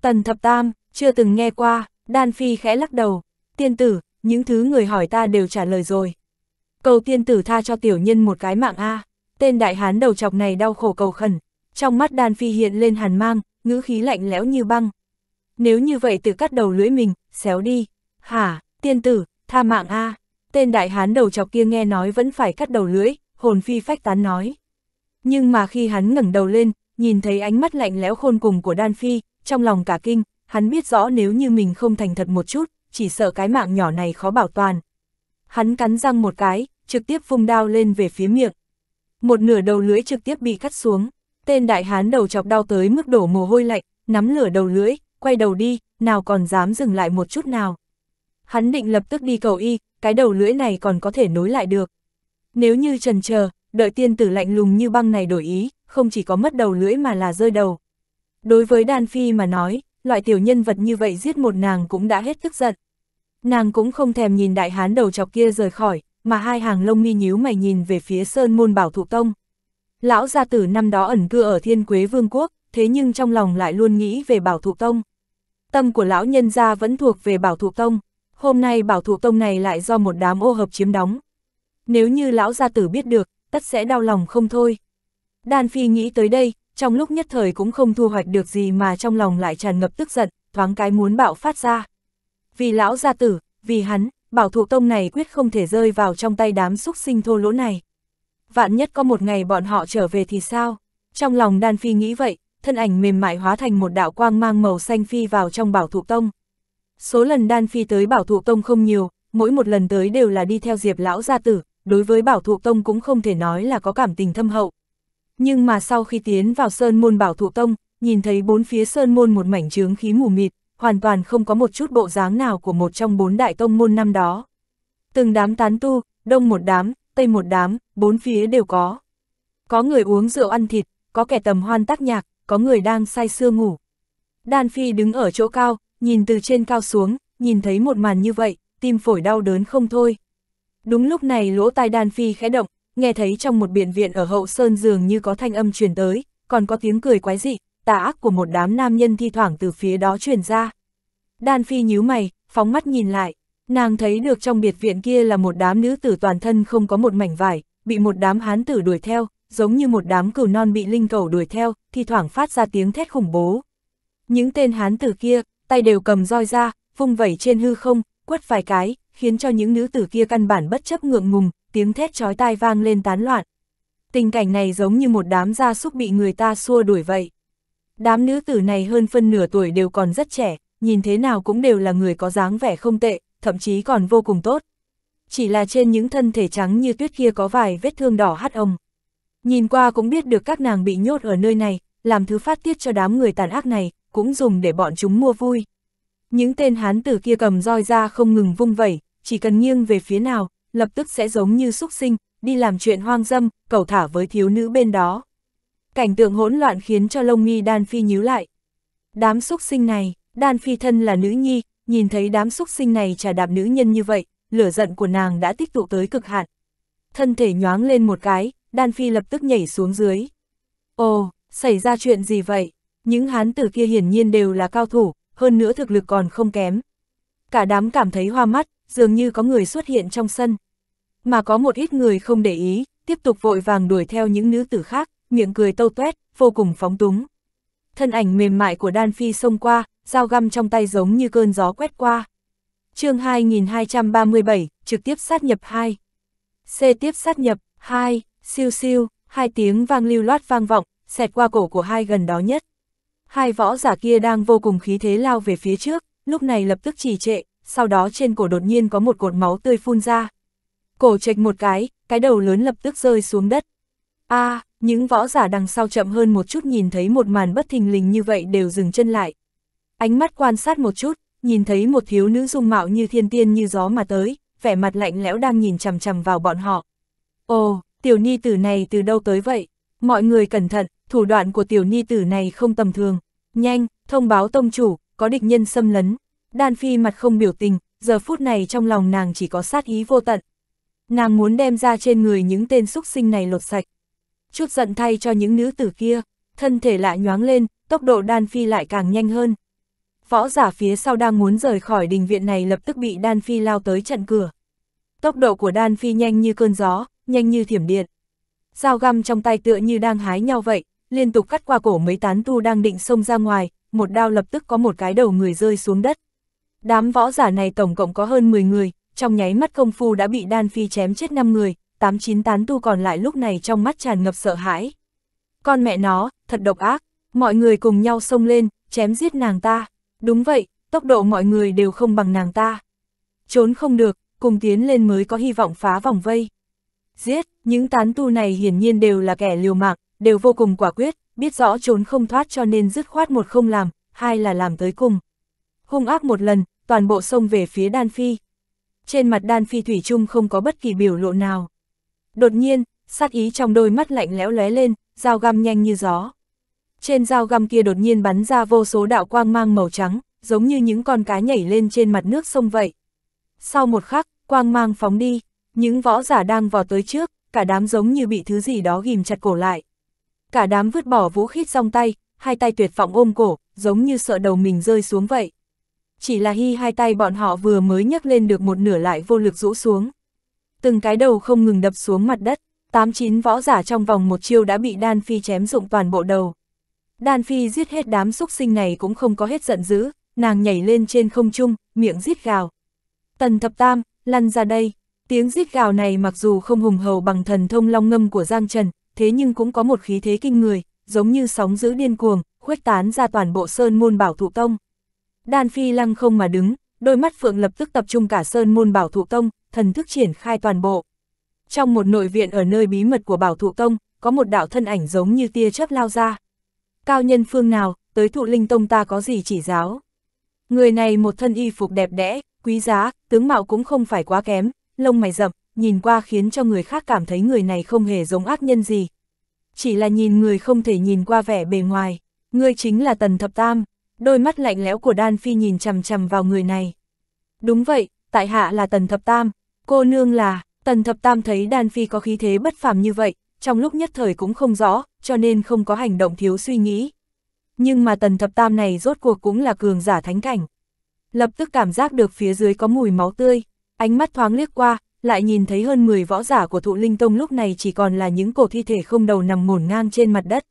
Tần Thập Tam, chưa từng nghe qua, Đan Phi khẽ lắc đầu. Tiên tử, những thứ người hỏi ta đều trả lời rồi. Cầu tiên tử tha cho tiểu nhân một cái mạng A. Tên đại hán đầu chọc này đau khổ cầu khẩn. Trong mắt Đan Phi hiện lên hàn mang, ngữ khí lạnh lẽo như băng, nếu như vậy từ cắt đầu lưỡi mình, xéo đi. Hả, tiên tử, tha mạng a Tên đại hán đầu chọc kia nghe nói vẫn phải cắt đầu lưỡi, hồn phi phách tán nói. Nhưng mà khi hắn ngẩng đầu lên, nhìn thấy ánh mắt lạnh lẽo khôn cùng của Đan Phi, trong lòng cả kinh, hắn biết rõ nếu như mình không thành thật một chút, chỉ sợ cái mạng nhỏ này khó bảo toàn. Hắn cắn răng một cái, trực tiếp phung đao lên về phía miệng. Một nửa đầu lưỡi trực tiếp bị cắt xuống, tên đại hán đầu chọc đau tới mức đổ mồ hôi lạnh, nắm lửa đầu lưỡi, quay đầu đi, nào còn dám dừng lại một chút nào. Hắn định lập tức đi cầu y, cái đầu lưỡi này còn có thể nối lại được. Nếu như trần chờ, đợi tiên tử lạnh lùng như băng này đổi ý, không chỉ có mất đầu lưỡi mà là rơi đầu. Đối với Đan Phi mà nói, loại tiểu nhân vật như vậy giết một nàng cũng đã hết tức giận. Nàng cũng không thèm nhìn đại hán đầu chọc kia rời khỏi, mà hai hàng lông mi nhíu mày nhìn về phía sơn môn bảo thụ tông. Lão gia tử năm đó ẩn cư ở thiên quế vương quốc, thế nhưng trong lòng lại luôn nghĩ về bảo thụ tông tâm của lão nhân gia vẫn thuộc về bảo thủ tông, hôm nay bảo thủ tông này lại do một đám ô hợp chiếm đóng. Nếu như lão gia tử biết được, tất sẽ đau lòng không thôi. Đan Phi nghĩ tới đây, trong lúc nhất thời cũng không thu hoạch được gì mà trong lòng lại tràn ngập tức giận, thoáng cái muốn bạo phát ra. Vì lão gia tử, vì hắn, bảo thủ tông này quyết không thể rơi vào trong tay đám xúc sinh thô lỗ này. Vạn nhất có một ngày bọn họ trở về thì sao? Trong lòng Đan Phi nghĩ vậy, thân ảnh mềm mại hóa thành một đạo quang mang màu xanh phi vào trong bảo thụ tông. Số lần đan phi tới bảo thụ tông không nhiều, mỗi một lần tới đều là đi theo diệp lão gia tử, đối với bảo thụ tông cũng không thể nói là có cảm tình thâm hậu. Nhưng mà sau khi tiến vào sơn môn bảo thụ tông, nhìn thấy bốn phía sơn môn một mảnh trướng khí mù mịt, hoàn toàn không có một chút bộ dáng nào của một trong bốn đại tông môn năm đó. Từng đám tán tu, đông một đám, tây một đám, bốn phía đều có. Có người uống rượu ăn thịt, có kẻ tầm hoan tác nhạc, có người đang say sưa ngủ. Đan Phi đứng ở chỗ cao, nhìn từ trên cao xuống, nhìn thấy một màn như vậy, tim phổi đau đớn không thôi. Đúng lúc này lỗ tai Đan Phi khẽ động, nghe thấy trong một biện viện ở hậu sơn dường như có thanh âm truyền tới, còn có tiếng cười quái dị, tà ác của một đám nam nhân thi thoảng từ phía đó truyền ra. Đan Phi nhíu mày, phóng mắt nhìn lại, nàng thấy được trong biệt viện kia là một đám nữ tử toàn thân không có một mảnh vải, bị một đám hán tử đuổi theo, giống như một đám cừu non bị linh cầu đuổi theo, thi thoảng phát ra tiếng thét khủng bố. Những tên hán tử kia, tay đều cầm roi ra, vung vẩy trên hư không, quất vài cái, khiến cho những nữ tử kia căn bản bất chấp ngượng ngùng, tiếng thét chói tai vang lên tán loạn. Tình cảnh này giống như một đám gia súc bị người ta xua đuổi vậy. Đám nữ tử này hơn phân nửa tuổi đều còn rất trẻ, nhìn thế nào cũng đều là người có dáng vẻ không tệ, thậm chí còn vô cùng tốt. Chỉ là trên những thân thể trắng như tuyết kia có vài vết thương đỏ hắt ông. Nhìn qua cũng biết được các nàng bị nhốt ở nơi này, làm thứ phát tiết cho đám người tàn ác này, cũng dùng để bọn chúng mua vui. Những tên hán tử kia cầm roi ra không ngừng vung vẩy, chỉ cần nghiêng về phía nào, lập tức sẽ giống như súc sinh, đi làm chuyện hoang dâm, cầu thả với thiếu nữ bên đó. Cảnh tượng hỗn loạn khiến cho lông nghi đan phi nhíu lại. Đám súc sinh này, đan phi thân là nữ nhi, nhìn thấy đám súc sinh này trả đạp nữ nhân như vậy, lửa giận của nàng đã tích tụ tới cực hạn. Thân thể nhoáng lên một cái, Đan Phi lập tức nhảy xuống dưới. Ồ, xảy ra chuyện gì vậy? Những hán tử kia hiển nhiên đều là cao thủ, hơn nữa thực lực còn không kém. Cả đám cảm thấy hoa mắt, dường như có người xuất hiện trong sân. Mà có một ít người không để ý, tiếp tục vội vàng đuổi theo những nữ tử khác, miệng cười tâu tuét, vô cùng phóng túng. Thân ảnh mềm mại của Đan Phi xông qua, dao găm trong tay giống như cơn gió quét qua. chương 2237, trực tiếp sát nhập 2. C tiếp sát nhập 2. Siêu siêu, hai tiếng vang lưu loát vang vọng, xẹt qua cổ của hai gần đó nhất. Hai võ giả kia đang vô cùng khí thế lao về phía trước, lúc này lập tức trì trệ, sau đó trên cổ đột nhiên có một cột máu tươi phun ra. Cổ chệch một cái, cái đầu lớn lập tức rơi xuống đất. a à, những võ giả đằng sau chậm hơn một chút nhìn thấy một màn bất thình lình như vậy đều dừng chân lại. Ánh mắt quan sát một chút, nhìn thấy một thiếu nữ dung mạo như thiên tiên như gió mà tới, vẻ mặt lạnh lẽo đang nhìn chằm chằm vào bọn họ. Ồ, tiểu ni tử này từ đâu tới vậy? Mọi người cẩn thận, thủ đoạn của tiểu ni tử này không tầm thường. Nhanh, thông báo tông chủ, có địch nhân xâm lấn. Đan Phi mặt không biểu tình, giờ phút này trong lòng nàng chỉ có sát ý vô tận. Nàng muốn đem ra trên người những tên xúc sinh này lột sạch. Chút giận thay cho những nữ tử kia, thân thể lại nhoáng lên, tốc độ Đan Phi lại càng nhanh hơn. Võ giả phía sau đang muốn rời khỏi đình viện này lập tức bị Đan Phi lao tới trận cửa. Tốc độ của Đan Phi nhanh như cơn gió, nhanh như thiểm điện. Dao găm trong tay tựa như đang hái nhau vậy, liên tục cắt qua cổ mấy tán tu đang định xông ra ngoài, một đao lập tức có một cái đầu người rơi xuống đất. Đám võ giả này tổng cộng có hơn 10 người, trong nháy mắt công phu đã bị đan phi chém chết 5 người, chín tán tu còn lại lúc này trong mắt tràn ngập sợ hãi. Con mẹ nó, thật độc ác, mọi người cùng nhau xông lên, chém giết nàng ta. Đúng vậy, tốc độ mọi người đều không bằng nàng ta. Trốn không được, cùng tiến lên mới có hy vọng phá vòng vây. Giết, những tán tu này hiển nhiên đều là kẻ liều mạng, đều vô cùng quả quyết, biết rõ trốn không thoát cho nên dứt khoát một không làm, hai là làm tới cùng. Hung ác một lần, toàn bộ sông về phía Đan Phi. Trên mặt Đan Phi Thủy chung không có bất kỳ biểu lộ nào. Đột nhiên, sát ý trong đôi mắt lạnh lẽo lóe lên, dao găm nhanh như gió. Trên dao găm kia đột nhiên bắn ra vô số đạo quang mang màu trắng, giống như những con cá nhảy lên trên mặt nước sông vậy. Sau một khắc, quang mang phóng đi, những võ giả đang vò tới trước, cả đám giống như bị thứ gì đó ghim chặt cổ lại. Cả đám vứt bỏ vũ khít song tay, hai tay tuyệt vọng ôm cổ, giống như sợ đầu mình rơi xuống vậy. Chỉ là hy hai tay bọn họ vừa mới nhấc lên được một nửa lại vô lực rũ xuống. Từng cái đầu không ngừng đập xuống mặt đất, tám chín võ giả trong vòng một chiêu đã bị Đan Phi chém dụng toàn bộ đầu. Đan Phi giết hết đám xúc sinh này cũng không có hết giận dữ, nàng nhảy lên trên không trung, miệng rít gào. Tần thập tam, lăn ra đây, Tiếng rít gào này mặc dù không hùng hầu bằng thần thông long ngâm của Giang Trần, thế nhưng cũng có một khí thế kinh người, giống như sóng giữ điên cuồng, khuếch tán ra toàn bộ sơn môn bảo thụ tông. Đan Phi lăng không mà đứng, đôi mắt Phượng lập tức tập trung cả sơn môn bảo thụ tông, thần thức triển khai toàn bộ. Trong một nội viện ở nơi bí mật của bảo thụ tông, có một đạo thân ảnh giống như tia chớp lao ra. Cao nhân phương nào, tới thụ linh tông ta có gì chỉ giáo. Người này một thân y phục đẹp đẽ, quý giá, tướng mạo cũng không phải quá kém, lông mày rậm, nhìn qua khiến cho người khác cảm thấy người này không hề giống ác nhân gì. Chỉ là nhìn người không thể nhìn qua vẻ bề ngoài, người chính là Tần Thập Tam, đôi mắt lạnh lẽo của Đan Phi nhìn chầm chầm vào người này. Đúng vậy, tại hạ là Tần Thập Tam, cô nương là, Tần Thập Tam thấy Đan Phi có khí thế bất phàm như vậy, trong lúc nhất thời cũng không rõ, cho nên không có hành động thiếu suy nghĩ. Nhưng mà Tần Thập Tam này rốt cuộc cũng là cường giả thánh cảnh. Lập tức cảm giác được phía dưới có mùi máu tươi, ánh mắt thoáng liếc qua, lại nhìn thấy hơn 10 võ giả của thụ linh tông lúc này chỉ còn là những cổ thi thể không đầu nằm ngổn ngang trên mặt đất.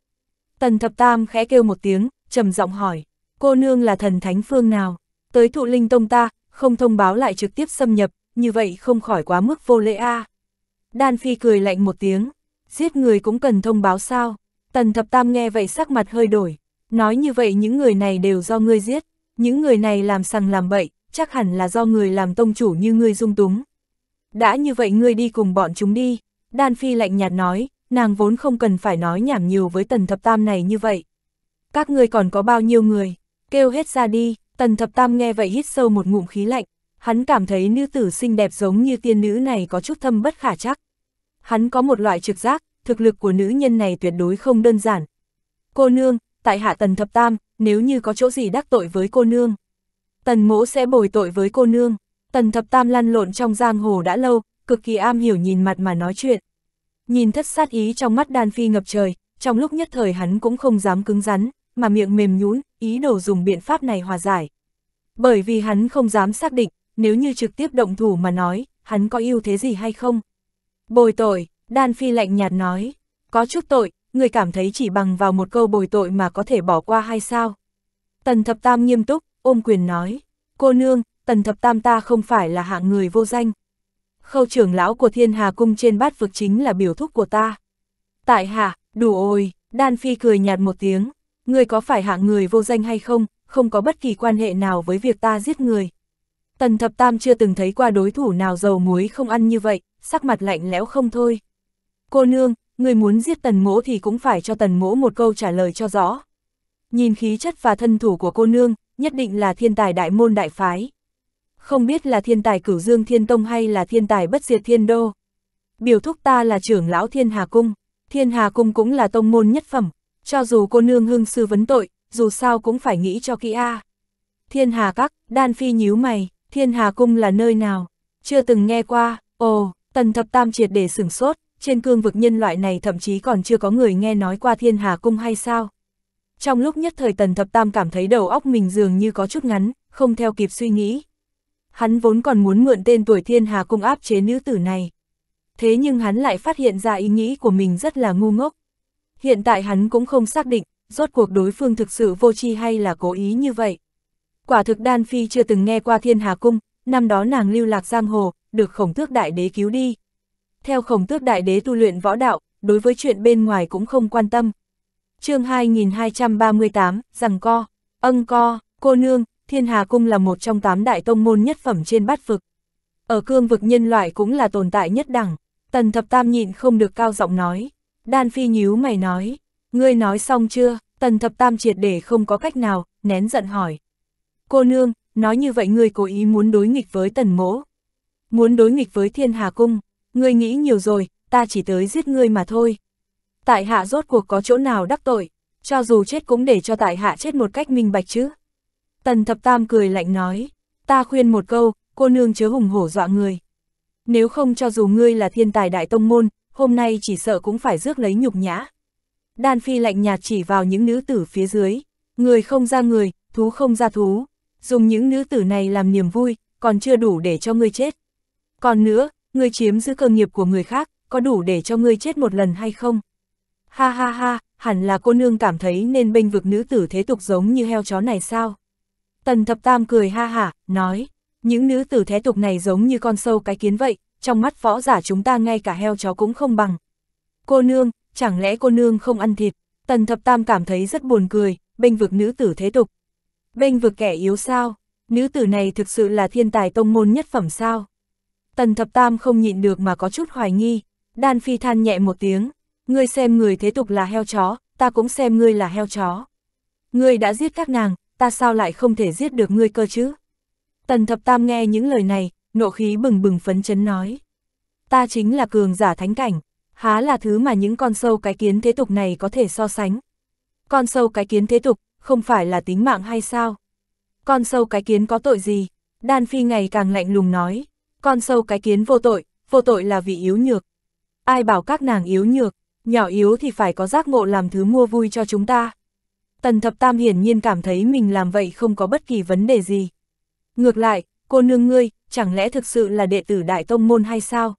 Tần thập tam khẽ kêu một tiếng, trầm giọng hỏi, cô nương là thần thánh phương nào, tới thụ linh tông ta, không thông báo lại trực tiếp xâm nhập, như vậy không khỏi quá mức vô lễ a. À. Đan Phi cười lạnh một tiếng, giết người cũng cần thông báo sao, tần thập tam nghe vậy sắc mặt hơi đổi, nói như vậy những người này đều do ngươi giết, những người này làm sằng làm bậy, chắc hẳn là do người làm tông chủ như ngươi dung túng. Đã như vậy ngươi đi cùng bọn chúng đi, Đan Phi lạnh nhạt nói, nàng vốn không cần phải nói nhảm nhiều với tần thập tam này như vậy. Các ngươi còn có bao nhiêu người, kêu hết ra đi, tần thập tam nghe vậy hít sâu một ngụm khí lạnh, hắn cảm thấy nữ tử xinh đẹp giống như tiên nữ này có chút thâm bất khả chắc. Hắn có một loại trực giác, thực lực của nữ nhân này tuyệt đối không đơn giản. Cô nương, tại hạ tần thập tam, nếu như có chỗ gì đắc tội với cô nương, tần mỗ sẽ bồi tội với cô nương. Tần thập tam lăn lộn trong giang hồ đã lâu, cực kỳ am hiểu nhìn mặt mà nói chuyện. Nhìn thất sát ý trong mắt đàn phi ngập trời, trong lúc nhất thời hắn cũng không dám cứng rắn, mà miệng mềm nhũn, ý đồ dùng biện pháp này hòa giải. Bởi vì hắn không dám xác định, nếu như trực tiếp động thủ mà nói, hắn có ưu thế gì hay không. Bồi tội, đàn phi lạnh nhạt nói, có chút tội, người cảm thấy chỉ bằng vào một câu bồi tội mà có thể bỏ qua hay sao? Tần thập tam nghiêm túc, ôm quyền nói, cô nương, tần thập tam ta không phải là hạng người vô danh. Khâu trưởng lão của thiên hà cung trên bát vực chính là biểu thúc của ta. Tại hạ, đủ ôi, đan phi cười nhạt một tiếng, người có phải hạng người vô danh hay không, không có bất kỳ quan hệ nào với việc ta giết người. Tần thập tam chưa từng thấy qua đối thủ nào dầu muối không ăn như vậy, sắc mặt lạnh lẽo không thôi. Cô nương, người muốn giết tần mỗ thì cũng phải cho tần mỗ một câu trả lời cho rõ. Nhìn khí chất và thân thủ của cô nương, nhất định là thiên tài đại môn đại phái. Không biết là thiên tài cửu dương thiên tông hay là thiên tài bất diệt thiên đô. Biểu thúc ta là trưởng lão thiên hà cung, thiên hà cung cũng là tông môn nhất phẩm, cho dù cô nương hưng sư vấn tội, dù sao cũng phải nghĩ cho kỹ a. Thiên hà các, đan phi nhíu mày, thiên hà cung là nơi nào? Chưa từng nghe qua, ồ, tần thập tam triệt để sửng sốt, trên cương vực nhân loại này thậm chí còn chưa có người nghe nói qua thiên hà cung hay sao? Trong lúc nhất thời Tần Thập Tam cảm thấy đầu óc mình dường như có chút ngắn, không theo kịp suy nghĩ. Hắn vốn còn muốn mượn tên tuổi thiên hà cung áp chế nữ tử này. Thế nhưng hắn lại phát hiện ra ý nghĩ của mình rất là ngu ngốc. Hiện tại hắn cũng không xác định, rốt cuộc đối phương thực sự vô tri hay là cố ý như vậy. Quả thực Đan Phi chưa từng nghe qua thiên hà cung, năm đó nàng lưu lạc giang hồ, được khổng tước đại đế cứu đi. Theo khổng tước đại đế tu luyện võ đạo, đối với chuyện bên ngoài cũng không quan tâm, chương 2238, rằng co, ân co, cô nương, thiên hà cung là một trong tám đại tông môn nhất phẩm trên bát vực. Ở cương vực nhân loại cũng là tồn tại nhất đẳng, tần thập tam nhịn không được cao giọng nói. Đan phi nhíu mày nói, ngươi nói xong chưa, tần thập tam triệt để không có cách nào, nén giận hỏi. Cô nương, nói như vậy ngươi cố ý muốn đối nghịch với tần mỗ. Muốn đối nghịch với thiên hà cung, ngươi nghĩ nhiều rồi, ta chỉ tới giết ngươi mà thôi, tại hạ rốt cuộc có chỗ nào đắc tội, cho dù chết cũng để cho tại hạ chết một cách minh bạch chứ. Tần thập tam cười lạnh nói, ta khuyên một câu, cô nương chớ hùng hổ dọa người. Nếu không cho dù ngươi là thiên tài đại tông môn, hôm nay chỉ sợ cũng phải rước lấy nhục nhã. Đan Phi lạnh nhạt chỉ vào những nữ tử phía dưới, người không ra người, thú không ra thú, dùng những nữ tử này làm niềm vui, còn chưa đủ để cho ngươi chết. Còn nữa, ngươi chiếm giữ cơ nghiệp của người khác, có đủ để cho ngươi chết một lần hay không? Ha ha ha, hẳn là cô nương cảm thấy nên bênh vực nữ tử thế tục giống như heo chó này sao? Tần thập tam cười ha hả, nói, những nữ tử thế tục này giống như con sâu cái kiến vậy, trong mắt võ giả chúng ta ngay cả heo chó cũng không bằng. Cô nương, chẳng lẽ cô nương không ăn thịt? Tần thập tam cảm thấy rất buồn cười, bênh vực nữ tử thế tục. Bênh vực kẻ yếu sao? Nữ tử này thực sự là thiên tài tông môn nhất phẩm sao? Tần thập tam không nhịn được mà có chút hoài nghi, đan phi than nhẹ một tiếng, ngươi xem người thế tục là heo chó, ta cũng xem ngươi là heo chó. Ngươi đã giết các nàng, ta sao lại không thể giết được ngươi cơ chứ? Tần thập tam nghe những lời này, nộ khí bừng bừng phấn chấn nói. Ta chính là cường giả thánh cảnh, há là thứ mà những con sâu cái kiến thế tục này có thể so sánh. Con sâu cái kiến thế tục, không phải là tính mạng hay sao? Con sâu cái kiến có tội gì? Đan Phi ngày càng lạnh lùng nói. Con sâu cái kiến vô tội, vô tội là vì yếu nhược. Ai bảo các nàng yếu nhược, nhỏ yếu thì phải có giác ngộ làm thứ mua vui cho chúng ta. Tần thập tam hiển nhiên cảm thấy mình làm vậy không có bất kỳ vấn đề gì. Ngược lại, cô nương ngươi, chẳng lẽ thực sự là đệ tử đại tông môn hay sao?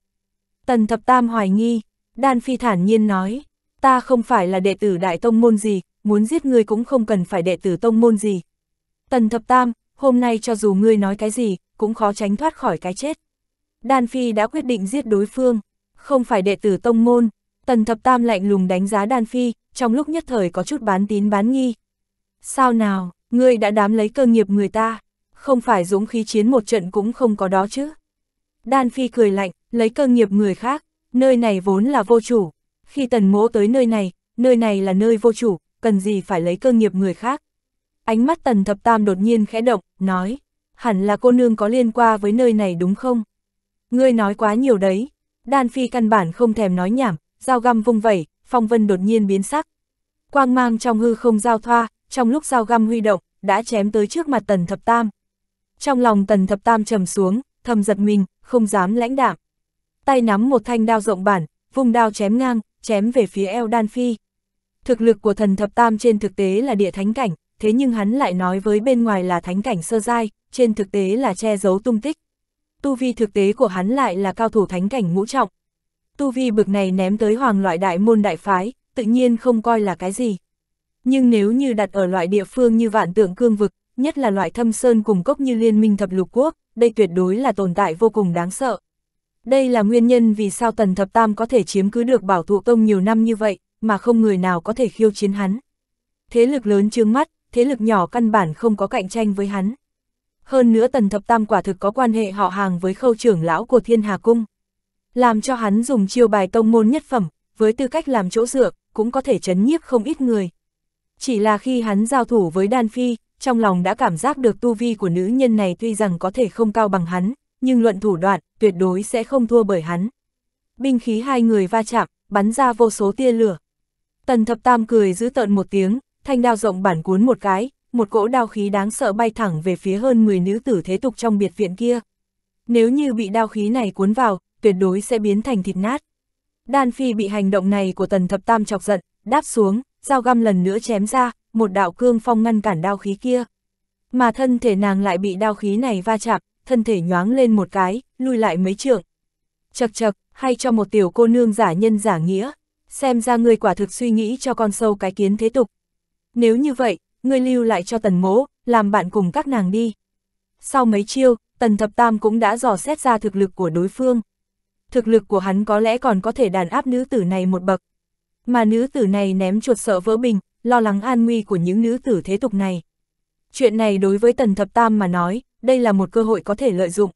Tần thập tam hoài nghi, đan phi thản nhiên nói, ta không phải là đệ tử đại tông môn gì, muốn giết ngươi cũng không cần phải đệ tử tông môn gì. Tần thập tam, hôm nay cho dù ngươi nói cái gì, cũng khó tránh thoát khỏi cái chết. Đan phi đã quyết định giết đối phương, không phải đệ tử tông môn, Tần thập tam lạnh lùng đánh giá đàn phi, trong lúc nhất thời có chút bán tín bán nghi. Sao nào, ngươi đã đám lấy cơ nghiệp người ta, không phải dũng khí chiến một trận cũng không có đó chứ. Đan Phi cười lạnh, lấy cơ nghiệp người khác, nơi này vốn là vô chủ. Khi tần mỗ tới nơi này, nơi này là nơi vô chủ, cần gì phải lấy cơ nghiệp người khác. Ánh mắt tần thập tam đột nhiên khẽ động, nói, hẳn là cô nương có liên qua với nơi này đúng không? Ngươi nói quá nhiều đấy, Đan Phi căn bản không thèm nói nhảm, dao găm vung vẩy, phong vân đột nhiên biến sắc. Quang mang trong hư không giao thoa, trong lúc dao găm huy động, đã chém tới trước mặt tần thập tam. Trong lòng tần thập tam trầm xuống, thầm giật mình, không dám lãnh đạm. Tay nắm một thanh đao rộng bản, vùng đao chém ngang, chém về phía eo đan phi. Thực lực của thần thập tam trên thực tế là địa thánh cảnh, thế nhưng hắn lại nói với bên ngoài là thánh cảnh sơ giai, trên thực tế là che giấu tung tích. Tu vi thực tế của hắn lại là cao thủ thánh cảnh ngũ trọng, tu vi bực này ném tới hoàng loại đại môn đại phái, tự nhiên không coi là cái gì. Nhưng nếu như đặt ở loại địa phương như vạn tượng cương vực, nhất là loại thâm sơn cùng cốc như liên minh thập lục quốc, đây tuyệt đối là tồn tại vô cùng đáng sợ. Đây là nguyên nhân vì sao Tần Thập Tam có thể chiếm cứ được bảo thụ tông nhiều năm như vậy, mà không người nào có thể khiêu chiến hắn. Thế lực lớn trương mắt, thế lực nhỏ căn bản không có cạnh tranh với hắn. Hơn nữa Tần Thập Tam quả thực có quan hệ họ hàng với khâu trưởng lão của Thiên Hà Cung làm cho hắn dùng chiêu bài tông môn nhất phẩm, với tư cách làm chỗ dựa, cũng có thể chấn nhiếp không ít người. Chỉ là khi hắn giao thủ với Đan Phi, trong lòng đã cảm giác được tu vi của nữ nhân này tuy rằng có thể không cao bằng hắn, nhưng luận thủ đoạn, tuyệt đối sẽ không thua bởi hắn. Binh khí hai người va chạm, bắn ra vô số tia lửa. Tần thập tam cười giữ tợn một tiếng, thanh đao rộng bản cuốn một cái, một cỗ đao khí đáng sợ bay thẳng về phía hơn 10 nữ tử thế tục trong biệt viện kia. Nếu như bị đao khí này cuốn vào, tuyệt đối sẽ biến thành thịt nát. Đan Phi bị hành động này của Tần Thập Tam chọc giận, đáp xuống, dao găm lần nữa chém ra, một đạo cương phong ngăn cản đao khí kia. Mà thân thể nàng lại bị đao khí này va chạm, thân thể nhoáng lên một cái, lui lại mấy trượng. Chật chật, hay cho một tiểu cô nương giả nhân giả nghĩa, xem ra ngươi quả thực suy nghĩ cho con sâu cái kiến thế tục. Nếu như vậy, ngươi lưu lại cho tần mỗ làm bạn cùng các nàng đi. Sau mấy chiêu, tần thập tam cũng đã dò xét ra thực lực của đối phương thực lực của hắn có lẽ còn có thể đàn áp nữ tử này một bậc. Mà nữ tử này ném chuột sợ vỡ bình, lo lắng an nguy của những nữ tử thế tục này. Chuyện này đối với Tần Thập Tam mà nói, đây là một cơ hội có thể lợi dụng.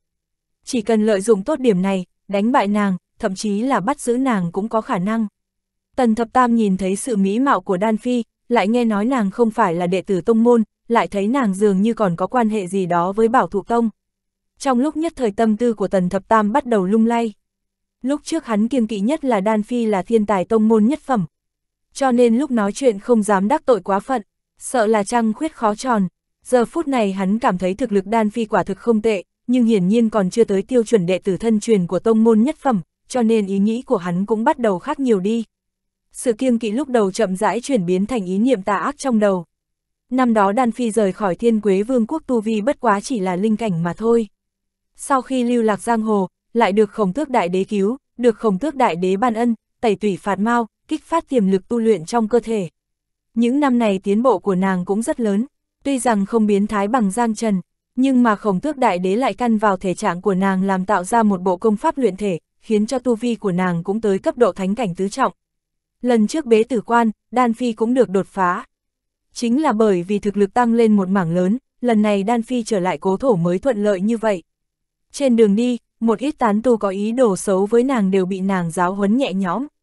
Chỉ cần lợi dụng tốt điểm này, đánh bại nàng, thậm chí là bắt giữ nàng cũng có khả năng. Tần Thập Tam nhìn thấy sự mỹ mạo của Đan Phi, lại nghe nói nàng không phải là đệ tử tông môn, lại thấy nàng dường như còn có quan hệ gì đó với bảo thủ tông. Trong lúc nhất thời tâm tư của Tần Thập Tam bắt đầu lung lay. Lúc trước hắn kiêng kỵ nhất là Đan Phi là thiên tài tông môn nhất phẩm. Cho nên lúc nói chuyện không dám đắc tội quá phận, sợ là trăng khuyết khó tròn. Giờ phút này hắn cảm thấy thực lực Đan Phi quả thực không tệ, nhưng hiển nhiên còn chưa tới tiêu chuẩn đệ tử thân truyền của tông môn nhất phẩm, cho nên ý nghĩ của hắn cũng bắt đầu khác nhiều đi. Sự kiêng kỵ lúc đầu chậm rãi chuyển biến thành ý niệm tà ác trong đầu. Năm đó Đan Phi rời khỏi thiên quế vương quốc Tu Vi bất quá chỉ là linh cảnh mà thôi. Sau khi lưu lạc giang hồ, lại được khổng tước đại đế cứu, được khổng tước đại đế ban ân, tẩy tủy phạt mau, kích phát tiềm lực tu luyện trong cơ thể. Những năm này tiến bộ của nàng cũng rất lớn, tuy rằng không biến thái bằng Giang Trần, nhưng mà khổng tước đại đế lại căn vào thể trạng của nàng làm tạo ra một bộ công pháp luyện thể, khiến cho tu vi của nàng cũng tới cấp độ thánh cảnh tứ trọng. Lần trước bế tử quan, Đan Phi cũng được đột phá. Chính là bởi vì thực lực tăng lên một mảng lớn, lần này Đan Phi trở lại cố thổ mới thuận lợi như vậy. Trên đường đi, một ít tán tu có ý đồ xấu với nàng đều bị nàng giáo huấn nhẹ nhõm,